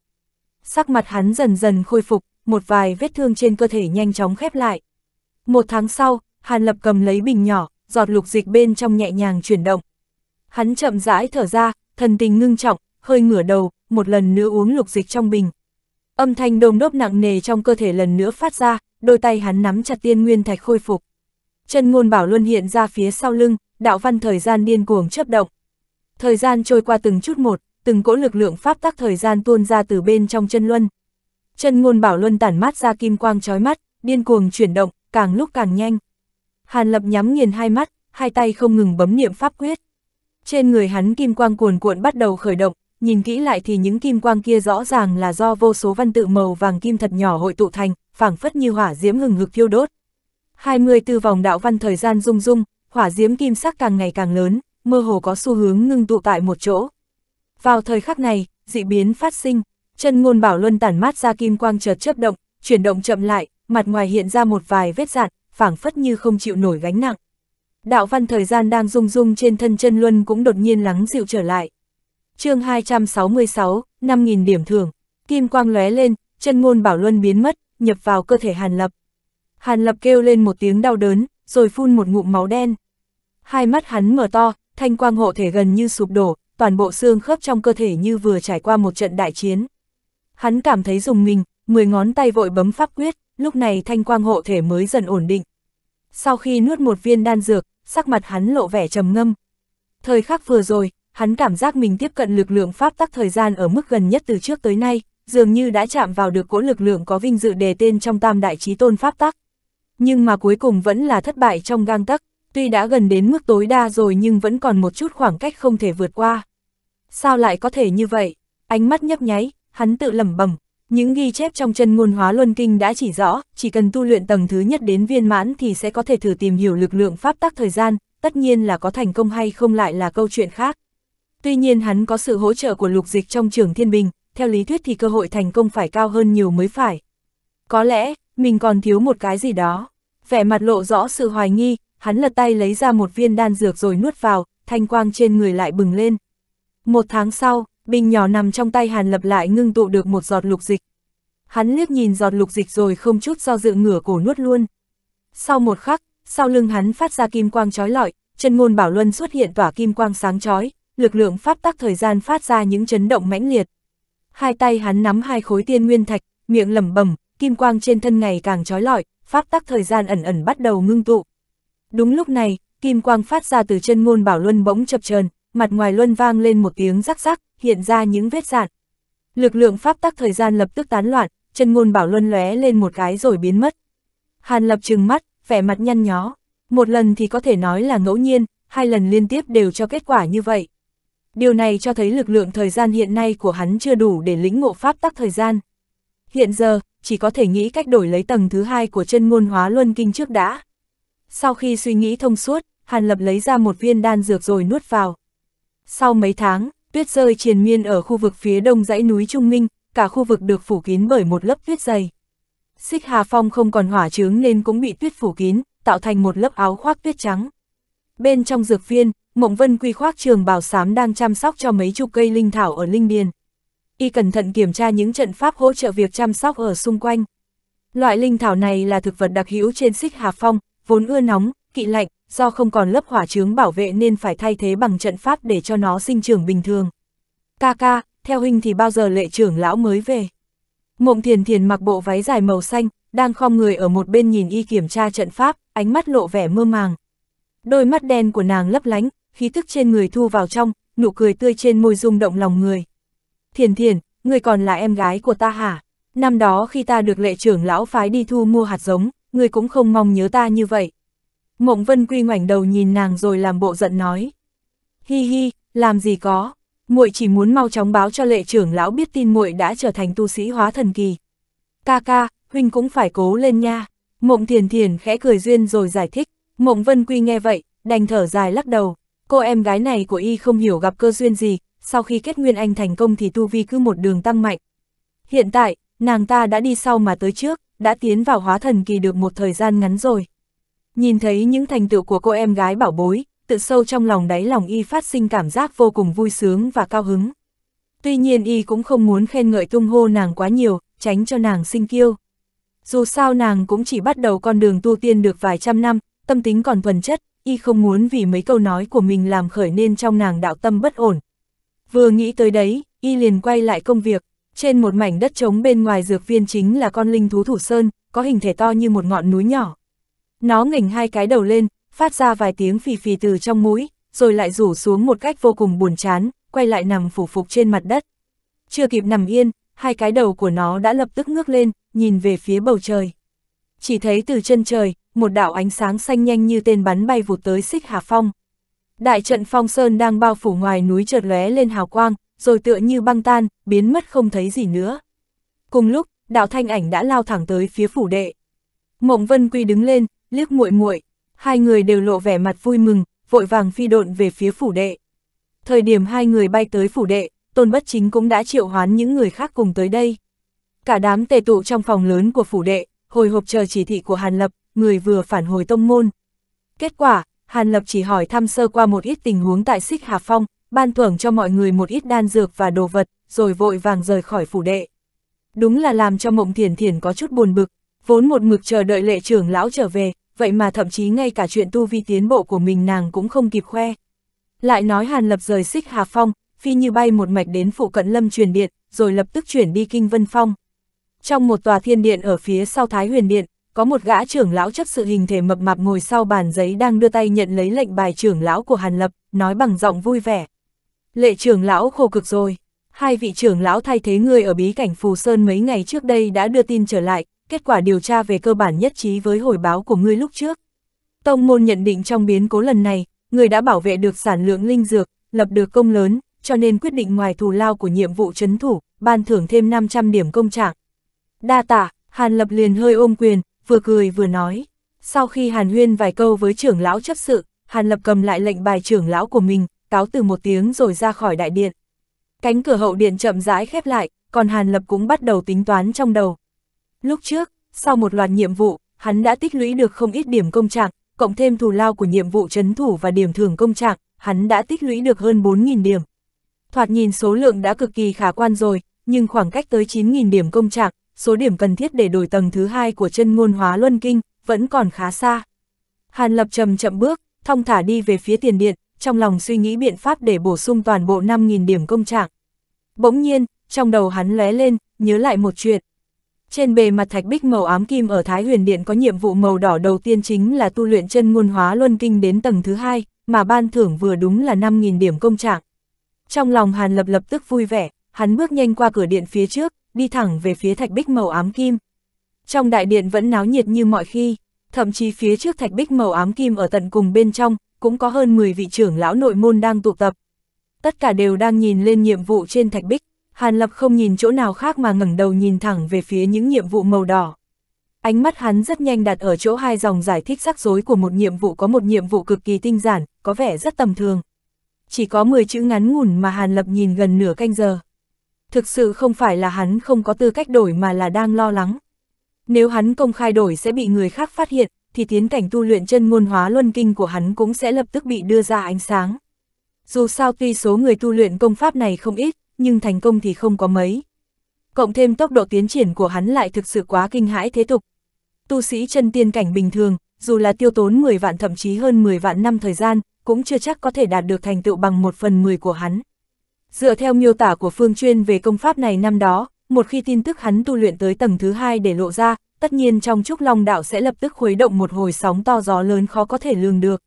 Sắc mặt hắn dần dần khôi phục, một vài vết thương trên cơ thể nhanh chóng khép lại. Một tháng sau, Hàn Lập cầm lấy bình nhỏ, giọt lục dịch bên trong nhẹ nhàng chuyển động. Hắn chậm rãi thở ra, thần tình ngưng trọng, hơi ngửa đầu, một lần nữa uống lục dịch trong bình. Âm thanh đông đốp nặng nề trong cơ thể lần nữa phát ra, đôi tay hắn nắm chặt tiên nguyên thạch khôi phục. Chân ngôn bảo luân hiện ra phía sau lưng, đạo văn thời gian điên cuồng chớp động. Thời gian trôi qua từng chút một, từng cỗ lực lượng pháp tắc thời gian tuôn ra từ bên trong chân luân. Chân ngôn bảo luân tản mát ra kim quang chói mắt, điên cuồng chuyển động, càng lúc càng nhanh. Hàn Lập nhắm nghiền hai mắt, hai tay không ngừng bấm niệm pháp quyết. Trên người hắn kim quang cuồn cuộn bắt đầu khởi động, nhìn kỹ lại thì những kim quang kia rõ ràng là do vô số văn tự màu vàng kim thật nhỏ hội tụ thành, phảng phất như hỏa diễm hừng hực thiêu đốt. 24 vòng đạo văn thời gian rung rung, hỏa diễm kim sắc càng ngày càng lớn, mơ hồ có xu hướng ngưng tụ tại một chỗ. Vào thời khắc này, dị biến phát sinh, chân ngôn bảo luân tản mát ra kim quang chợt chớp động, chuyển động chậm lại, mặt ngoài hiện ra một vài vết dạn, phảng phất như không chịu nổi gánh nặng. Đạo văn thời gian đang rung rung trên thân chân luân cũng đột nhiên lắng dịu trở lại chương 266, 5.000 điểm thưởng, kim quang lóe lên, chân ngôn bảo luân biến mất, nhập vào cơ thể Hàn Lập. Hàn Lập kêu lên một tiếng đau đớn, rồi phun một ngụm máu đen. Hai mắt hắn mở to, thanh quang hộ thể gần như sụp đổ, toàn bộ xương khớp trong cơ thể như vừa trải qua một trận đại chiến. Hắn cảm thấy dùng mình, mười ngón tay vội bấm pháp quyết, lúc này thanh quang hộ thể mới dần ổn định. Sau khi nuốt một viên đan dược, sắc mặt hắn lộ vẻ trầm ngâm. Thời khắc vừa rồi, hắn cảm giác mình tiếp cận lực lượng pháp tắc thời gian ở mức gần nhất từ trước tới nay, dường như đã chạm vào được cỗ lực lượng có vinh dự đề tên trong tam đại trí tôn pháp tắc. Nhưng mà cuối cùng vẫn là thất bại trong gang tắc, tuy đã gần đến mức tối đa rồi nhưng vẫn còn một chút khoảng cách không thể vượt qua. Sao lại có thể như vậy? Ánh mắt nhấp nháy, hắn tự lẩm bẩm, những ghi chép trong chân ngôn hóa luân kinh đã chỉ rõ, chỉ cần tu luyện tầng thứ nhất đến viên mãn thì sẽ có thể thử tìm hiểu lực lượng pháp tắc thời gian, tất nhiên là có thành công hay không lại là câu chuyện khác. Tuy nhiên hắn có sự hỗ trợ của lục dịch trong trường thiên bình, theo lý thuyết thì cơ hội thành công phải cao hơn nhiều mới phải. Có lẽ, mình còn thiếu một cái gì đó. Vẻ mặt lộ rõ sự hoài nghi, hắn lật tay lấy ra một viên đan dược rồi nuốt vào, thanh quang trên người lại bừng lên. Một tháng sau, bình nhỏ nằm trong tay hàn lập lại ngưng tụ được một giọt lục dịch. Hắn liếc nhìn giọt lục dịch rồi không chút do dự ngửa cổ nuốt luôn. Sau một khắc, sau lưng hắn phát ra kim quang trói lọi, chân ngôn bảo luân xuất hiện tỏa kim quang sáng chói, lực lượng pháp tắc thời gian phát ra những chấn động mãnh liệt. Hai tay hắn nắm hai khối tiên nguyên thạch, miệng lẩm bẩm, kim quang trên thân ngày càng trói lọi, pháp tắc thời gian ẩn ẩn bắt đầu ngưng tụ. Đúng lúc này, kim quang phát ra từ chân ngôn bảo luân bỗng chập chờn, mặt ngoài luân vang lên một tiếng rắc rắc, hiện ra những vết dạn. Lực lượng pháp tắc thời gian lập tức tán loạn, chân ngôn bảo luân lóe lên một cái rồi biến mất. Hàn Lập trừng mắt, vẻ mặt nhăn nhó. Một lần thì có thể nói là ngẫu nhiên, hai lần liên tiếp đều cho kết quả như vậy. Điều này cho thấy lực lượng thời gian hiện nay của hắn chưa đủ để lĩnh ngộ pháp tắc thời gian. Hiện giờ, chỉ có thể nghĩ cách đổi lấy tầng thứ hai của chân ngôn hóa luân kinh trước đã. Sau khi suy nghĩ thông suốt, Hàn Lập lấy ra một viên đan dược rồi nuốt vào. Sau mấy tháng, tuyết rơi triền miên ở khu vực phía đông dãy núi Trung Minh, cả khu vực được phủ kín bởi một lớp tuyết dày. Xích Hà Phong không còn hỏa trướng nên cũng bị tuyết phủ kín, tạo thành một lớp áo khoác tuyết trắng. Bên trong dược viên, Mộng Vân quy khoác trường bào xám đang chăm sóc cho mấy chục cây linh thảo ở Linh Điền. Y cẩn thận kiểm tra những trận pháp hỗ trợ việc chăm sóc ở xung quanh. Loại linh thảo này là thực vật đặc hữu trên xích hà phong, vốn ưa nóng, kỵ lạnh, do không còn lớp hỏa trướng bảo vệ nên phải thay thế bằng trận pháp để cho nó sinh trưởng bình thường. Ca ca, theo huynh thì bao giờ lệ trưởng lão mới về? Mộng thiền thiền mặc bộ váy dài màu xanh, đang khom người ở một bên nhìn y kiểm tra trận pháp, ánh mắt lộ vẻ mơ màng. Đôi mắt đen của nàng lấp lánh, khí thức trên người thu vào trong, nụ cười tươi trên môi rung động lòng người. Thiền thiền, người còn là em gái của ta hả? Năm đó khi ta được lệ trưởng lão phái đi thu mua hạt giống, người cũng không mong nhớ ta như vậy. Mộng Vân Quy ngoảnh đầu nhìn nàng rồi làm bộ giận nói. Hi hi, làm gì có, muội chỉ muốn mau chóng báo cho lệ trưởng lão biết tin muội đã trở thành tu sĩ hóa thần kỳ. Ca ca, huynh cũng phải cố lên nha. Mộng Thiền Thiền khẽ cười duyên rồi giải thích, Mộng Vân Quy nghe vậy, đành thở dài lắc đầu. Cô em gái này của y không hiểu gặp cơ duyên gì, sau khi kết nguyên anh thành công thì tu vi cứ một đường tăng mạnh. Hiện tại, nàng ta đã đi sau mà tới trước, đã tiến vào hóa thần kỳ được một thời gian ngắn rồi. Nhìn thấy những thành tựu của cô em gái bảo bối, tự sâu trong lòng đáy lòng y phát sinh cảm giác vô cùng vui sướng và cao hứng. Tuy nhiên y cũng không muốn khen ngợi tung hô nàng quá nhiều, tránh cho nàng sinh kiêu. Dù sao nàng cũng chỉ bắt đầu con đường tu tiên được vài trăm năm, tâm tính còn thuần chất, y không muốn vì mấy câu nói của mình làm khởi nên trong nàng đạo tâm bất ổn. Vừa nghĩ tới đấy, y liền quay lại công việc, trên một mảnh đất trống bên ngoài dược viên chính là con linh thú thủ sơn, có hình thể to như một ngọn núi nhỏ. Nó ngẩng hai cái đầu lên, phát ra vài tiếng phì phì từ trong mũi, rồi lại rủ xuống một cách vô cùng buồn chán, quay lại nằm phủ phục trên mặt đất. Chưa kịp nằm yên, hai cái đầu của nó đã lập tức ngước lên, nhìn về phía bầu trời. Chỉ thấy từ chân trời, một đạo ánh sáng xanh nhanh như tên bắn bay vụt tới xích hà phong. Đại trận phong sơn đang bao phủ ngoài núi chợt lóe lên hào quang, rồi tựa như băng tan, biến mất không thấy gì nữa. Cùng lúc, đạo thanh ảnh đã lao thẳng tới phía phủ đệ. Mộng Vân Quy đứng lên, liếc muội muội, hai người đều lộ vẻ mặt vui mừng, vội vàng phi độn về phía phủ đệ. Thời điểm hai người bay tới phủ đệ, Tôn Bất Chính cũng đã triệu hoán những người khác cùng tới đây. Cả đám tề tụ trong phòng lớn của phủ đệ, hồi hộp chờ chỉ thị của Hàn Lập, người vừa phản hồi tông môn. Kết quả, Hàn Lập chỉ hỏi thăm sơ qua một ít tình huống tại Xích Hà Phong, ban thưởng cho mọi người một ít đan dược và đồ vật, rồi vội vàng rời khỏi phủ đệ. Đúng là làm cho mộng thiền thiền có chút buồn bực, vốn một mực chờ đợi lệ trưởng lão trở về, vậy mà thậm chí ngay cả chuyện tu vi tiến bộ của mình nàng cũng không kịp khoe. Lại nói Hàn Lập rời Xích Hà Phong, phi như bay một mạch đến phụ cận lâm truyền điện, rồi lập tức chuyển đi Kinh Vân Phong. Trong một tòa thiên điện ở phía sau Thái Huyền Điện, có một gã trưởng lão chấp sự hình thể mập mạp ngồi sau bàn giấy đang đưa tay nhận lấy lệnh bài trưởng lão của Hàn Lập, nói bằng giọng vui vẻ. Lệ trưởng lão khổ cực rồi, hai vị trưởng lão thay thế người ở bí cảnh Phù Sơn mấy ngày trước đây đã đưa tin trở lại, kết quả điều tra về cơ bản nhất trí với hồi báo của ngươi lúc trước. Tông môn nhận định trong biến cố lần này, người đã bảo vệ được sản lượng linh dược, lập được công lớn, cho nên quyết định ngoài thù lao của nhiệm vụ chấn thủ, ban thưởng thêm 500 điểm công trạng. Đa tạ, Hàn Lập liền hơi ôm quyền, vừa cười vừa nói. Sau khi hàn huyên vài câu với trưởng lão chấp sự, hàn lập cầm lại lệnh bài trưởng lão của mình, cáo từ một tiếng rồi ra khỏi đại điện. Cánh cửa hậu điện chậm rãi khép lại, còn hàn lập cũng bắt đầu tính toán trong đầu. Lúc trước, sau một loạt nhiệm vụ, hắn đã tích lũy được không ít điểm công trạng, cộng thêm thù lao của nhiệm vụ chấn thủ và điểm thưởng công trạng, hắn đã tích lũy được hơn 4.000 điểm. Thoạt nhìn số lượng đã cực kỳ khả quan rồi, nhưng khoảng cách tới 9.000 điểm công trạng, số điểm cần thiết để đổi tầng thứ hai của chân ngôn hóa luân kinh, vẫn còn khá xa. Hàn Lập chậm chậm bước, thong thả đi về phía tiền điện, trong lòng suy nghĩ biện pháp để bổ sung toàn bộ 5.000 điểm công trạng. Bỗng nhiên, trong đầu hắn lóe lên, nhớ lại một chuyện. Trên bề mặt thạch bích màu ám kim ở Thái Huyền Điện có nhiệm vụ màu đỏ đầu tiên chính là tu luyện chân ngôn hóa luân kinh đến tầng thứ hai, mà ban thưởng vừa đúng là 5.000 điểm công trạng. Trong lòng Hàn Lập lập tức vui vẻ, hắn bước nhanh qua cửa điện phía trước, đi thẳng về phía thạch bích màu ám kim. Trong đại điện vẫn náo nhiệt như mọi khi, thậm chí phía trước thạch bích màu ám kim ở tận cùng bên trong, cũng có hơn 10 vị trưởng lão nội môn đang tụ tập. Tất cả đều đang nhìn lên nhiệm vụ trên thạch bích, Hàn Lập không nhìn chỗ nào khác mà ngẩng đầu nhìn thẳng về phía những nhiệm vụ màu đỏ. Ánh mắt hắn rất nhanh đặt ở chỗ hai dòng giải thích rắc rối của một nhiệm vụ có một nhiệm vụ cực kỳ tinh giản, có vẻ rất tầm thường. Chỉ có 10 chữ ngắn ngủn mà Hàn Lập nhìn gần nửa canh giờ thực sự không phải là hắn không có tư cách đổi mà là đang lo lắng. Nếu hắn công khai đổi sẽ bị người khác phát hiện, thì tiến cảnh tu luyện chân ngôn hóa luân kinh của hắn cũng sẽ lập tức bị đưa ra ánh sáng. Dù sao tuy số người tu luyện công pháp này không ít, nhưng thành công thì không có mấy. Cộng thêm tốc độ tiến triển của hắn lại thực sự quá kinh hãi thế tục. Tu sĩ chân tiên cảnh bình thường, dù là tiêu tốn 10 vạn thậm chí hơn 10 vạn năm thời gian, cũng chưa chắc có thể đạt được thành tựu bằng một phần 10 của hắn. Dựa theo miêu tả của Phương Chuyên về công pháp này năm đó, một khi tin tức hắn tu luyện tới tầng thứ hai để lộ ra, tất nhiên trong trúc long đạo sẽ lập tức khuấy động một hồi sóng to gió lớn khó có thể lường được.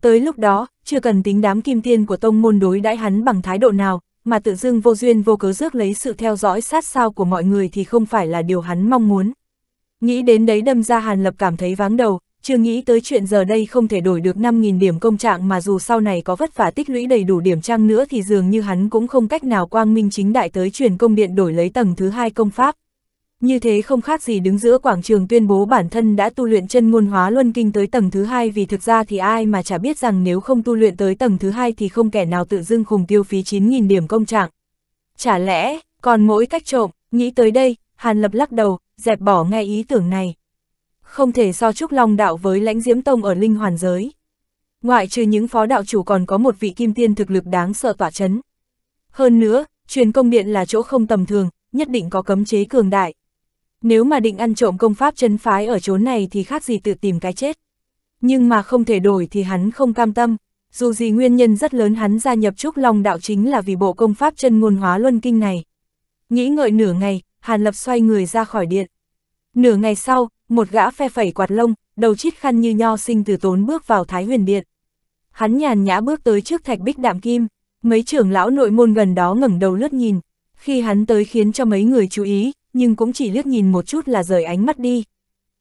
Tới lúc đó, chưa cần tính đám kim tiên của tông môn đối đãi hắn bằng thái độ nào, mà tự dưng vô duyên vô cớ rước lấy sự theo dõi sát sao của mọi người thì không phải là điều hắn mong muốn. Nghĩ đến đấy đâm ra Hàn Lập cảm thấy váng đầu, chưa nghĩ tới chuyện giờ đây không thể đổi được 5.000 điểm công trạng mà dù sau này có vất vả tích lũy đầy đủ điểm trang nữa thì dường như hắn cũng không cách nào quang minh chính đại tới truyền công điện đổi lấy tầng thứ hai công pháp. Như thế không khác gì đứng giữa quảng trường tuyên bố bản thân đã tu luyện chân ngôn hóa luân kinh tới tầng thứ hai vì thực ra thì ai mà chả biết rằng nếu không tu luyện tới tầng thứ hai thì không kẻ nào tự dưng khùng tiêu phí 9.000 điểm công trạng. Chả lẽ, còn mỗi cách trộm, nghĩ tới đây, Hàn Lập lắc đầu, dẹp bỏ ngay ý tưởng này không thể so Trúc Long Đạo với lãnh diễm tông ở linh hoàn giới. Ngoại trừ những phó đạo chủ còn có một vị kim tiên thực lực đáng sợ tỏa chấn. Hơn nữa, truyền công điện là chỗ không tầm thường, nhất định có cấm chế cường đại. Nếu mà định ăn trộm công pháp chân phái ở chỗ này thì khác gì tự tìm cái chết. Nhưng mà không thể đổi thì hắn không cam tâm, dù gì nguyên nhân rất lớn hắn gia nhập Trúc Long Đạo chính là vì bộ công pháp chân ngôn hóa luân kinh này. Nghĩ ngợi nửa ngày, Hàn Lập xoay người ra khỏi điện. Nửa ngày sau, một gã phe phẩy quạt lông, đầu chít khăn như nho sinh từ tốn bước vào Thái Huyền Điện. Hắn nhàn nhã bước tới trước thạch bích đạm kim, mấy trưởng lão nội môn gần đó ngẩng đầu lướt nhìn, khi hắn tới khiến cho mấy người chú ý, nhưng cũng chỉ liếc nhìn một chút là rời ánh mắt đi.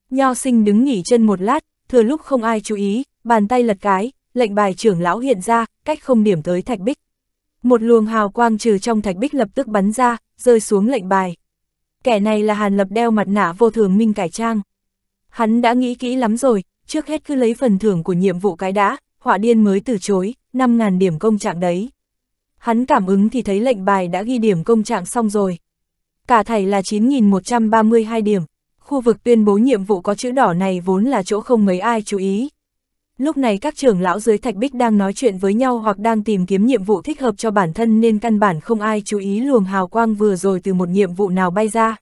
Nho sinh đứng nghỉ chân một lát, thừa lúc không ai chú ý, bàn tay lật cái, lệnh bài trưởng lão hiện ra, cách không điểm tới thạch bích. Một luồng hào quang trừ trong thạch bích lập tức bắn ra, rơi xuống lệnh bài. Kẻ này là Hàn Lập đeo mặt nạ vô thường minh cải trang. Hắn đã nghĩ kỹ lắm rồi, trước hết cứ lấy phần thưởng của nhiệm vụ cái đã, họa điên mới từ chối, 5.000 điểm công trạng đấy. Hắn cảm ứng thì thấy lệnh bài đã ghi điểm công trạng xong rồi. Cả thầy là 9.132 điểm, khu vực tuyên bố nhiệm vụ có chữ đỏ này vốn là chỗ không mấy ai chú ý. Lúc này các trưởng lão dưới thạch bích đang nói chuyện với nhau hoặc đang tìm kiếm nhiệm vụ thích hợp cho bản thân nên căn bản không ai chú ý luồng hào quang vừa rồi từ một nhiệm vụ nào bay ra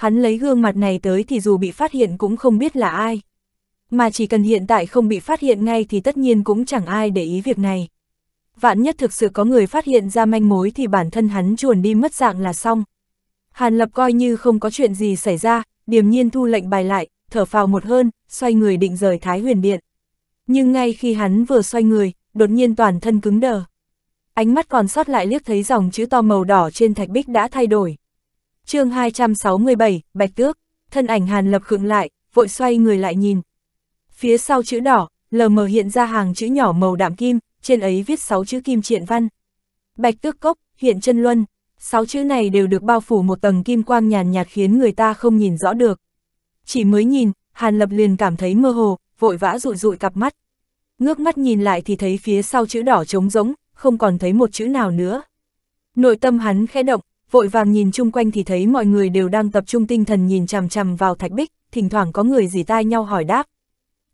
hắn lấy gương mặt này tới thì dù bị phát hiện cũng không biết là ai. Mà chỉ cần hiện tại không bị phát hiện ngay thì tất nhiên cũng chẳng ai để ý việc này. Vạn nhất thực sự có người phát hiện ra manh mối thì bản thân hắn chuồn đi mất dạng là xong. Hàn Lập coi như không có chuyện gì xảy ra, điềm nhiên thu lệnh bài lại, thở phào một hơn, xoay người định rời Thái Huyền Điện. Nhưng ngay khi hắn vừa xoay người, đột nhiên toàn thân cứng đờ. Ánh mắt còn sót lại liếc thấy dòng chữ to màu đỏ trên thạch bích đã thay đổi chương 267, Bạch Tước, thân ảnh Hàn Lập khựng lại, vội xoay người lại nhìn. Phía sau chữ đỏ, lờ mờ hiện ra hàng chữ nhỏ màu đạm kim, trên ấy viết 6 chữ kim triện văn. Bạch Tước Cốc, hiện chân luân, 6 chữ này đều được bao phủ một tầng kim quang nhàn nhạt khiến người ta không nhìn rõ được. Chỉ mới nhìn, Hàn Lập liền cảm thấy mơ hồ, vội vã rụi rụi cặp mắt. Ngước mắt nhìn lại thì thấy phía sau chữ đỏ trống rỗng, không còn thấy một chữ nào nữa. Nội tâm hắn khẽ động, vội vàng nhìn chung quanh thì thấy mọi người đều đang tập trung tinh thần nhìn chằm chằm vào thạch bích, thỉnh thoảng có người dì tai nhau hỏi đáp.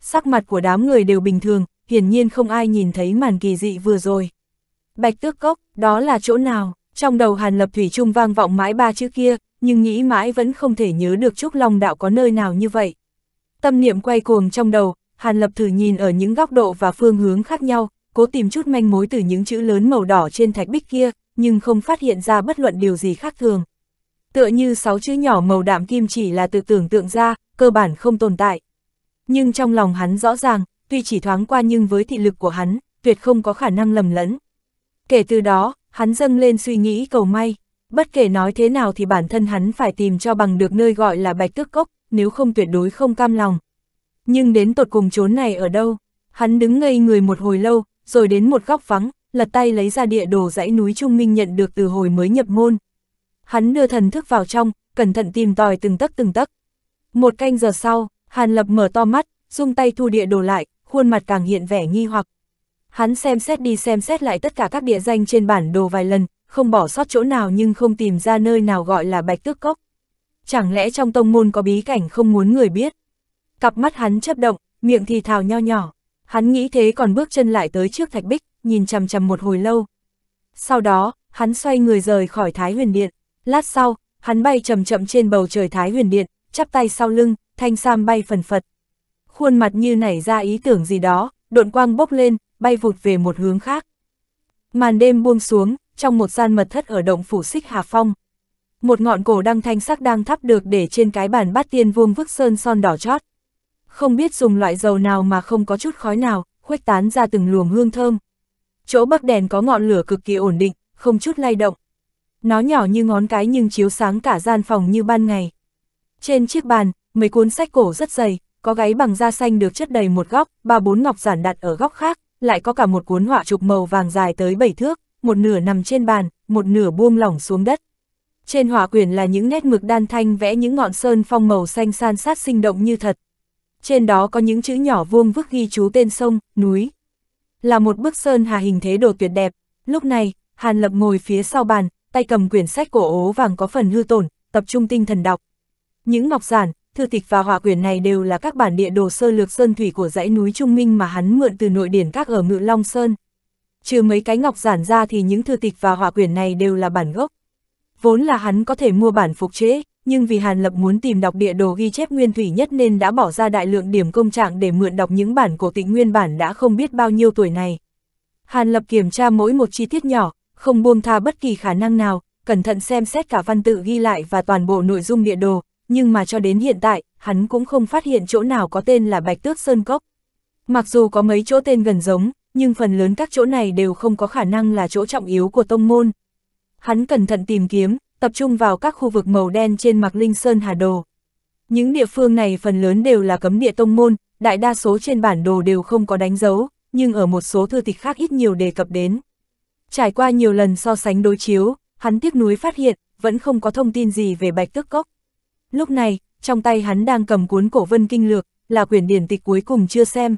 Sắc mặt của đám người đều bình thường, hiển nhiên không ai nhìn thấy màn kỳ dị vừa rồi. Bạch tước cốc, đó là chỗ nào? Trong đầu Hàn Lập Thủy Trung vang vọng mãi ba chữ kia, nhưng nghĩ mãi vẫn không thể nhớ được Trúc Long Đạo có nơi nào như vậy. Tâm niệm quay cuồng trong đầu, Hàn Lập thử nhìn ở những góc độ và phương hướng khác nhau, cố tìm chút manh mối từ những chữ lớn màu đỏ trên thạch bích kia, nhưng không phát hiện ra bất luận điều gì khác thường. Tựa như sáu chữ nhỏ màu đạm kim chỉ là từ tưởng tượng ra, cơ bản không tồn tại. Nhưng trong lòng hắn rõ ràng, tuy chỉ thoáng qua nhưng với thị lực của hắn, tuyệt không có khả năng lầm lẫn. Kể từ đó, hắn dâng lên suy nghĩ cầu may, bất kể nói thế nào thì bản thân hắn phải tìm cho bằng được nơi gọi là bạch tước cốc, nếu không tuyệt đối không cam lòng. Nhưng đến tột cùng chốn này ở đâu? Hắn đứng ngây người một hồi lâu, rồi đến một góc vắng, lật tay lấy ra địa đồ dãy núi Trung Minh nhận được từ hồi mới nhập môn. Hắn đưa thần thức vào trong, cẩn thận tìm tòi từng tấc từng tấc. Một canh giờ sau, Hàn Lập mở to mắt, dung tay thu địa đồ lại, khuôn mặt càng hiện vẻ nghi hoặc. Hắn xem xét đi xem xét lại tất cả các địa danh trên bản đồ vài lần, không bỏ sót chỗ nào nhưng không tìm ra nơi nào gọi là Bạch Tước Cốc. Chẳng lẽ trong tông môn có bí cảnh không muốn người biết? Cặp mắt hắn chấp động, miệng thì thào nho nhỏ. Hắn nghĩ thế còn bước chân lại tới trước thạch bích, nhìn chằm chằm một hồi lâu. Sau đó, hắn xoay người rời khỏi Thái Huyền Điện. Lát sau, hắn bay chậm chậm trên bầu trời Thái Huyền Điện, chắp tay sau lưng, thanh sam bay phần phật. Khuôn mặt như nảy ra ý tưởng gì đó, độn quang bốc lên, bay vụt về một hướng khác. Màn đêm buông xuống, trong một gian mật thất ở động phủ xích Hà Phong. Một ngọn cổ đăng thanh sắc đang thắp được để trên cái bàn bát tiên vuông vức sơn son đỏ chót. Không biết dùng loại dầu nào mà không có chút khói nào, khuếch tán ra từng luồng hương thơm chỗ bắc đèn có ngọn lửa cực kỳ ổn định, không chút lay động. Nó nhỏ như ngón cái nhưng chiếu sáng cả gian phòng như ban ngày. Trên chiếc bàn, mấy cuốn sách cổ rất dày, có gáy bằng da xanh được chất đầy một góc, ba bốn ngọc giản đặt ở góc khác, lại có cả một cuốn họa trục màu vàng dài tới bảy thước, một nửa nằm trên bàn, một nửa buông lỏng xuống đất. Trên họa quyển là những nét mực đan thanh vẽ những ngọn sơn phong màu xanh san sát sinh động như thật. Trên đó có những chữ nhỏ vuông vức ghi chú tên sông, núi, là một bức sơn hà hình thế đồ tuyệt đẹp. Lúc này, Hàn Lập ngồi phía sau bàn, tay cầm quyển sách cổ ố vàng có phần hư tổn, tập trung tinh thần đọc. Những ngọc giản, thư tịch và họa quyển này đều là các bản địa đồ sơ lược sơn thủy của dãy núi Trung Minh mà hắn mượn từ nội điển các ở Ngự Long Sơn. Trừ mấy cái ngọc giản ra thì những thư tịch và họa quyển này đều là bản gốc. Vốn là hắn có thể mua bản phục chế, nhưng vì Hàn Lập muốn tìm đọc địa đồ ghi chép nguyên thủy nhất nên đã bỏ ra đại lượng điểm công trạng để mượn đọc những bản cổ tịch nguyên bản đã không biết bao nhiêu tuổi này. Hàn Lập kiểm tra mỗi một chi tiết nhỏ, không buông tha bất kỳ khả năng nào, cẩn thận xem xét cả văn tự ghi lại và toàn bộ nội dung địa đồ, nhưng mà cho đến hiện tại, hắn cũng không phát hiện chỗ nào có tên là Bạch Tước Sơn Cốc. Mặc dù có mấy chỗ tên gần giống, nhưng phần lớn các chỗ này đều không có khả năng là chỗ trọng yếu của tông môn. Hắn cẩn thận tìm kiếm, tập trung vào các khu vực màu đen trên mặt Linh Sơn Hà Đồ. Những địa phương này phần lớn đều là cấm địa tông môn, đại đa số trên bản đồ đều không có đánh dấu, nhưng ở một số thư tịch khác ít nhiều đề cập đến. Trải qua nhiều lần so sánh đối chiếu, hắn tiếc núi phát hiện, vẫn không có thông tin gì về Bạch tức Cốc. Lúc này, trong tay hắn đang cầm cuốn cổ vân kinh lược, là quyển điển tịch cuối cùng chưa xem.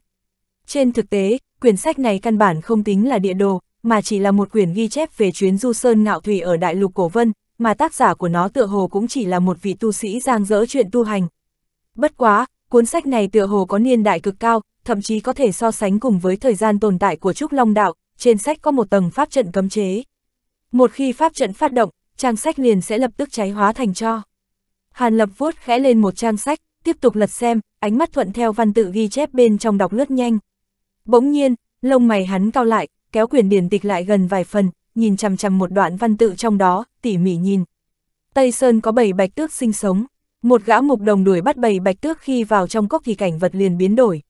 Trên thực tế, quyển sách này căn bản không tính là địa đồ, mà chỉ là một quyển ghi chép về chuyến du sơn ngạo thủy ở đại lục cổ vân, mà tác giả của nó tựa hồ cũng chỉ là một vị tu sĩ giang dỡ chuyện tu hành. Bất quá, cuốn sách này tựa hồ có niên đại cực cao, thậm chí có thể so sánh cùng với thời gian tồn tại của Trúc Long Đạo, trên sách có một tầng pháp trận cấm chế. Một khi pháp trận phát động, trang sách liền sẽ lập tức cháy hóa thành cho. Hàn Lập vuốt khẽ lên một trang sách, tiếp tục lật xem, ánh mắt thuận theo văn tự ghi chép bên trong đọc lướt nhanh. Bỗng nhiên, lông mày hắn cao lại, kéo quyển điển tịch lại gần vài phần, nhìn chằm chằm một đoạn văn tự trong đó, tỉ mỉ nhìn. Tây Sơn có bảy bạch tước sinh sống, một gã mục đồng đuổi bắt bảy bạch tước khi vào trong cốc thì cảnh vật liền biến đổi.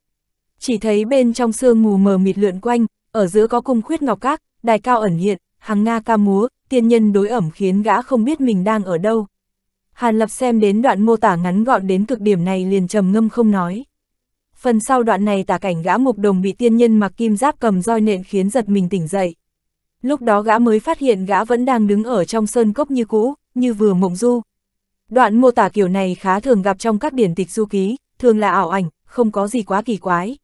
Chỉ thấy bên trong sương mù mờ mịt lượn quanh, ở giữa có cung khuyết ngọc các, đài cao ẩn hiện, hàng nga ca múa, tiên nhân đối ẩm khiến gã không biết mình đang ở đâu. Hàn Lập xem đến đoạn mô tả ngắn gọn đến cực điểm này liền trầm ngâm không nói. Phần sau đoạn này tả cảnh gã mục đồng bị tiên nhân mặc kim giáp cầm roi nện khiến giật mình tỉnh dậy. Lúc đó gã mới phát hiện gã vẫn đang đứng ở trong sơn cốc như cũ, như vừa mộng du. Đoạn mô tả kiểu này khá thường gặp trong các điển tịch du ký, thường là ảo ảnh, không có gì quá kỳ quái.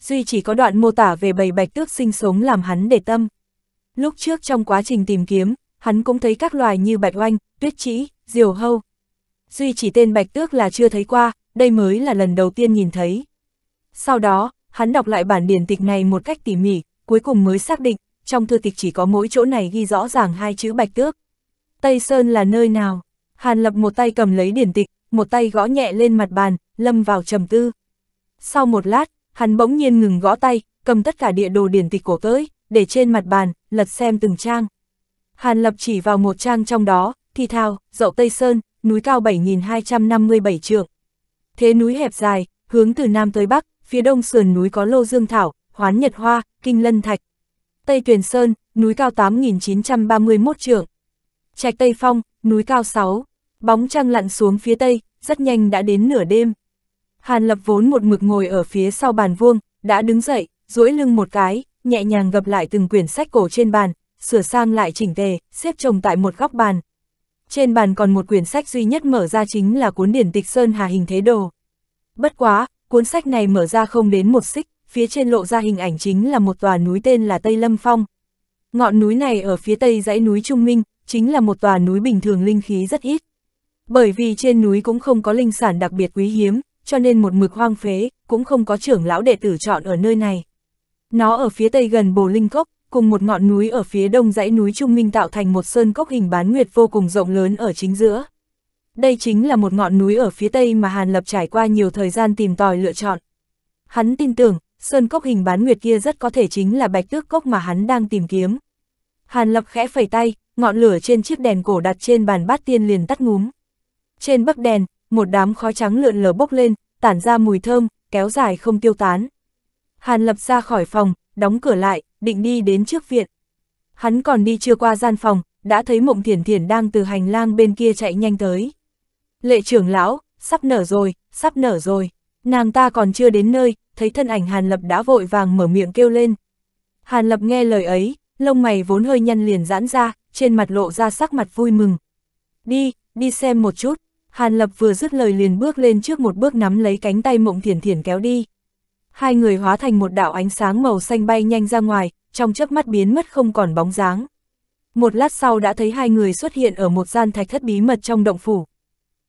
Duy chỉ có đoạn mô tả về bầy bạch tước sinh sống làm hắn để tâm. Lúc trước trong quá trình tìm kiếm, hắn cũng thấy các loài như bạch oanh, tuyết trĩ, diều hâu. Duy chỉ tên bạch tước là chưa thấy qua, đây mới là lần đầu tiên nhìn thấy. Sau đó, hắn đọc lại bản điển tịch này một cách tỉ mỉ, cuối cùng mới xác định trong thư tịch chỉ có mỗi chỗ này ghi rõ ràng hai chữ bạch tước. Tây Sơn là nơi nào? Hàn Lập một tay cầm lấy điển tịch, một tay gõ nhẹ lên mặt bàn, lâm vào trầm tư. Sau một lát, hắn bỗng nhiên ngừng gõ tay, cầm tất cả địa đồ điển tịch cổ tới, để trên mặt bàn, lật xem từng trang. Hàn Lập chỉ vào một trang trong đó, thì thao, dậu Tây Sơn, núi cao 7.257 trượng. Thế núi hẹp dài, hướng từ nam tới bắc, phía đông sườn núi có lô dương thảo, hoán nhật hoa, kinh lân thạch, Tây Tuyền Sơn, núi cao 8.931 trượng. Trạch Tây Phong, núi cao 6. Bóng trăng lặn xuống phía Tây, rất nhanh đã đến nửa đêm. Hàn Lập vốn một mực ngồi ở phía sau bàn vuông, đã đứng dậy, duỗi lưng một cái, nhẹ nhàng gập lại từng quyển sách cổ trên bàn, sửa sang lại chỉnh tề, xếp chồng tại một góc bàn. Trên bàn còn một quyển sách duy nhất mở ra chính là cuốn điển tịch Sơn Hà Hình Thế Đồ. Bất quá, cuốn sách này mở ra không đến một xích, phía trên lộ ra hình ảnh chính là một tòa núi tên là Tây Lâm Phong. Ngọn núi này ở phía tây dãy núi Trung Minh, chính là một tòa núi bình thường linh khí rất ít. Bởi vì trên núi cũng không có linh sản đặc biệt quý hiếm, cho nên một mực hoang phế, cũng không có trưởng lão đệ tử chọn ở nơi này. Nó ở phía tây gần Bồ Linh Cốc, cùng một ngọn núi ở phía đông dãy núi Trung Minh tạo thành một sơn cốc hình bán nguyệt vô cùng rộng lớn ở chính giữa. Đây chính là một ngọn núi ở phía tây mà Hàn Lập trải qua nhiều thời gian tìm tòi lựa chọn. Hắn tin tưởng, sơn cốc hình bán nguyệt kia rất có thể chính là bạch tước cốc mà hắn đang tìm kiếm. Hàn Lập khẽ phẩy tay, ngọn lửa trên chiếc đèn cổ đặt trên bàn bát tiên liền tắt ngúm. Trên bắc đèn, một đám khói trắng lượn lờ bốc lên, tản ra mùi thơm, kéo dài không tiêu tán. Hàn Lập ra khỏi phòng, đóng cửa lại, định đi đến trước viện. Hắn còn đi chưa qua gian phòng, đã thấy Mộng Thiển Thiển đang từ hành lang bên kia chạy nhanh tới. Lệ trưởng lão, sắp nở rồi, sắp nở rồi. Nàng ta còn chưa đến nơi, thấy thân ảnh Hàn Lập đã vội vàng mở miệng kêu lên. Hàn Lập nghe lời ấy, lông mày vốn hơi nhăn liền giãn ra, trên mặt lộ ra sắc mặt vui mừng. Đi, đi xem một chút. Hàn Lập vừa dứt lời liền bước lên trước một bước nắm lấy cánh tay mộng thiển thiển kéo đi. Hai người hóa thành một đạo ánh sáng màu xanh bay nhanh ra ngoài, trong chớp mắt biến mất không còn bóng dáng. Một lát sau đã thấy hai người xuất hiện ở một gian thạch thất bí mật trong động phủ.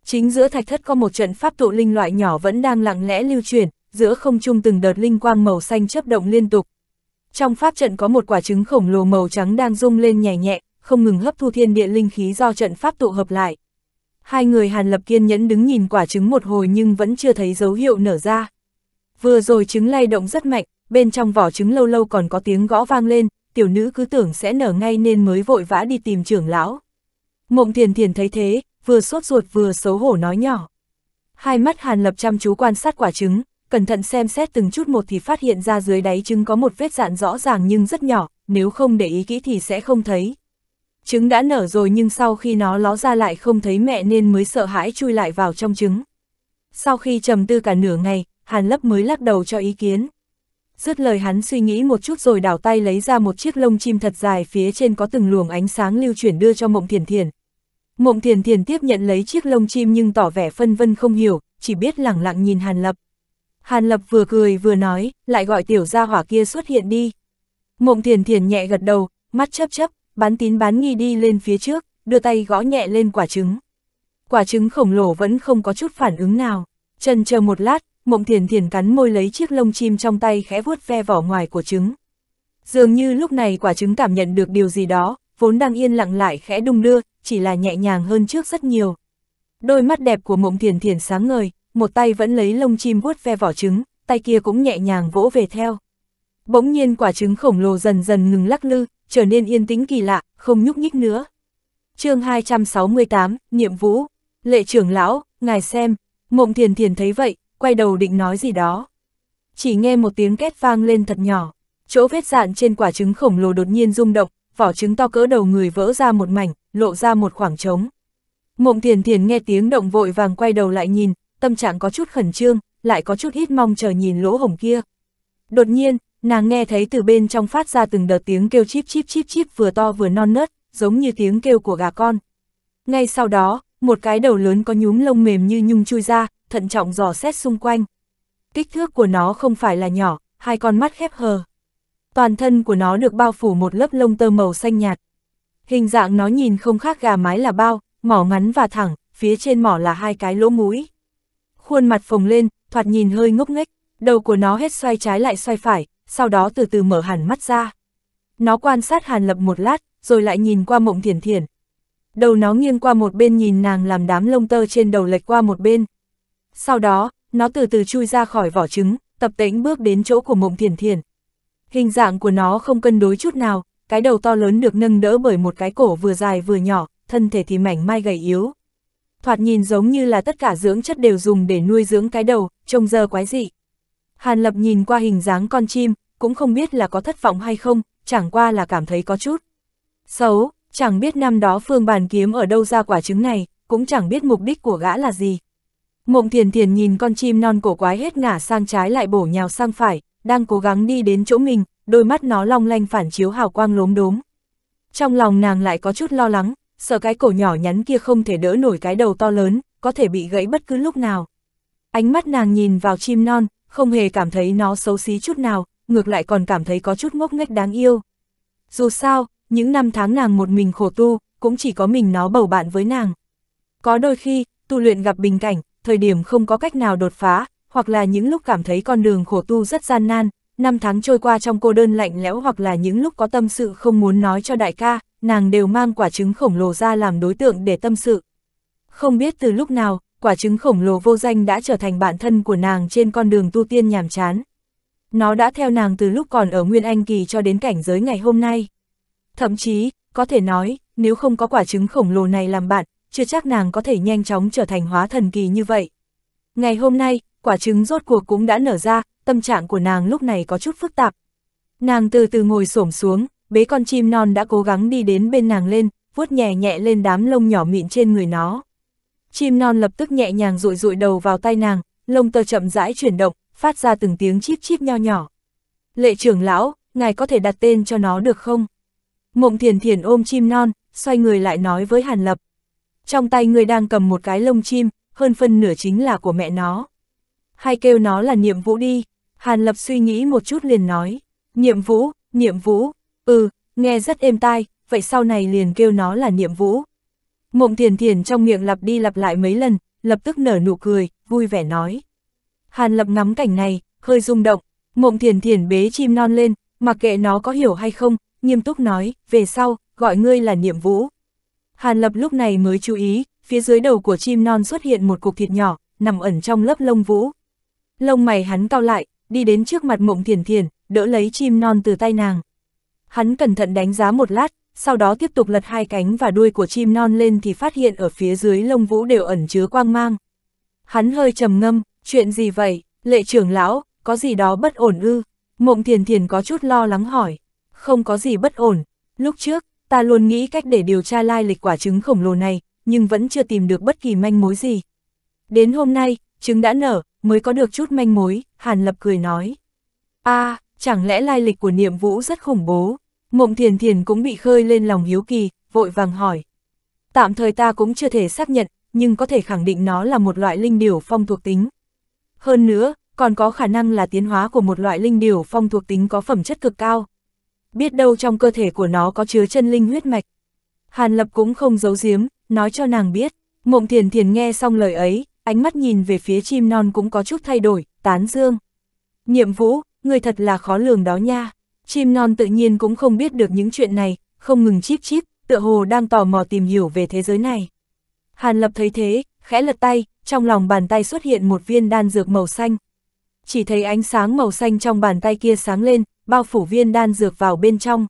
Chính giữa thạch thất có một trận pháp tụ linh loại nhỏ vẫn đang lặng lẽ lưu truyền giữa không trung từng đợt linh quang màu xanh chấp động liên tục. Trong pháp trận có một quả trứng khổng lồ màu trắng đang rung lên nhẹ nhẹ, không ngừng hấp thu thiên địa linh khí do trận pháp tụ hợp lại. Hai người Hàn Lập kiên nhẫn đứng nhìn quả trứng một hồi nhưng vẫn chưa thấy dấu hiệu nở ra. Vừa rồi trứng lay động rất mạnh, bên trong vỏ trứng lâu lâu còn có tiếng gõ vang lên, tiểu nữ cứ tưởng sẽ nở ngay nên mới vội vã đi tìm trưởng lão. Mộng thiền thiền thấy thế, vừa sốt ruột vừa xấu hổ nói nhỏ. Hai mắt Hàn Lập chăm chú quan sát quả trứng, cẩn thận xem xét từng chút một thì phát hiện ra dưới đáy trứng có một vết dạn rõ ràng nhưng rất nhỏ, nếu không để ý kỹ thì sẽ không thấy. Trứng đã nở rồi nhưng sau khi nó ló ra lại không thấy mẹ nên mới sợ hãi chui lại vào trong trứng. Sau khi trầm tư cả nửa ngày, Hàn Lấp mới lắc đầu cho ý kiến. Dứt lời hắn suy nghĩ một chút rồi đảo tay lấy ra một chiếc lông chim thật dài phía trên có từng luồng ánh sáng lưu chuyển đưa cho Mộng Thiền Thiền Mộng thiền thiền tiếp nhận lấy chiếc lông chim nhưng tỏ vẻ phân vân không hiểu, chỉ biết lẳng lặng nhìn Hàn Lập. Hàn Lập vừa cười vừa nói, lại gọi tiểu gia hỏa kia xuất hiện đi. Mộng thiền thiền nhẹ gật đầu, mắt chấp chấp, bán tín bán nghi đi lên phía trước, đưa tay gõ nhẹ lên quả trứng. Quả trứng khổng lồ vẫn không có chút phản ứng nào. Trần chờ một lát, mộng thiền thiền cắn môi lấy chiếc lông chim trong tay khẽ vuốt ve vỏ ngoài của trứng. Dường như lúc này quả trứng cảm nhận được điều gì đó, vốn đang yên lặng lại khẽ đung đưa, chỉ là nhẹ nhàng hơn trước rất nhiều. Đôi mắt đẹp của mộng thiền thiền sáng ngời, một tay vẫn lấy lông chim vuốt ve vỏ trứng, tay kia cũng nhẹ nhàng vỗ về theo. Bỗng nhiên quả trứng khổng lồ dần dần ngừng lắc lư, trở nên yên tĩnh kỳ lạ, không nhúc nhích nữa. chương 268, Nhiệm Vũ, Lệ trưởng lão, ngài xem, mộng thiền thiền thấy vậy, quay đầu định nói gì đó. Chỉ nghe một tiếng két vang lên thật nhỏ, chỗ vết dạn trên quả trứng khổng lồ đột nhiên rung động, vỏ trứng to cỡ đầu người vỡ ra một mảnh, lộ ra một khoảng trống. Mộng Thiền Thiền nghe tiếng động vội vàng quay đầu lại nhìn, tâm trạng có chút khẩn trương, lại có chút hít mong chờ nhìn lỗ hồng kia. Đột nhiên, nàng nghe thấy từ bên trong phát ra từng đợt tiếng kêu chip chip chip chip vừa to vừa non nớt, giống như tiếng kêu của gà con. Ngay sau đó, một cái đầu lớn có nhúm lông mềm như nhung chui ra, thận trọng dò xét xung quanh. Kích thước của nó không phải là nhỏ, hai con mắt khép hờ. Toàn thân của nó được bao phủ một lớp lông tơ màu xanh nhạt, Hình dạng nó nhìn không khác gà mái là bao, mỏ ngắn và thẳng, phía trên mỏ là hai cái lỗ mũi. Khuôn mặt phồng lên, thoạt nhìn hơi ngốc nghếch, đầu của nó hết xoay trái lại xoay phải, sau đó từ từ mở hẳn mắt ra. Nó quan sát Hàn Lập một lát, rồi lại nhìn qua mộng thiền thiền. Đầu nó nghiêng qua một bên nhìn nàng làm đám lông tơ trên đầu lệch qua một bên. Sau đó, nó từ từ chui ra khỏi vỏ trứng, tập tễnh bước đến chỗ của mộng thiền thiền. Hình dạng của nó không cân đối chút nào, cái đầu to lớn được nâng đỡ bởi một cái cổ vừa dài vừa nhỏ, thân thể thì mảnh mai gầy yếu. Thoạt nhìn giống như là tất cả dưỡng chất đều dùng để nuôi dưỡng cái đầu, trông dơ quái dị. Hàn Lập nhìn qua hình dáng con chim, cũng không biết là có thất vọng hay không, chẳng qua là cảm thấy có chút xấu, chẳng biết năm đó phương bàn kiếm ở đâu ra quả trứng này, cũng chẳng biết mục đích của gã là gì. Mộng thiền thiền nhìn con chim non cổ quái hết ngả sang trái lại bổ nhào sang phải, đang cố gắng đi đến chỗ mình, đôi mắt nó long lanh phản chiếu hào quang lốm đốm. Trong lòng nàng lại có chút lo lắng, sợ cái cổ nhỏ nhắn kia không thể đỡ nổi cái đầu to lớn, có thể bị gãy bất cứ lúc nào. Ánh mắt nàng nhìn vào chim non, không hề cảm thấy nó xấu xí chút nào, ngược lại còn cảm thấy có chút ngốc nghếch đáng yêu. Dù sao, những năm tháng nàng một mình khổ tu, cũng chỉ có mình nó bầu bạn với nàng. Có đôi khi, tu luyện gặp bình cảnh, thời điểm không có cách nào đột phá, hoặc là những lúc cảm thấy con đường khổ tu rất gian nan, năm tháng trôi qua trong cô đơn lạnh lẽo hoặc là những lúc có tâm sự không muốn nói cho đại ca, nàng đều mang quả trứng khổng lồ ra làm đối tượng để tâm sự. Không biết từ lúc nào, quả trứng khổng lồ vô danh đã trở thành bạn thân của nàng trên con đường tu tiên nhàm chán. Nó đã theo nàng từ lúc còn ở Nguyên Anh Kỳ cho đến cảnh giới ngày hôm nay. Thậm chí, có thể nói, nếu không có quả trứng khổng lồ này làm bạn, chưa chắc nàng có thể nhanh chóng trở thành hóa thần kỳ như vậy. Ngày hôm nay, quả trứng rốt cuộc cũng đã nở ra, tâm trạng của nàng lúc này có chút phức tạp. Nàng từ từ ngồi xổm xuống, bế con chim non đã cố gắng đi đến bên nàng lên, vuốt nhẹ nhẹ lên đám lông nhỏ mịn trên người nó. Chim non lập tức nhẹ nhàng rụi rụi đầu vào tay nàng, lông tơ chậm rãi chuyển động, phát ra từng tiếng chip chip nho nhỏ. Lệ trưởng lão, ngài có thể đặt tên cho nó được không? Mộng thiền thiền ôm chim non, xoay người lại nói với Hàn Lập. Trong tay người đang cầm một cái lông chim, hơn phân nửa chính là của mẹ nó. Hay kêu nó là niệm vũ đi. Hàn Lập suy nghĩ một chút liền nói, Niệm vũ, niệm vũ, ừ, nghe rất êm tai, vậy sau này liền kêu nó là niệm vũ. Mộng thiền thiền trong miệng lặp đi lặp lại mấy lần, lập tức nở nụ cười, vui vẻ nói. Hàn Lập ngắm cảnh này, hơi rung động, mộng thiền thiền bế chim non lên, mặc kệ nó có hiểu hay không, nghiêm túc nói, về sau, gọi ngươi là niệm vũ. Hàn Lập lúc này mới chú ý, phía dưới đầu của chim non xuất hiện một cục thịt nhỏ, nằm ẩn trong lớp lông vũ. Lông mày hắn cao lại, đi đến trước mặt mộng thiền thiền, đỡ lấy chim non từ tay nàng. Hắn cẩn thận đánh giá một lát, sau đó tiếp tục lật hai cánh và đuôi của chim non lên thì phát hiện ở phía dưới lông vũ đều ẩn chứa quang mang. Hắn hơi trầm ngâm, chuyện gì vậy, lệ trưởng lão, có gì đó bất ổn ư? Mộng thiền thiền có chút lo lắng hỏi, không có gì bất ổn, lúc trước, ta luôn nghĩ cách để điều tra lai lịch quả trứng khổng lồ này, nhưng vẫn chưa tìm được bất kỳ manh mối gì. Đến hôm nay, trứng đã nở, mới có được chút manh mối, Hàn Lập cười nói. a à, chẳng lẽ lai lịch của niệm vũ rất khủng bố, mộng thiền thiền cũng bị khơi lên lòng hiếu kỳ, vội vàng hỏi. Tạm thời ta cũng chưa thể xác nhận, nhưng có thể khẳng định nó là một loại linh điểu phong thuộc tính. Hơn nữa, còn có khả năng là tiến hóa của một loại linh điểu phong thuộc tính có phẩm chất cực cao. Biết đâu trong cơ thể của nó có chứa chân linh huyết mạch. Hàn Lập cũng không giấu giếm, nói cho nàng biết. Mộng Thiền Thiền nghe xong lời ấy, ánh mắt nhìn về phía chim non cũng có chút thay đổi, tán dương. Nhiệm vũ, người thật là khó lường đó nha. Chim non tự nhiên cũng không biết được những chuyện này, không ngừng chip chip, tựa hồ đang tò mò tìm hiểu về thế giới này. Hàn lập thấy thế, khẽ lật tay, trong lòng bàn tay xuất hiện một viên đan dược màu xanh. Chỉ thấy ánh sáng màu xanh trong bàn tay kia sáng lên, bao phủ viên đan dược vào bên trong.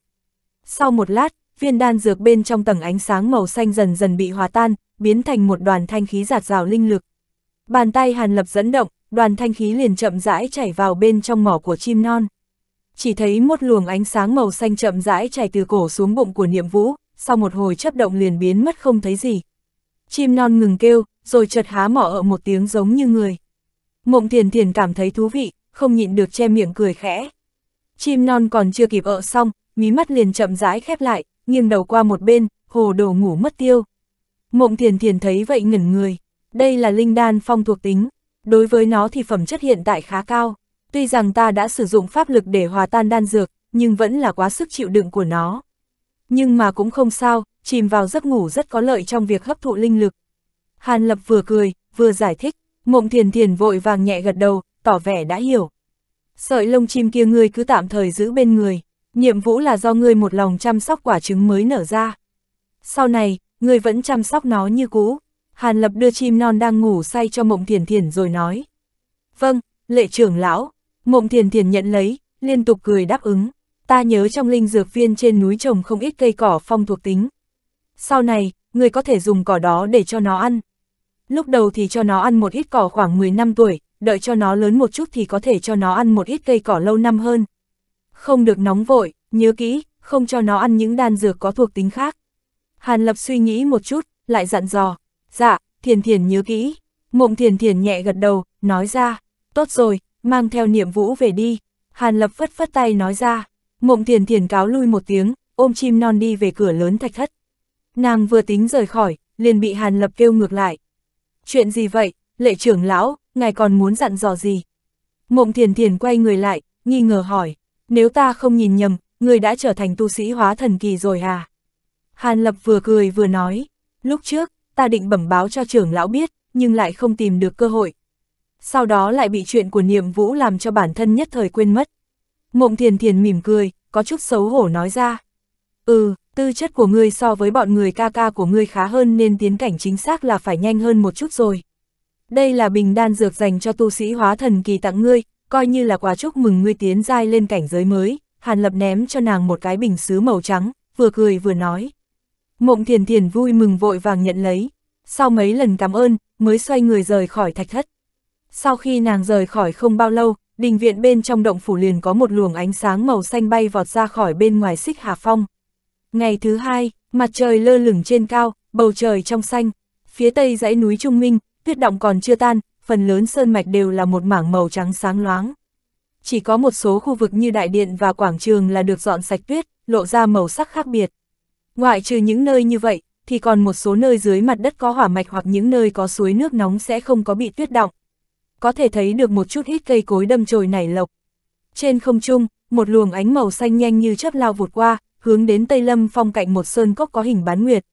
Sau một lát, viên đan dược bên trong tầng ánh sáng màu xanh dần dần bị hòa tan, biến thành một đoàn thanh khí giạt rào linh lực. Bàn tay Hàn Lập dẫn động, đoàn thanh khí liền chậm rãi chảy vào bên trong mỏ của chim non. Chỉ thấy một luồng ánh sáng màu xanh chậm rãi chảy từ cổ xuống bụng của Niệm Vũ, sau một hồi chấp động liền biến mất không thấy gì. Chim non ngừng kêu, rồi chợt há mỏ ở một tiếng giống như người. Mộng Thiền Thiền cảm thấy thú vị, không nhịn được che miệng cười khẽ. Chim non còn chưa kịp ở xong, mí mắt liền chậm rãi khép lại, nghiêng đầu qua một bên, hồ đồ ngủ mất tiêu. Mộng Thiền Thiền thấy vậy ngẩn người. Đây là linh đan phong thuộc tính, đối với nó thì phẩm chất hiện tại khá cao. Tuy rằng ta đã sử dụng pháp lực để hòa tan đan dược, nhưng vẫn là quá sức chịu đựng của nó. Nhưng mà cũng không sao, chìm vào giấc ngủ rất có lợi trong việc hấp thụ linh lực. Hàn Lập vừa cười, vừa giải thích, mộng thiền thiền vội vàng nhẹ gật đầu, tỏ vẻ đã hiểu. Sợi lông chim kia ngươi cứ tạm thời giữ bên người, nhiệm vụ là do ngươi một lòng chăm sóc quả trứng mới nở ra. Sau này, ngươi vẫn chăm sóc nó như cũ. Hàn Lập đưa chim non đang ngủ say cho Mộng Thiền Thiền rồi nói. Vâng, lệ trưởng lão, Mộng Thiền Thiền nhận lấy, liên tục cười đáp ứng. Ta nhớ trong linh dược viên trên núi trồng không ít cây cỏ phong thuộc tính. Sau này, người có thể dùng cỏ đó để cho nó ăn. Lúc đầu thì cho nó ăn một ít cỏ khoảng 10 năm tuổi, đợi cho nó lớn một chút thì có thể cho nó ăn một ít cây cỏ lâu năm hơn. Không được nóng vội, nhớ kỹ, không cho nó ăn những đan dược có thuộc tính khác. Hàn Lập suy nghĩ một chút, lại dặn dò dạ, thiền thiền nhớ kỹ. Mộng thiền thiền nhẹ gật đầu, nói ra, tốt rồi, mang theo niệm vũ về đi. Hàn lập phất phất tay nói ra, mộng thiền thiền cáo lui một tiếng, ôm chim non đi về cửa lớn thạch thất. Nàng vừa tính rời khỏi, liền bị Hàn lập kêu ngược lại. Chuyện gì vậy, lệ trưởng lão, ngài còn muốn dặn dò gì? Mộng thiền thiền quay người lại, nghi ngờ hỏi, nếu ta không nhìn nhầm, người đã trở thành tu sĩ hóa thần kỳ rồi à? Hàn lập vừa cười vừa nói, lúc trước, ta định bẩm báo cho trưởng lão biết, nhưng lại không tìm được cơ hội. Sau đó lại bị chuyện của niệm vũ làm cho bản thân nhất thời quên mất. Mộng thiền thiền mỉm cười, có chút xấu hổ nói ra. Ừ, tư chất của ngươi so với bọn người ca ca của ngươi khá hơn nên tiến cảnh chính xác là phải nhanh hơn một chút rồi. Đây là bình đan dược dành cho tu sĩ hóa thần kỳ tặng ngươi, coi như là quà chúc mừng ngươi tiến giai lên cảnh giới mới, Hàn Lập ném cho nàng một cái bình sứ màu trắng, vừa cười vừa nói. Mộng thiền thiền vui mừng vội vàng nhận lấy, sau mấy lần cảm ơn, mới xoay người rời khỏi thạch thất. Sau khi nàng rời khỏi không bao lâu, đình viện bên trong động phủ liền có một luồng ánh sáng màu xanh bay vọt ra khỏi bên ngoài xích hà phong. Ngày thứ hai, mặt trời lơ lửng trên cao, bầu trời trong xanh, phía tây dãy núi Trung Minh, tuyết động còn chưa tan, phần lớn sơn mạch đều là một mảng màu trắng sáng loáng. Chỉ có một số khu vực như đại điện và quảng trường là được dọn sạch tuyết, lộ ra màu sắc khác biệt. Ngoại trừ những nơi như vậy, thì còn một số nơi dưới mặt đất có hỏa mạch hoặc những nơi có suối nước nóng sẽ không có bị tuyết động. Có thể thấy được một chút ít cây cối đâm chồi nảy lộc. Trên không trung, một luồng ánh màu xanh nhanh như chớp lao vụt qua, hướng đến Tây Lâm phong cạnh một sơn cốc có hình bán nguyệt.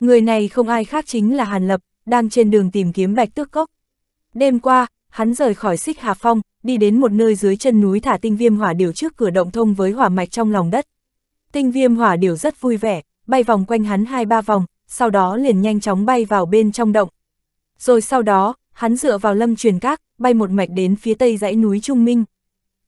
Người này không ai khác chính là Hàn Lập, đang trên đường tìm kiếm bạch tước cốc. Đêm qua, hắn rời khỏi xích Hà Phong, đi đến một nơi dưới chân núi thả tinh viêm hỏa điều trước cửa động thông với hỏa mạch trong lòng đất. Tinh viêm hỏa điều rất vui vẻ, bay vòng quanh hắn hai ba vòng, sau đó liền nhanh chóng bay vào bên trong động. Rồi sau đó, hắn dựa vào lâm truyền các, bay một mạch đến phía tây dãy núi Trung Minh.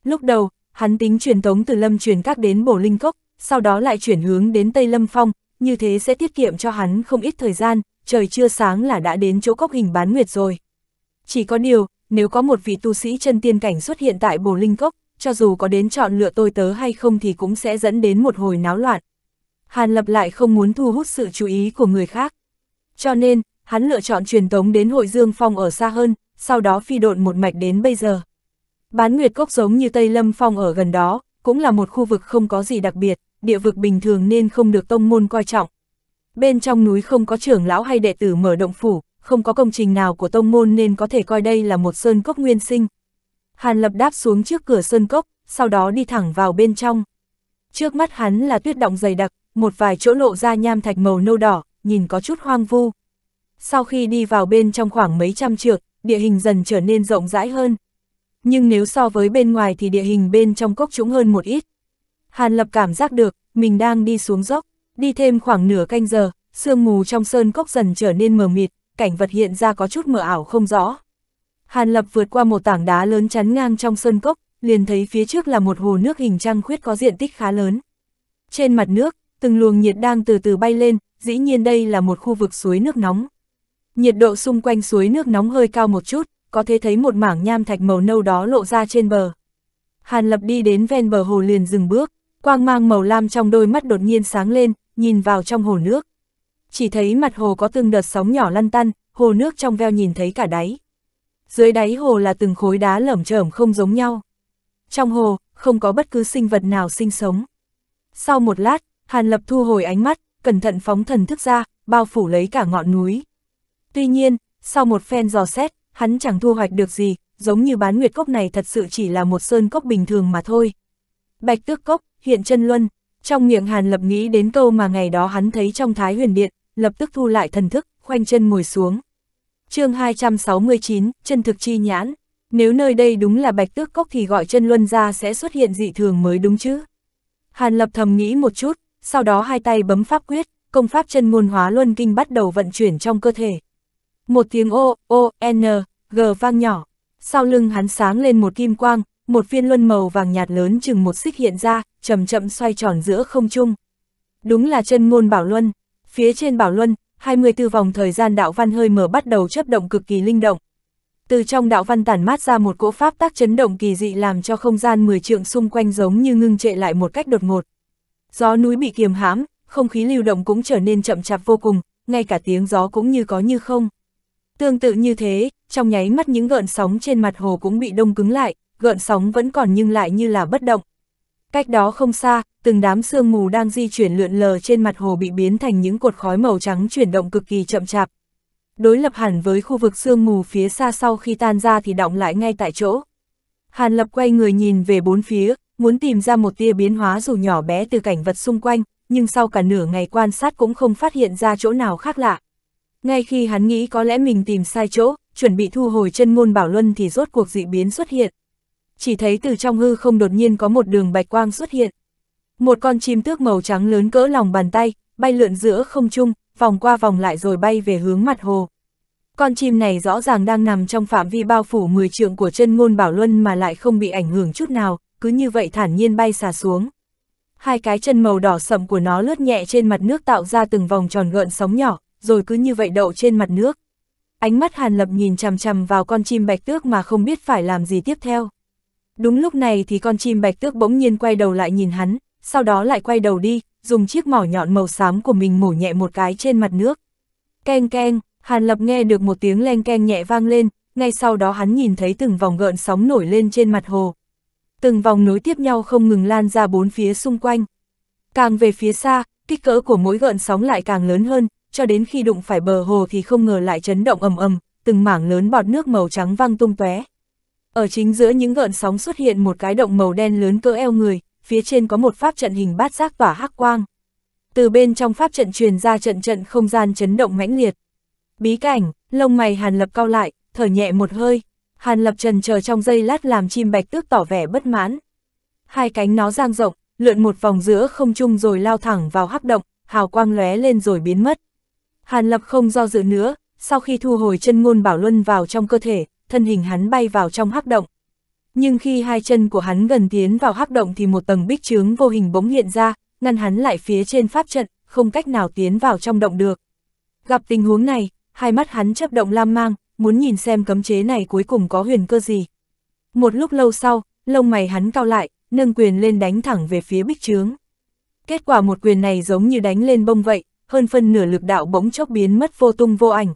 Lúc đầu, hắn tính truyền thống từ lâm truyền các đến bổ linh cốc, sau đó lại chuyển hướng đến tây lâm phong, như thế sẽ tiết kiệm cho hắn không ít thời gian, trời chưa sáng là đã đến chỗ cốc hình bán nguyệt rồi. Chỉ có điều, nếu có một vị tu sĩ chân tiên cảnh xuất hiện tại bổ linh cốc, cho dù có đến chọn lựa tôi tớ hay không thì cũng sẽ dẫn đến một hồi náo loạn. Hàn Lập lại không muốn thu hút sự chú ý của người khác. Cho nên, hắn lựa chọn truyền tống đến hội Dương Phong ở xa hơn, sau đó phi độn một mạch đến bây giờ. Bán Nguyệt Cốc giống như Tây Lâm Phong ở gần đó, cũng là một khu vực không có gì đặc biệt, địa vực bình thường nên không được tông môn coi trọng. Bên trong núi không có trưởng lão hay đệ tử mở động phủ, không có công trình nào của tông môn nên có thể coi đây là một sơn cốc nguyên sinh. Hàn Lập đáp xuống trước cửa sơn cốc, sau đó đi thẳng vào bên trong. Trước mắt hắn là tuyết động dày đặc, một vài chỗ lộ ra nham thạch màu nâu đỏ, nhìn có chút hoang vu. Sau khi đi vào bên trong khoảng mấy trăm trượng, địa hình dần trở nên rộng rãi hơn. Nhưng nếu so với bên ngoài thì địa hình bên trong cốc trũng hơn một ít. Hàn Lập cảm giác được, mình đang đi xuống dốc, đi thêm khoảng nửa canh giờ, sương mù trong sơn cốc dần trở nên mờ mịt, cảnh vật hiện ra có chút mờ ảo không rõ. Hàn Lập vượt qua một tảng đá lớn chắn ngang trong sơn cốc, liền thấy phía trước là một hồ nước hình trăng khuyết có diện tích khá lớn. Trên mặt nước, từng luồng nhiệt đang từ từ bay lên, dĩ nhiên đây là một khu vực suối nước nóng. Nhiệt độ xung quanh suối nước nóng hơi cao một chút, có thể thấy một mảng nham thạch màu nâu đó lộ ra trên bờ. Hàn Lập đi đến ven bờ hồ liền dừng bước, quang mang màu lam trong đôi mắt đột nhiên sáng lên, nhìn vào trong hồ nước. Chỉ thấy mặt hồ có từng đợt sóng nhỏ lăn tăn, hồ nước trong veo nhìn thấy cả đáy. Dưới đáy hồ là từng khối đá lởm chởm không giống nhau. Trong hồ, không có bất cứ sinh vật nào sinh sống. Sau một lát, Hàn Lập thu hồi ánh mắt, cẩn thận phóng thần thức ra, bao phủ lấy cả ngọn núi. Tuy nhiên, sau một phen dò xét, hắn chẳng thu hoạch được gì, giống như bán nguyệt cốc này thật sự chỉ là một sơn cốc bình thường mà thôi. Bạch tước cốc, hiện chân luân, trong miệng Hàn Lập nghĩ đến câu mà ngày đó hắn thấy trong Thái Huyền Điện, lập tức thu lại thần thức, khoanh chân ngồi xuống. chương 269, chân thực chi nhãn. Nếu nơi đây đúng là bạch tước cốc thì gọi chân luân ra sẽ xuất hiện dị thường mới đúng chứ. Hàn Lập thầm nghĩ một chút, sau đó hai tay bấm pháp quyết, công pháp chân ngôn hóa luân kinh bắt đầu vận chuyển trong cơ thể. Một tiếng O, O, N, G vang nhỏ, sau lưng hắn sáng lên một kim quang, một viên luân màu vàng nhạt lớn chừng một xích hiện ra, chậm chậm xoay tròn giữa không trung. Đúng là chân ngôn bảo luân, phía trên bảo luân, 24 vòng thời gian đạo văn hơi mở bắt đầu chấp động cực kỳ linh động. Từ trong đạo văn tản mát ra một cỗ pháp tác chấn động kỳ dị làm cho không gian 10 trượng xung quanh giống như ngưng trệ lại một cách đột ngột. Gió núi bị kiềm hãm, không khí lưu động cũng trở nên chậm chạp vô cùng, ngay cả tiếng gió cũng như có như không. Tương tự như thế, trong nháy mắt những gợn sóng trên mặt hồ cũng bị đông cứng lại, gợn sóng vẫn còn nhưng lại như là bất động. Cách đó không xa, từng đám sương mù đang di chuyển lượn lờ trên mặt hồ bị biến thành những cột khói màu trắng chuyển động cực kỳ chậm chạp. Đối lập hẳn với khu vực sương mù phía xa sau khi tan ra thì động lại ngay tại chỗ. Hàn Lập quay người nhìn về bốn phía, muốn tìm ra một tia biến hóa dù nhỏ bé từ cảnh vật xung quanh, nhưng sau cả nửa ngày quan sát cũng không phát hiện ra chỗ nào khác lạ. Ngay khi hắn nghĩ có lẽ mình tìm sai chỗ, chuẩn bị thu hồi chân ngôn bảo luân thì rốt cuộc dị biến xuất hiện. Chỉ thấy từ trong hư không đột nhiên có một đường bạch quang xuất hiện. Một con chim tước màu trắng lớn cỡ lòng bàn tay, bay lượn giữa không trung, vòng qua vòng lại rồi bay về hướng mặt hồ. Con chim này rõ ràng đang nằm trong phạm vi bao phủ 10 trượng của chân ngôn bảo luân mà lại không bị ảnh hưởng chút nào, cứ như vậy thản nhiên bay xà xuống. Hai cái chân màu đỏ sậm của nó lướt nhẹ trên mặt nước tạo ra từng vòng tròn gợn sóng nhỏ, rồi cứ như vậy đậu trên mặt nước. Ánh mắt Hàn Lập nhìn chằm chằm vào con chim bạch tước mà không biết phải làm gì tiếp theo. Đúng lúc này thì con chim bạch tước bỗng nhiên quay đầu lại nhìn hắn, sau đó lại quay đầu đi, dùng chiếc mỏ nhọn màu xám của mình mổ nhẹ một cái trên mặt nước. Keng keng, Hàn Lập nghe được một tiếng len keng nhẹ vang lên, ngay sau đó hắn nhìn thấy từng vòng gợn sóng nổi lên trên mặt hồ, từng vòng nối tiếp nhau không ngừng lan ra bốn phía xung quanh. Càng về phía xa, kích cỡ của mỗi gợn sóng lại càng lớn hơn, cho đến khi đụng phải bờ hồ thì không ngờ lại chấn động ầm ầm, từng mảng lớn bọt nước màu trắng văng tung tóe. Ở chính giữa những gợn sóng xuất hiện một cái động màu đen lớn cỡ eo người, phía trên có một pháp trận hình bát giác tỏa hắc quang. Từ bên trong pháp trận truyền ra trận trận không gian chấn động mãnh liệt. Bí cảnh, lông mày Hàn Lập cao lại, thở nhẹ một hơi, Hàn Lập Trần chờ trong giây lát làm chim bạch tước tỏ vẻ bất mãn. Hai cánh nó giang rộng, lượn một vòng giữa không trung rồi lao thẳng vào hắc động, hào quang lóe lên rồi biến mất. Hàn Lập không do dự nữa, sau khi thu hồi chân ngôn bảo luân vào trong cơ thể, thân hình hắn bay vào trong hắc động. Nhưng khi hai chân của hắn gần tiến vào hắc động thì một tầng bích trướng vô hình bỗng hiện ra, ngăn hắn lại phía trên pháp trận, không cách nào tiến vào trong động được. Gặp tình huống này, hai mắt hắn chấp động lam mang, muốn nhìn xem cấm chế này cuối cùng có huyền cơ gì. Một lúc lâu sau, lông mày hắn cao lại, nâng quyền lên đánh thẳng về phía bích trướng. Kết quả một quyền này giống như đánh lên bông vậy, hơn phân nửa lực đạo bỗng chốc biến mất vô tung vô ảnh,